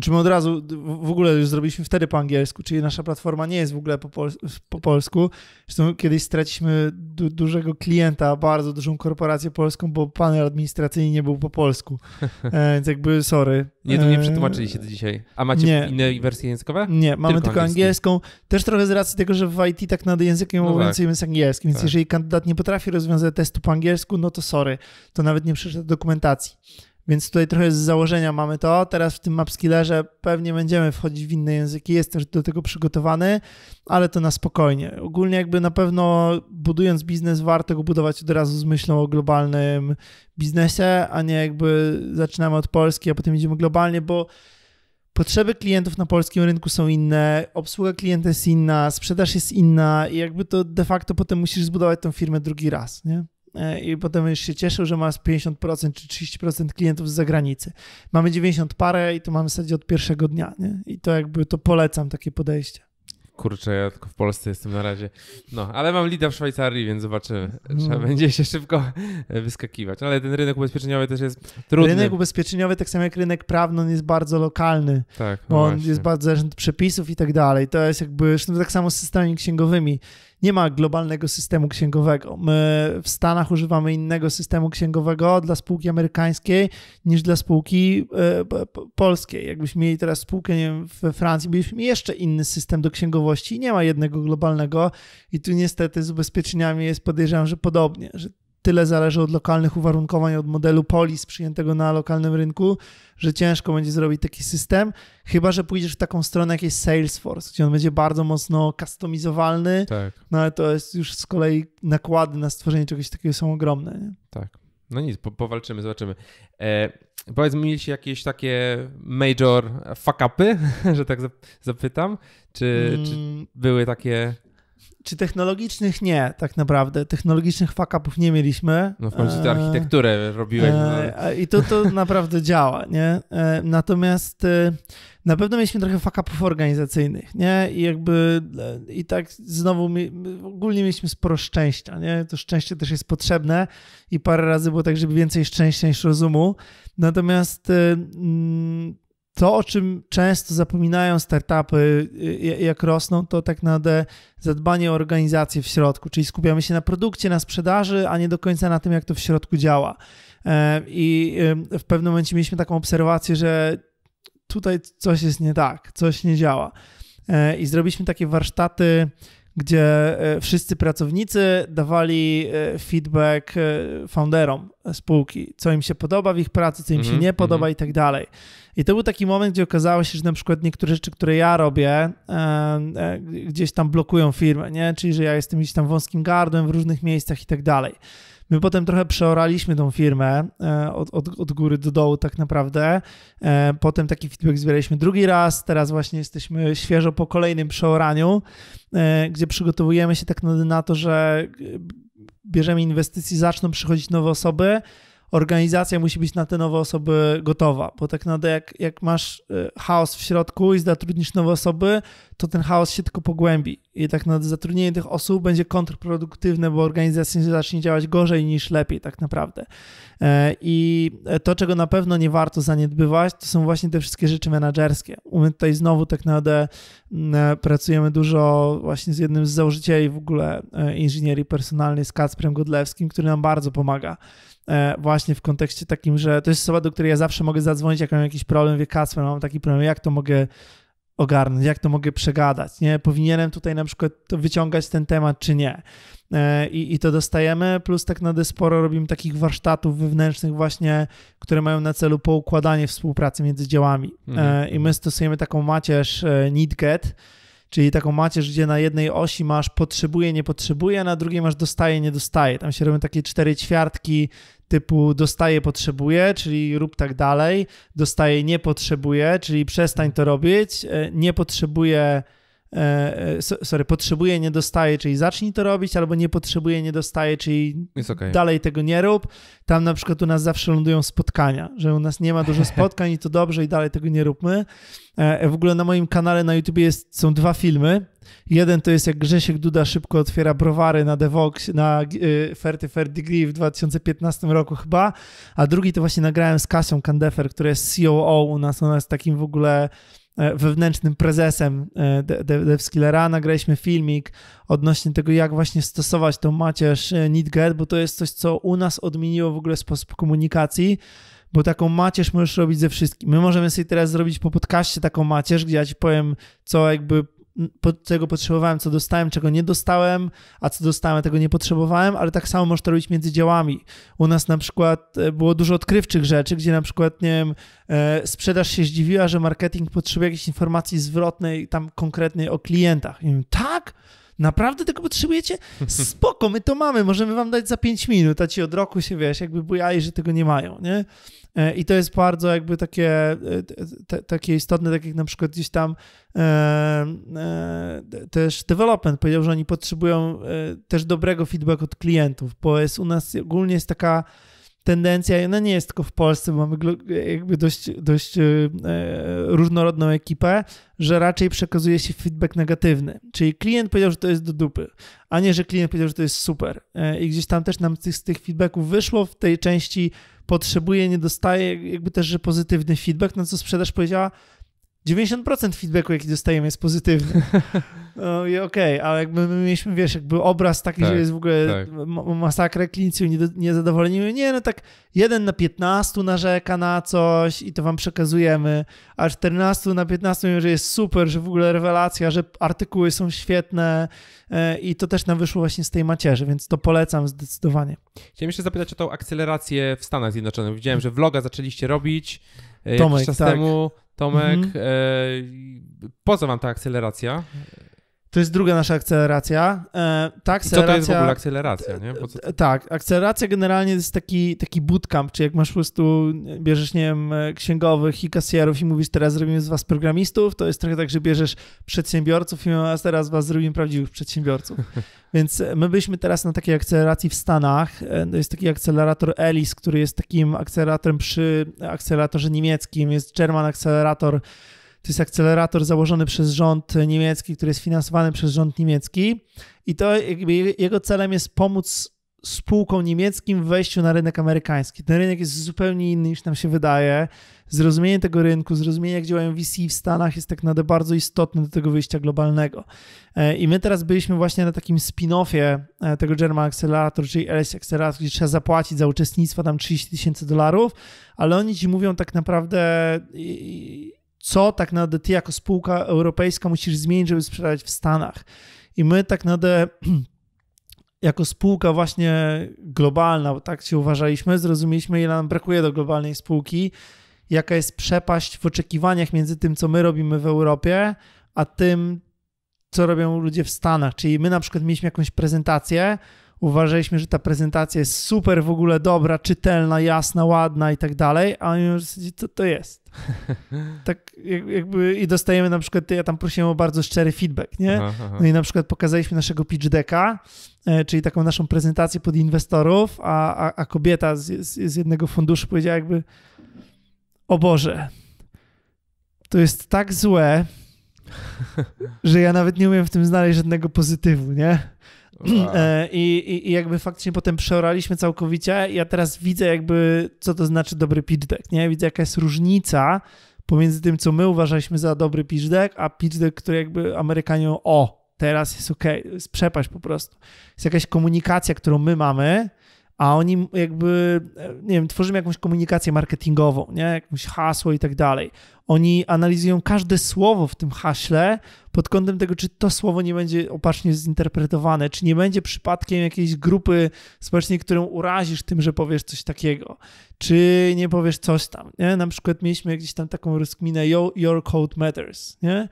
Czy znaczy, my od razu, w ogóle już zrobiliśmy wtedy po angielsku, czyli nasza platforma nie jest w ogóle po, pol, po polsku. Zresztą kiedyś straciliśmy du, dużego klienta, bardzo dużą korporację polską, bo panel administracyjny nie był po polsku. E, więc jakby sorry. Nie, to nie e, się do dzisiaj. A macie nie. inne wersje językowe? Nie, mamy tylko, tylko angielską. Też trochę z racji tego, że w IT tak nad językiem no tak. mówiącym tak. jest angielski, więc tak. jeżeli kandydat nie potrafi rozwiązać testu po angielsku, no to sorry, to nawet nie przeczyta dokumentacji. Więc tutaj trochę z założenia mamy to. Teraz w tym MapSkillerze pewnie będziemy wchodzić w inne języki. Jestem do tego przygotowany, ale to na spokojnie. Ogólnie jakby na pewno budując biznes warto go budować od razu z myślą o globalnym biznesie, a nie jakby zaczynamy od Polski, a potem idziemy globalnie, bo potrzeby klientów na polskim rynku są inne, obsługa klienta jest inna, sprzedaż jest inna i jakby to de facto potem musisz zbudować tą firmę drugi raz, nie? E, i potem już się cieszył, że masz 50% czy 30% klientów z zagranicy. Mamy 90 parę i to mamy w zasadzie od pierwszego dnia, nie? I to jakby to polecam takie podejście. Kurczę, ja tylko w Polsce jestem na razie. No, ale mam lida w Szwajcarii, więc zobaczymy. No. Trzeba będzie się szybko wyskakiwać. Ale ten rynek ubezpieczeniowy też jest trudny. Rynek ubezpieczeniowy, tak samo jak rynek prawny, on jest bardzo lokalny. Tak, no bo on właśnie. jest bardzo zależny od przepisów i tak dalej. To jest jakby, zresztą tak samo z systemami księgowymi nie ma globalnego systemu księgowego. My w Stanach używamy innego systemu księgowego dla spółki amerykańskiej niż dla spółki e, polskiej. Jakbyśmy mieli teraz spółkę nie wiem, we Francji, byliśmy jeszcze inny system do księgowości i nie ma jednego globalnego. I tu niestety z ubezpieczeniami jest podejrzewam, że podobnie, że tyle zależy od lokalnych uwarunkowań, od modelu polis przyjętego na lokalnym rynku, że ciężko będzie zrobić taki system, chyba że pójdziesz w taką stronę jakiejś Salesforce, gdzie on będzie bardzo mocno customizowalny, tak. no ale to jest już z kolei nakłady na stworzenie czegoś takiego są ogromne. Nie? Tak. No nic, po, powalczymy, zobaczymy. E, powiedz mieliście jakieś takie major fuck-upy, że tak zapytam? Czy, mm. czy były takie czy technologicznych nie, tak naprawdę. Technologicznych fuck-upów nie mieliśmy. No w końcu tę e, architekturę robiłeś. E, no. E, I to, to naprawdę działa, nie? Natomiast na pewno mieliśmy trochę fuck-upów organizacyjnych, nie? I jakby, i tak znowu, ogólnie mieliśmy sporo szczęścia, nie? To szczęście też jest potrzebne i parę razy było tak, żeby więcej szczęścia niż rozumu. Natomiast... Mm, to, o czym często zapominają startupy, y, y, jak rosną, to tak naprawdę zadbanie o organizację w środku, czyli skupiamy się na produkcie, na sprzedaży, a nie do końca na tym, jak to w środku działa. E, I y, w pewnym momencie mieliśmy taką obserwację, że tutaj coś jest nie tak, coś nie działa. E, I zrobiliśmy takie warsztaty gdzie e, wszyscy pracownicy dawali e, feedback e, founderom spółki, co im się podoba w ich pracy, co im mm -hmm, się mhm, nie podoba mm -hmm. i tak dalej. I to był taki moment, gdzie okazało się, że na przykład niektóre rzeczy, które ja robię, gdzieś tam blokują firmę, nie? czyli że ja jestem gdzieś tam wąskim gardłem w różnych miejscach i tak dalej. My potem trochę przeoraliśmy tą firmę e, od, od, od góry do dołu tak naprawdę. E, potem taki feedback zbieraliśmy drugi raz, teraz właśnie jesteśmy świeżo po kolejnym przeoraniu, e, gdzie przygotowujemy się tak na to, że bierzemy inwestycji, zaczną przychodzić nowe osoby, organizacja musi być na te nowe osoby gotowa, bo tak naprawdę jak, jak masz e, chaos w środku i zatrudnisz nowe osoby, to ten chaos się tylko pogłębi i tak naprawdę zatrudnienie tych osób będzie kontrproduktywne, bo organizacja zacznie działać gorzej niż lepiej tak naprawdę. E, I to, czego na pewno nie warto zaniedbywać, to są właśnie te wszystkie rzeczy menedżerskie. My tutaj znowu tak naprawdę e, pracujemy dużo właśnie z jednym z założycieli w ogóle inżynierii personalnej, z Kacprem Godlewskim, który nam bardzo pomaga E, właśnie w kontekście takim, że to jest osoba, do której ja zawsze mogę zadzwonić, jak mam jakiś problem, wie Kasper, mam taki problem, jak to mogę ogarnąć, jak to mogę przegadać, nie? Powinienem tutaj na przykład wyciągać ten temat, czy nie. E, I, I to dostajemy, plus tak na sporo robimy takich warsztatów wewnętrznych właśnie, które mają na celu poukładanie współpracy między działami. E, mhm. I my stosujemy taką macierz NeedGet, czyli taką macierz, gdzie na jednej osi masz potrzebuje, nie potrzebuje, na drugiej masz dostaje, nie dostaje. Tam się robią takie cztery ćwiartki typu dostaję, potrzebuję, czyli rób tak dalej, dostaję, nie potrzebuję, czyli przestań to robić, e, nie potrzebuję, e, e, sorry, potrzebuję, nie dostaję, czyli zacznij to robić, albo nie potrzebuję, nie dostaję, czyli okay. dalej tego nie rób. Tam na przykład u nas zawsze lądują spotkania, że u nas nie ma dużo spotkań i to dobrze i dalej tego nie róbmy. W ogóle na moim kanale na YouTube jest, są dwa filmy, Jeden to jest jak Grzesiek Duda szybko otwiera browary na Devox, na y, Fair Degree w 2015 roku chyba, a drugi to właśnie nagrałem z Kasią Kandefer, która jest COO u nas, ona jest takim w ogóle e, wewnętrznym prezesem e, DevSkillera. Nagraliśmy filmik odnośnie tego, jak właśnie stosować tą macierz e, NeedGet, bo to jest coś, co u nas odmieniło w ogóle sposób komunikacji, bo taką macierz możesz robić ze wszystkim. My możemy sobie teraz zrobić po podcaście taką macierz, gdzie ja ci powiem, co jakby czego potrzebowałem, co dostałem, czego nie dostałem, a co dostałem, tego nie potrzebowałem, ale tak samo można robić między działami. U nas na przykład e, było dużo odkrywczych rzeczy, gdzie na przykład, nie wiem, e, sprzedaż się zdziwiła, że marketing potrzebuje jakiejś informacji zwrotnej, tam konkretnej o klientach. I mówię, tak? Naprawdę tego potrzebujecie? Spoko, my to mamy, możemy wam dać za 5 minut, a ci od roku się, wiesz, jakby bujali, że tego nie mają, nie? E, I to jest bardzo jakby takie, e, te, takie istotne, tak jak na przykład gdzieś tam e, e, też development powiedział, że oni potrzebują e, też dobrego feedback od klientów, bo jest u nas ogólnie jest taka tendencja, i no ona nie jest tylko w Polsce, bo mamy jakby dość, dość e, e, różnorodną ekipę, że raczej przekazuje się feedback negatywny. Czyli klient powiedział, że to jest do dupy, a nie, że klient powiedział, że to jest super. E, I gdzieś tam też nam z tych, z tych feedbacków wyszło w tej części potrzebuje, nie dostaje, jakby też, że pozytywny feedback, na co sprzedaż powiedziała, 90% feedbacku, jaki dostajemy, jest pozytywny. No i okej, okay, ale jakby my mieliśmy, wiesz, jakby obraz taki, tak, że jest w ogóle tak. masakra klinicją, niezadowoleni. Nie, nie, no tak jeden na 15 narzeka na coś i to wam przekazujemy, a 14 na 15 mówią, że jest super, że w ogóle rewelacja, że artykuły są świetne e, i to też nam wyszło właśnie z tej macierzy, więc to polecam zdecydowanie. Chciałem jeszcze zapytać o tą akcelerację w Stanach Zjednoczonych. Widziałem, że vloga zaczęliście robić e, Tomek, jakiś czas tak. temu. Tomek, mhm. e, po co wam ta akceleracja? To jest druga nasza akceleracja. E, ta akceleracja, I co to jest w ogóle akceleracja, nie? To... E, tak, akceleracja generalnie jest taki, taki bootcamp, czyli jak masz po prostu, bierzesz, nie wiem, e, księgowych i kasjerów i mówisz, teraz zrobimy z was programistów, to jest trochę tak, że bierzesz przedsiębiorców i mówisz, teraz was zrobimy prawdziwych przedsiębiorców. Więc e, my byliśmy teraz na takiej akceleracji w Stanach. To jest taki akcelerator ELIS, który jest takim akceleratorem przy akceleratorze niemieckim, jest German Accelerator, to jest akcelerator założony przez rząd niemiecki, który jest finansowany przez rząd niemiecki i to jego celem jest pomóc spółkom niemieckim w wejściu na rynek amerykański. Ten rynek jest zupełnie inny niż nam się wydaje. Zrozumienie tego rynku, zrozumienie jak działają VC w Stanach jest tak naprawdę bardzo istotne do tego wyjścia globalnego. E, I my teraz byliśmy właśnie na takim spin-offie e, tego German Accelerator, czyli LS Accelerator, gdzie trzeba zapłacić za uczestnictwo tam 30 tysięcy dolarów, ale oni ci mówią tak naprawdę co tak naprawdę ty jako spółka europejska musisz zmienić, żeby sprzedawać w Stanach. I my tak naprawdę jako spółka właśnie globalna, bo tak się uważaliśmy, zrozumieliśmy, ile nam brakuje do globalnej spółki, jaka jest przepaść w oczekiwaniach między tym, co my robimy w Europie, a tym, co robią ludzie w Stanach. Czyli my na przykład mieliśmy jakąś prezentację, uważaliśmy, że ta prezentacja jest super w ogóle dobra, czytelna, jasna, ładna i tak dalej, a oni już co to jest? tak jakby i dostajemy na przykład, ja tam prosiłem o bardzo szczery feedback, nie? No i na przykład pokazaliśmy naszego pitch decka, e, czyli taką naszą prezentację pod inwestorów, a, a, a kobieta z, z, z jednego funduszu powiedziała jakby o Boże, to jest tak złe, że ja nawet nie umiem w tym znaleźć żadnego pozytywu, nie? E, I, i, I, jakby faktycznie potem przeoraliśmy całkowicie. Ja teraz widzę jakby, co to znaczy dobry pitch deck, nie? Widzę, jaka jest różnica pomiędzy tym, co my uważaliśmy za dobry pitch deck, a pitch deck, który jakby Amerykanie o, teraz jest ok, jest przepaść po prostu. Jest jakaś komunikacja, którą my mamy, a oni jakby, e, nie wiem, tworzymy jakąś komunikację marketingową, nie? jakieś hasło i tak dalej. Oni analizują każde słowo w tym haśle pod kątem tego, czy to słowo nie będzie opacznie zinterpretowane, czy nie będzie przypadkiem jakiejś grupy społecznej, którą urazisz tym, że powiesz coś takiego, czy nie powiesz coś tam. Nie? Na przykład mieliśmy gdzieś tam taką rozkminę Your Code Matters, nie?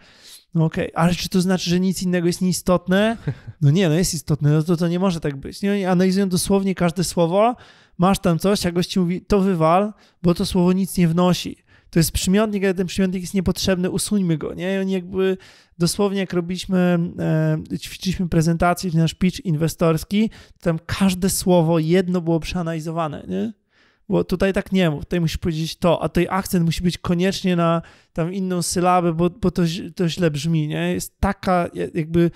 No okej, okay. ale czy to znaczy, że nic innego jest nieistotne? No nie, no jest istotne, no to to nie może tak być. Nie, analizują dosłownie każde słowo, masz tam coś, a gość mówi, to wywal, bo to słowo nic nie wnosi. To jest przymiotnik, ale ten przymiotnik jest niepotrzebny, usuńmy go, nie? I oni jakby dosłownie jak robiliśmy, e, ćwiczyliśmy prezentację, nasz pitch inwestorski, to tam każde słowo jedno było przeanalizowane, nie? Bo tutaj tak nie mów, tutaj musisz powiedzieć to, a tutaj akcent musi być koniecznie na tam inną sylabę, bo, bo to, to źle brzmi, nie? Jest taka jakby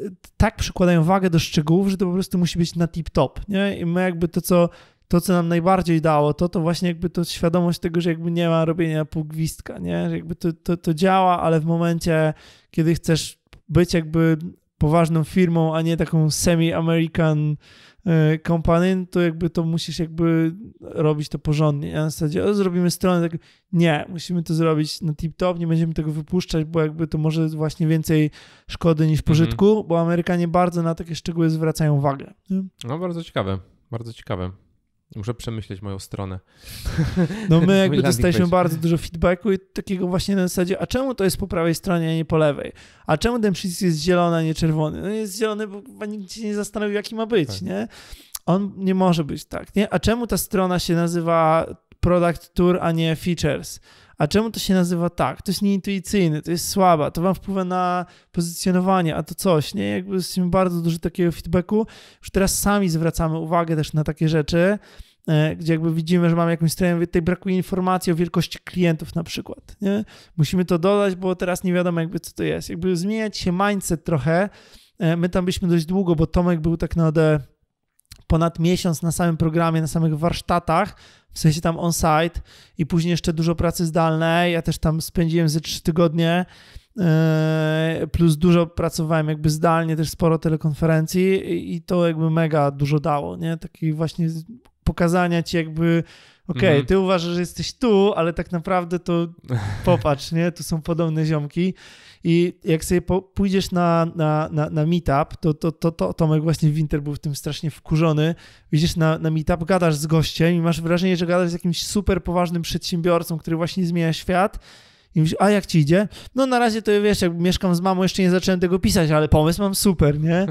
e, tak przykładają wagę do szczegółów, że to po prostu musi być na tip-top, nie? I my jakby to, co, to, co nam najbardziej dało, to to właśnie jakby to świadomość tego, że jakby nie ma robienia półgwistka, nie? Że jakby to, to, to działa, ale w momencie, kiedy chcesz być jakby poważną firmą, a nie taką semi-American company, e, no to jakby to musisz jakby robić to porządnie. Na zasadzie, o, zrobimy stronę, tak, nie, musimy to zrobić na tip-top, nie będziemy tego wypuszczać, bo jakby to może właśnie więcej szkody niż mhm. pożytku, mm -hmm. bo Amerykanie bardzo na takie szczegóły zwracają uwagę. Nie? No, bardzo ciekawe, bardzo ciekawe. Muszę przemyśleć moją stronę. No my jakby dostaliśmy bardzo dużo feedbacku i takiego właśnie na zasadzie, a czemu to jest po prawej stronie, a nie po lewej? A czemu ten przycisk jest zielony, a nie czerwony? No jest zielony, bo nikt się nie zastanowił, jaki ma być, tak. nie? On nie może być tak, nie? A czemu ta strona się nazywa product tour, a nie features? a czemu to się nazywa tak? To jest nieintuicyjne, to jest słaba, to wam wpływa na pozycjonowanie, a to coś, nie? Jakby z tym bardzo dużo takiego feedbacku. Już teraz sami zwracamy uwagę też na takie rzeczy, e, gdzie jakby widzimy, że mamy jakąś stronę, tutaj brakuje informacji o wielkości klientów na przykład, nie? Musimy to dodać, bo teraz nie wiadomo jakby co to jest. Jakby zmieniać się mindset trochę. E, my tam byliśmy dość długo, bo Tomek był tak naprawdę ponad miesiąc na samym programie, na samych warsztatach, w sensie tam on-site i później jeszcze dużo pracy zdalnej. Ja też tam spędziłem ze trzy tygodnie, e, plus dużo pracowałem jakby zdalnie, też sporo telekonferencji i to jakby mega dużo dało, nie? Taki właśnie pokazania ci jakby okej, okay, mhm. ty uważasz, że jesteś tu, ale tak naprawdę to popatrz, nie? Tu są podobne ziomki i jak sobie po, pójdziesz na, na, na, na meetup, to, to, to, to Tomek właśnie Winter był w tym strasznie wkurzony. Widzisz na, na meetup, gadasz z gościem i masz wrażenie, że gadasz z jakimś super poważnym przedsiębiorcą, który właśnie zmienia świat. I mówisz, a jak ci idzie? No na razie to wiesz, jak mieszkam z mamą, jeszcze nie zacząłem tego pisać, ale pomysł mam super, nie?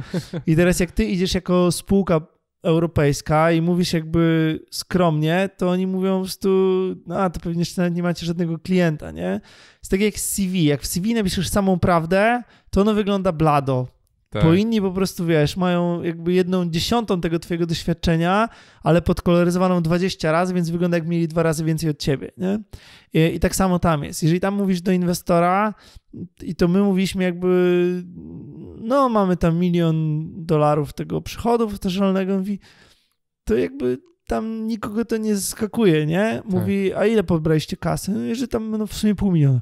I teraz jak ty idziesz jako spółka europejska i mówisz jakby skromnie, to oni mówią po prostu, no a to pewnie jeszcze nawet nie macie żadnego klienta, nie? Jest tak jak z CV. Jak w CV napiszesz samą prawdę, to ono wygląda blado tak. Bo inni po prostu, wiesz, mają jakby jedną dziesiątą tego twojego doświadczenia, ale podkoloryzowaną 20 razy, więc wygląda jak mieli dwa razy więcej od ciebie, nie? I, I, tak samo tam jest. Jeżeli tam mówisz do inwestora i to my mówiliśmy jakby, no mamy tam milion dolarów tego przychodu powtarzalnego, mówi, to jakby tam nikogo to nie zaskakuje, nie? Mówi, tak. a ile pobraliście kasy? No, że tam no, w sumie pół miliona.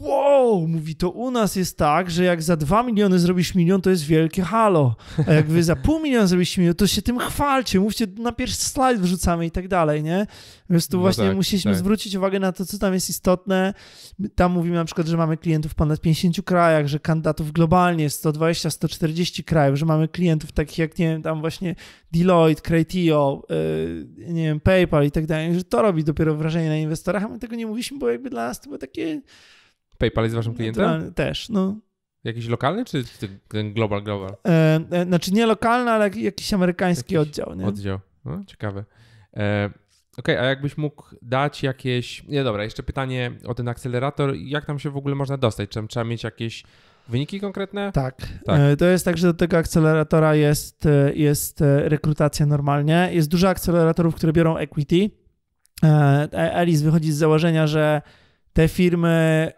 Wow, mówi, to u nas jest tak, że jak za dwa miliony zrobisz milion, to jest wielkie halo. A jak wy za pół miliona zrobisz milion, to się tym chwalcie, mówcie, na pierwszy slajd wrzucamy i tak dalej, nie? Więc tu no właśnie tak, musieliśmy tak. zwrócić uwagę na to, co tam jest istotne. Tam mówimy na przykład, że mamy klientów w ponad 50 krajach, że kandydatów globalnie 120-140 krajów, że mamy klientów takich jak, nie wiem, tam właśnie Deloitte, Cratio, yy, nie wiem, PayPal i tak dalej, że to robi dopiero wrażenie na inwestorach, a my tego nie mówiliśmy, bo jakby dla nas to było takie PayPal jest waszym klientem? Naturalnie, też, no. Jakiś lokalny, czy ten global, global? E, e, znaczy nie lokalny, ale jakiś amerykański jakiś oddział, nie? Oddział, no, ciekawe. E, Okej, okay, a jakbyś mógł dać jakieś. Nie dobra, jeszcze pytanie o ten akcelerator. Jak tam się w ogóle można dostać? Czy trzeba mieć jakieś wyniki konkretne? Tak. tak. E, to jest tak, że do tego akceleratora jest, e, jest e, rekrutacja normalnie. Jest dużo akceleratorów, które biorą equity. Alice wychodzi z założenia, że te firmy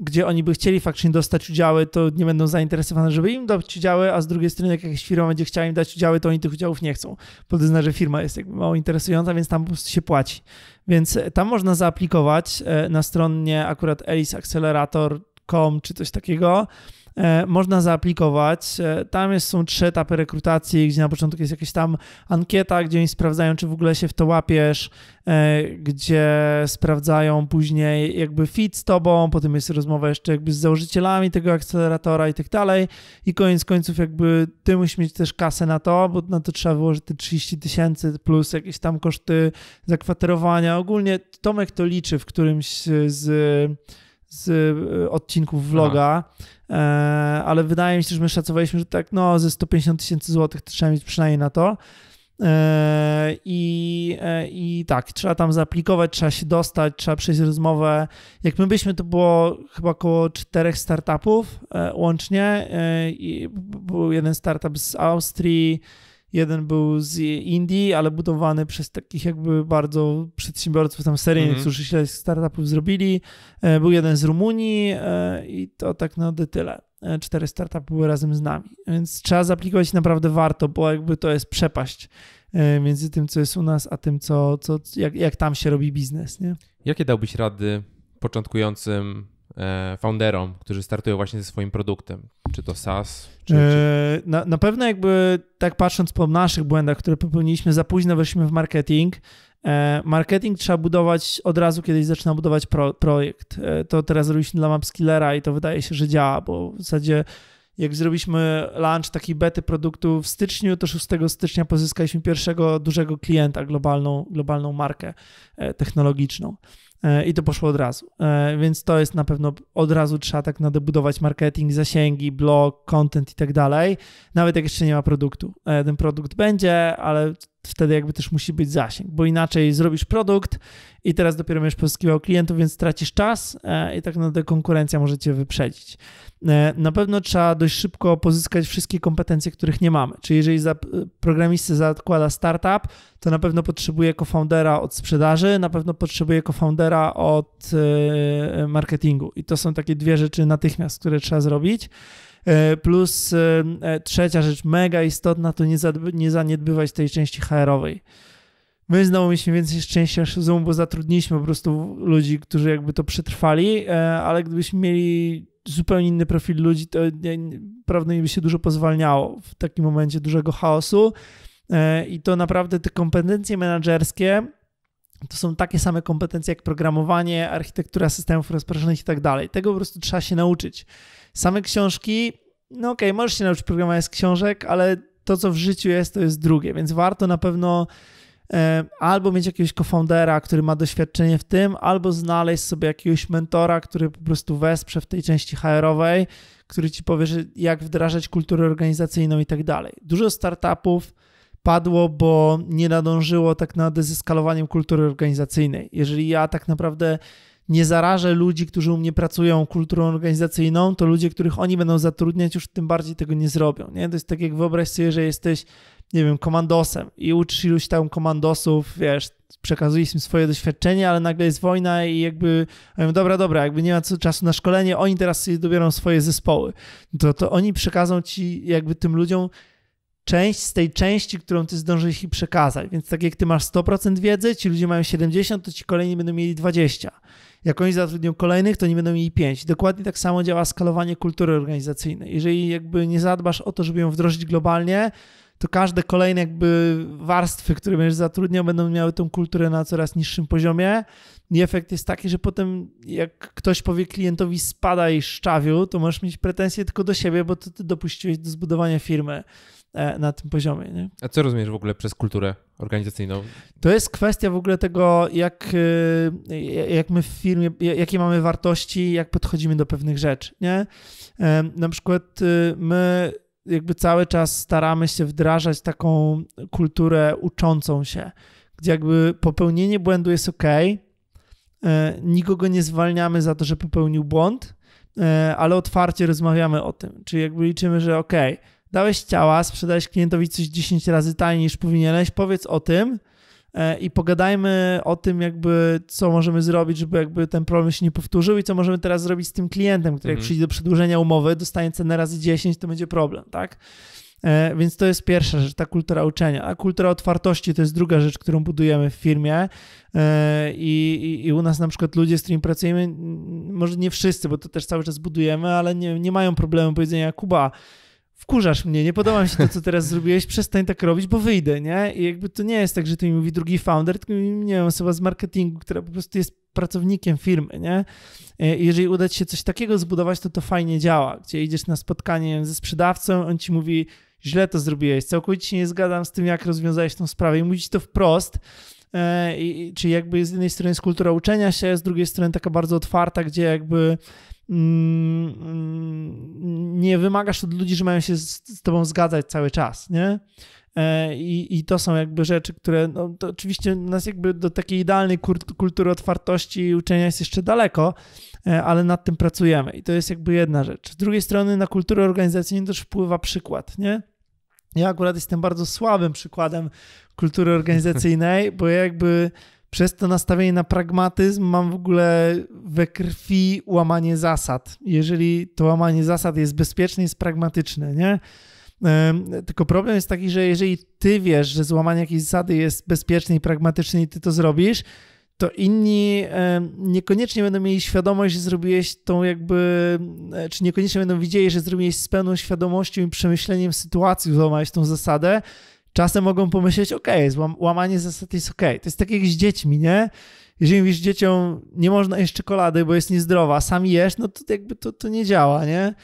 gdzie oni by chcieli faktycznie dostać udziały, to nie będą zainteresowane, żeby im dać udziały, a z drugiej strony, jak jakaś firma będzie chciała im dać udziały, to oni tych udziałów nie chcą, bo to znaczy, że firma jest jakby mało interesująca, więc tam po prostu się płaci. Więc e, tam można zaaplikować e, na stronie akurat elisaccelerator.com czy coś takiego E, można zaaplikować. E, tam jest, są trzy etapy rekrutacji, gdzie na początku jest jakaś tam ankieta, gdzie oni sprawdzają, czy w ogóle się w to łapiesz, e, gdzie sprawdzają później jakby fit z tobą, potem jest rozmowa jeszcze jakby z założycielami tego akceleratora i tak dalej i koniec końców jakby ty musisz mieć też kasę na to, bo na to trzeba wyłożyć te 30 tysięcy plus jakieś tam koszty zakwaterowania. Ogólnie Tomek to liczy w którymś z z e, odcinków vloga, Aha. E, ale wydaje mi się, że my szacowaliśmy, że tak no ze 150 tysięcy złotych trzeba mieć przynajmniej na to. E, I, I tak, trzeba tam zaaplikować, trzeba się dostać, trzeba przejść rozmowę. Jak my byśmy, to było chyba około czterech startupów łącznie. I był jeden startup z Austrii, Jeden był z Indii, ale budowany przez takich jakby bardzo przedsiębiorców tam seryjnych, mm -hmm. którzy się startupów zrobili. E, był jeden z Rumunii e, i to tak na no, tyle. E, cztery startupy były razem z nami. Więc trzeba zaaplikować naprawdę warto, bo jakby to jest przepaść między tym, co jest u nas, a tym, co, co jak, jak tam się robi biznes. Nie? Jakie dałbyś rady początkującym founderom, którzy startują właśnie ze swoim produktem? Czy to SaaS, czy, czy... E, na, na pewno jakby tak patrząc po naszych błędach, które popełniliśmy, za późno weszliśmy w marketing. E, marketing trzeba budować od razu, kiedyś zaczyna budować pro, projekt. E, to teraz zrobiliśmy dla Mapskillera i to wydaje się, że działa, bo w zasadzie jak zrobiliśmy launch takiej bety produktu w styczniu, to 6 stycznia pozyskaliśmy pierwszego dużego klienta, globalną, globalną markę technologiczną. E, i to poszło od razu. E, więc to jest na pewno od razu trzeba tak nadebudować marketing, zasięgi, blog, content i tak dalej. Nawet jak jeszcze nie ma produktu. E, ten produkt będzie, ale wtedy jakby też musi być zasięg, bo inaczej zrobisz produkt i teraz dopiero będziesz pozyskiwał klientów, więc tracisz czas i tak naprawdę konkurencja może cię wyprzedzić. Na pewno trzeba dość szybko pozyskać wszystkie kompetencje, których nie mamy. Czyli jeżeli programista programistę zakłada startup, to na pewno potrzebuje ko-foundera od sprzedaży, na pewno potrzebuje ko-foundera od e, marketingu. I to są takie dwie rzeczy natychmiast, które trzeba zrobić. E, plus e, trzecia rzecz, mega istotna, to nie, nie zaniedbywać tej części HR-owej. My znowu mieliśmy więcej szczęścia Zoom, bo zatrudniliśmy po prostu ludzi, którzy jakby to przetrwali, ale gdybyśmy mieli zupełnie inny profil ludzi, to prawdopodobnie by się dużo pozwalniało w takim momencie dużego chaosu. E, I to naprawdę te kompetencje menedżerskie to są takie same kompetencje jak programowanie, architektura systemów rozproszonych i tak dalej. Tego po prostu trzeba się nauczyć. Same książki, no okej, okay, możesz się nauczyć programowania z książek, ale to, co w życiu jest, to jest drugie, więc warto na pewno e, albo mieć jakiegoś cofoundera, który ma doświadczenie w tym, albo znaleźć sobie jakiegoś mentora, który po prostu wesprze w tej części HR-owej, który ci powie, jak wdrażać kulturę organizacyjną i tak dalej. Dużo startupów padło, bo nie nadążyło tak nad zeskalowaniem kultury organizacyjnej. Jeżeli ja tak naprawdę nie zarażę ludzi, którzy u mnie pracują kulturą organizacyjną, to ludzie, których oni będą zatrudniać, już tym bardziej tego nie zrobią. Nie? To jest tak, jak wyobraź sobie, że jesteś, nie wiem, komandosem i uczysz iluś tam komandosów, wiesz, przekazujesz im swoje doświadczenie, ale nagle jest wojna i jakby mówią, dobra, dobra, jakby nie ma czasu na szkolenie, oni teraz sobie dobiorą swoje zespoły. To, to oni przekazą ci jakby tym ludziom część z tej części, którą ty zdążyłeś ich przekazać. Więc tak jak ty masz 100% wiedzy, ci ludzie mają 70, to ci kolejni będą mieli 20. Jak oni zatrudnią kolejnych, to nie będą mieli 5. Dokładnie tak samo działa skalowanie kultury organizacyjnej. Jeżeli jakby nie zadbasz o to, żeby ją wdrożyć globalnie, to każde kolejne jakby warstwy, które będziesz zatrudniał, będą miały tą kulturę na coraz niższym poziomie. I efekt jest taki, że potem jak ktoś powie klientowi spadaj szczawiu, to możesz mieć pretensje tylko do siebie, bo to ty dopuściłeś do zbudowania firmy. E, na tym poziomie. Nie? A co rozumiesz w ogóle przez kulturę organizacyjną? To jest kwestia w ogóle tego, jak, y, y, jak my w firmie, y, jakie mamy wartości, jak podchodzimy do pewnych rzeczy. Nie? Na przykład my jakby cały czas staramy się wdrażać taką kulturę uczącą się, gdzie jakby popełnienie błędu jest ok, e, nikogo nie zwalniamy za to, że popełnił błąd, e, ale otwarcie rozmawiamy o tym, czyli jakby liczymy, że okej, okay, dałeś ciała, sprzedałeś klientowi coś 10 razy taniej niż powinieneś, powiedz o tym e, i pogadajmy o tym jakby, co możemy zrobić, żeby jakby ten problem się nie powtórzył i co możemy teraz zrobić z tym klientem, który mhm. jak przyjdzie do przedłużenia umowy, dostanie cenę razy 10, to będzie problem, tak? E, więc to jest pierwsza rzecz, ta kultura uczenia. A kultura otwartości to jest druga rzecz, którą budujemy w firmie. E, I, i, I, u nas na przykład ludzie, z którymi pracujemy, może nie wszyscy, bo to też cały czas budujemy, ale nie, nie mają problemu powiedzenia: Kuba, wkurzasz mnie, nie podoba mi się to, co teraz zrobiłeś, przestań tak robić, bo wyjdę, nie? I jakby to nie jest tak, że to mi mówi drugi founder, tylko mi, nie wiem, osoba z marketingu, która po prostu jest pracownikiem firmy, nie? E, I jeżeli uda ci się coś takiego zbudować, to to fajnie działa, gdzie idziesz na spotkanie ze sprzedawcą, on ci mówi, źle to zrobiłeś, całkowicie się nie zgadzam z tym, jak rozwiązałeś tą sprawę i mówi ci to wprost, e, i, czyli jakby z jednej strony jest kultura uczenia się, z drugiej strony taka bardzo otwarta, gdzie jakby Mm, nie wymagasz od ludzi, że mają się z, tobą zgadzać cały czas, nie? E, I, I to są jakby rzeczy, które no, to oczywiście nas jakby do takiej idealnej kultury otwartości i uczenia jest jeszcze daleko, e, ale nad tym pracujemy i to jest jakby jedna rzecz. Z drugiej strony na kulturę organizacyjną też wpływa przykład, nie? Ja akurat jestem bardzo słabym przykładem kultury organizacyjnej, bo ja jakby przez to nastawienie na pragmatyzm mam w ogóle we krwi łamanie zasad. Jeżeli to łamanie zasad jest bezpieczne, jest pragmatyczne, nie? Tylko problem jest taki, że jeżeli ty wiesz, że złamanie jakiejś zasady jest bezpieczne i pragmatyczne i ty to zrobisz, to inni niekoniecznie będą mieli świadomość, że zrobiłeś tą jakby, e, czy niekoniecznie będą widzieli, że zrobiłeś z pełną świadomością i przemyśleniem sytuacji, złamałeś tą zasadę czasem mogą pomyśleć, ok, złam, łamanie zasad jest ok. To jest tak jak z dziećmi, nie? Jeżeli mówisz dzieciom, nie można jeść czekolady, bo jest niezdrowa, sam jesz, no to jakby to, to nie działa, nie?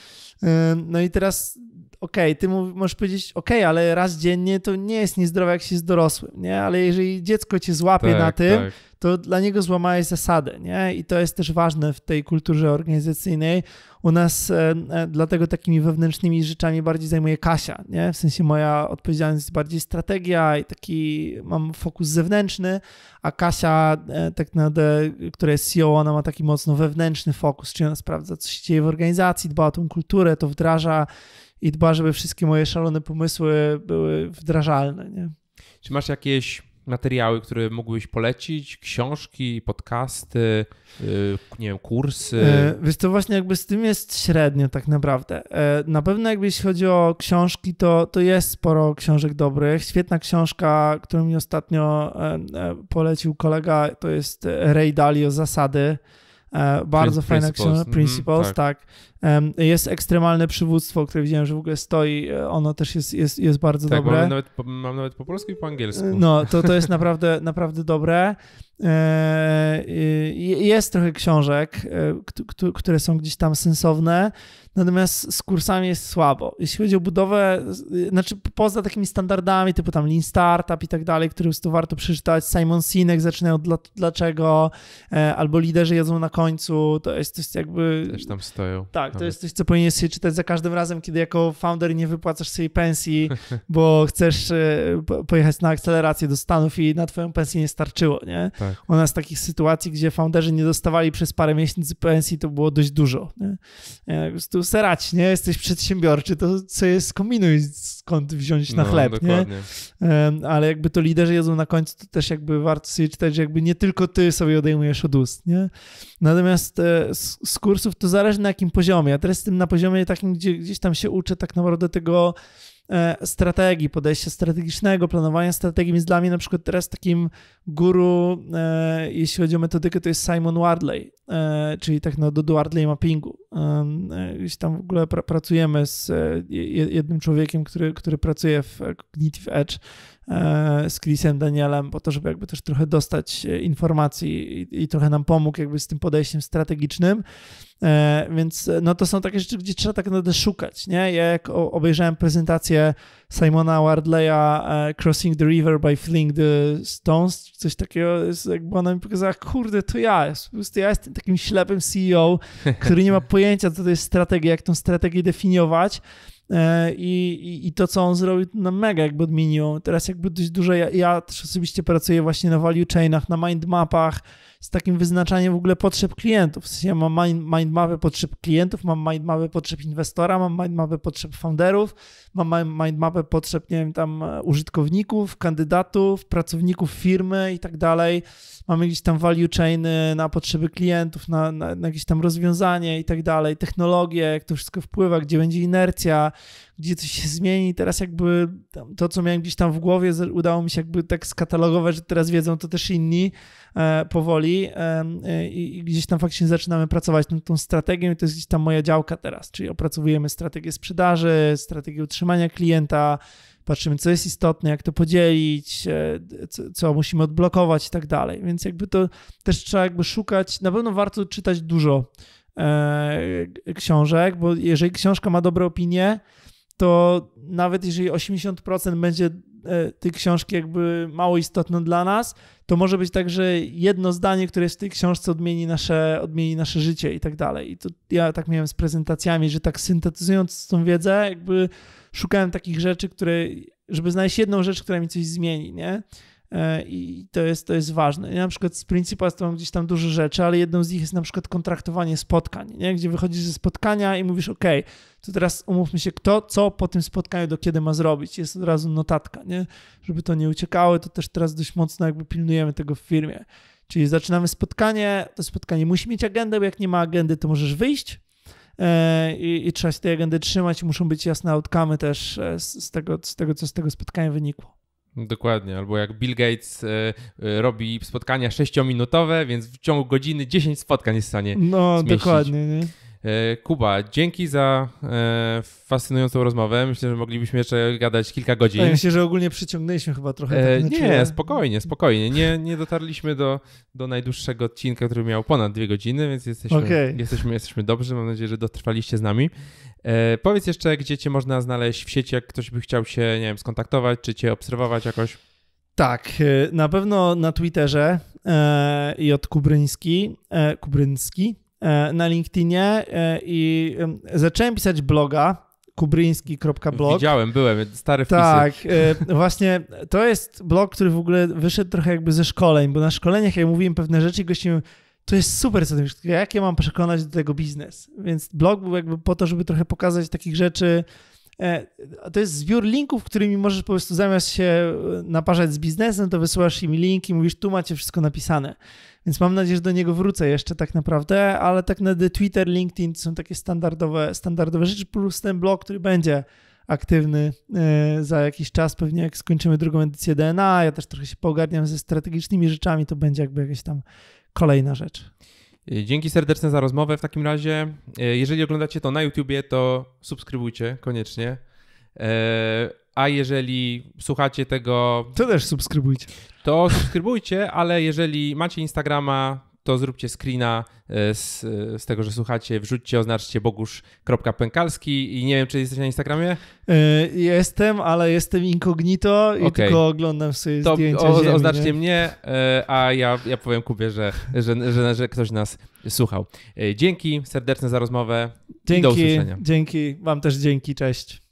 No i teraz, ok, ty możesz powiedzieć, ok, ale raz dziennie to nie jest niezdrowe, jak się jest dorosłym, nie? Ale jeżeli dziecko cię złapie tak, na tym, tak to dla niego złamałeś zasady, nie? I to jest też ważne w tej kulturze organizacyjnej. U nas e, e, dlatego takimi wewnętrznymi rzeczami bardziej zajmuje Kasia, nie? W sensie moja odpowiedzialność jest bardziej strategia i taki mam fokus zewnętrzny, a Kasia, e, tak naprawdę, która jest CEO, ona ma taki mocno wewnętrzny fokus, czyli ona sprawdza, co się dzieje w organizacji, dba o tą kulturę, to wdraża i dba, żeby wszystkie moje szalone pomysły były wdrażalne, nie? Czy masz jakieś materiały, które mógłbyś polecić? Książki, podcasty, y, nie wiem, kursy? E, wiesz, to właśnie jakby z tym jest średnio tak naprawdę. E, na pewno jakbyś jeśli chodzi o książki, to, to jest sporo książek dobrych. Świetna książka, którą mi ostatnio e, polecił kolega, to jest Ray Dalio Zasady. E, bardzo Prin- fajna książka, Principles, mm, tak. tak. Jest ekstremalne przywództwo, które widziałem, że w ogóle stoi, e, ono też jest, jest, jest bardzo tak, dobre. Mam nawet, mam nawet po polsku i po angielsku. E, no, to, to jest naprawdę, naprawdę dobre. Jest trochę książek, które są gdzieś tam sensowne. Natomiast z kursami jest słabo. Jeśli chodzi o budowę, y, znaczy poza takimi standardami typu tam Lean Startup i tak dalej, które tu warto przeczytać, Simon Sinek zaczynają od dlaczego, e, albo liderzy jedzą na końcu, to jest coś jakby... Też tam stoją. Tak, to jest coś, co powinien się czytać za każdym razem, kiedy jako founder nie wypłacasz sobie pensji, bo chcesz e, pojechać na akcelerację do Stanów i na twoją pensję nie starczyło, nie? Tak. U nas takich sytuacji, gdzie founderzy nie dostawali przez parę miesięcy pensji, to było dość dużo. Nie? E, po prostu prostu serać, nie? Jesteś przedsiębiorczy, to co jest kombinuj skąd wziąć na no, chleb, dokładnie. nie? Ale jakby to liderzy jedzą na końcu, to też jakby warto sobie czytać, że jakby nie tylko ty sobie odejmujesz od ust, nie? Natomiast e, z kursów to zależy na jakim poziomie. Ja teraz jestem na poziomie takim, gdzie gdzieś tam się uczę tak naprawdę tego E, strategii, podejścia strategicznego, planowania strategii. Więc dla mnie na przykład teraz takim guru, e, jeśli chodzi o metodykę, to jest Simon Wardley, e, czyli tak no, do Wardley mappingu. Gdzieś tam w ogóle pracujemy z jednym człowiekiem, który, który pracuje w Cognitive Edge E, z Chrisem Danielem, po to, żeby jakby też trochę dostać e, informacji i, trochę nam pomógł jakby z tym podejściem strategicznym. E, więc no to są takie rzeczy, gdzie trzeba tak naprawdę szukać, nie? Ja jak obejrzałem prezentację Simona Wardleya Crossing the River by Fling the Stones, coś takiego, jakby ona mi pokazała, kurde, to ja, po prostu ja jestem takim ślepym CEO, który nie ma pojęcia, co to jest strategia, jak tą strategię definiować, E, I, i, i to, co on zrobił, na no mega jakby odmieniło. Teraz jakby dość dużo, ja, ja też osobiście pracuję właśnie na value chainach, na mind mapach, z takim wyznaczaniem w ogóle potrzeb klientów. ja mam mind, mind mapy potrzeb klientów, mam mind mapy potrzeb inwestora, mam mind mapy potrzeb founderów, mam mind mapę potrzeb, nie wiem, tam e, użytkowników, kandydatów, pracowników firmy i tak dalej. Mamy jakieś tam value chainy na potrzeby klientów, na, na, na jakieś tam rozwiązanie i tak dalej, technologie, jak to wszystko wpływa, gdzie będzie inercja, gdzie coś się zmieni. Teraz jakby to, co miałem gdzieś tam w głowie, udało mi się jakby tak skatalogować, że teraz wiedzą to też inni e, powoli powoli e, i gdzieś tam faktycznie zaczynamy pracować nad tą strategią i to jest gdzieś tam moja działka teraz, czyli opracowujemy strategię sprzedaży, strategię utrzymania klienta, patrzymy, co jest istotne, jak to podzielić, e, co, co, musimy odblokować i tak dalej. Więc jakby to też trzeba jakby szukać, na pewno warto czytać dużo e, książek, bo jeżeli książka ma dobre opinie, to nawet jeżeli 80% będzie E, tej książki jakby mało istotne dla nas, to może być tak, że jedno zdanie, które jest w tej książce odmieni nasze, odmieni nasze życie i tak dalej. I to ja tak miałem z prezentacjami, że tak syntetyzując tą wiedzę, jakby szukałem takich rzeczy, które, żeby znaleźć jedną rzecz, która mi coś zmieni, nie? E, i to jest, to jest ważne. Ja na przykład z Principles to mam gdzieś tam duże rzeczy, ale jedną z nich jest na przykład kontraktowanie spotkań, nie? gdzie wychodzisz ze spotkania i mówisz, OK, to teraz umówmy się, kto co po tym spotkaniu do kiedy ma zrobić. Jest od razu notatka, nie? żeby to nie uciekało, to też teraz dość mocno jakby pilnujemy tego w firmie. Czyli zaczynamy spotkanie, to spotkanie musi mieć agendę, bo jak nie ma agendy, to możesz wyjść, e, i, i trzeba się tej agendy trzymać. Muszą być jasne outcome też e, z tego, z tego, co z tego spotkania wynikło. Dokładnie, albo jak Bill Gates y, y, robi spotkania sześciominutowe, więc w ciągu godziny 10 spotkań jest w stanie. No, zmieścić. dokładnie. Nie? E, Kuba, dzięki za e, fascynującą rozmowę. Myślę, że moglibyśmy jeszcze gadać kilka godzin. Ja myślę, że ogólnie przyciągnęliśmy chyba trochę. E, tak nie, spokojnie, spokojnie. Nie, nie dotarliśmy do, do najdłuższego odcinka, który miał ponad dwie godziny, więc jesteśmy, okay. jesteśmy, jesteśmy dobrzy. Mam nadzieję, że dotrwaliście z nami. E, powiedz jeszcze, gdzie cię można znaleźć w sieci, jak ktoś by chciał się, nie wiem, skontaktować, czy cię obserwować jakoś. Tak, e, na pewno na Twitterze e, od Kubryński, e, Kubryński e, na LinkedInie e, i zacząłem pisać bloga kubryński.blog. Widziałem, byłem, stary wpisy. Tak, e, no właśnie to jest blog, który w ogóle wyszedł trochę jakby ze szkoleń, bo na szkoleniach, jak mówiłem pewne rzeczy, gościem to jest super, co ty jak ja mam przekonać do tego biznes? Więc blog był jakby po to, żeby trochę pokazać takich rzeczy. E, to jest zbiór linków, którymi możesz po prostu zamiast się e, naparzać z biznesem, to wysyłasz im linki, mówisz, tu macie wszystko napisane. Więc mam nadzieję, że do niego wrócę jeszcze tak naprawdę, ale tak na Twitter, LinkedIn to są takie standardowe, standardowe rzeczy, plus ten blog, który będzie aktywny e, za jakiś czas, pewnie jak skończymy drugą edycję DNA, ja też trochę się pogarniam ze strategicznymi rzeczami, to będzie jakby jakieś tam kolejna rzecz. Y, dzięki serdeczne za rozmowę. W takim razie, y, jeżeli oglądacie to na YouTubie, to subskrybujcie koniecznie. Y, a jeżeli słuchacie tego. To też subskrybujcie. To subskrybujcie, ale jeżeli macie Instagrama, to zróbcie screena e, z, z tego, że słuchacie, wrzućcie, oznaczcie bogusz.pękalski i nie wiem, czy jesteś na Instagramie? E, jestem, ale jestem incognito i okay. tylko oglądam sobie to zdjęcia o, ziemi, Oznaczcie nie? mnie, e, a ja, ja powiem Kubie, że, że, że, że ktoś nas słuchał. Dzięki serdeczne za rozmowę Dzięki, i do usłyszenia. Dzięki, wam też dzięki, cześć.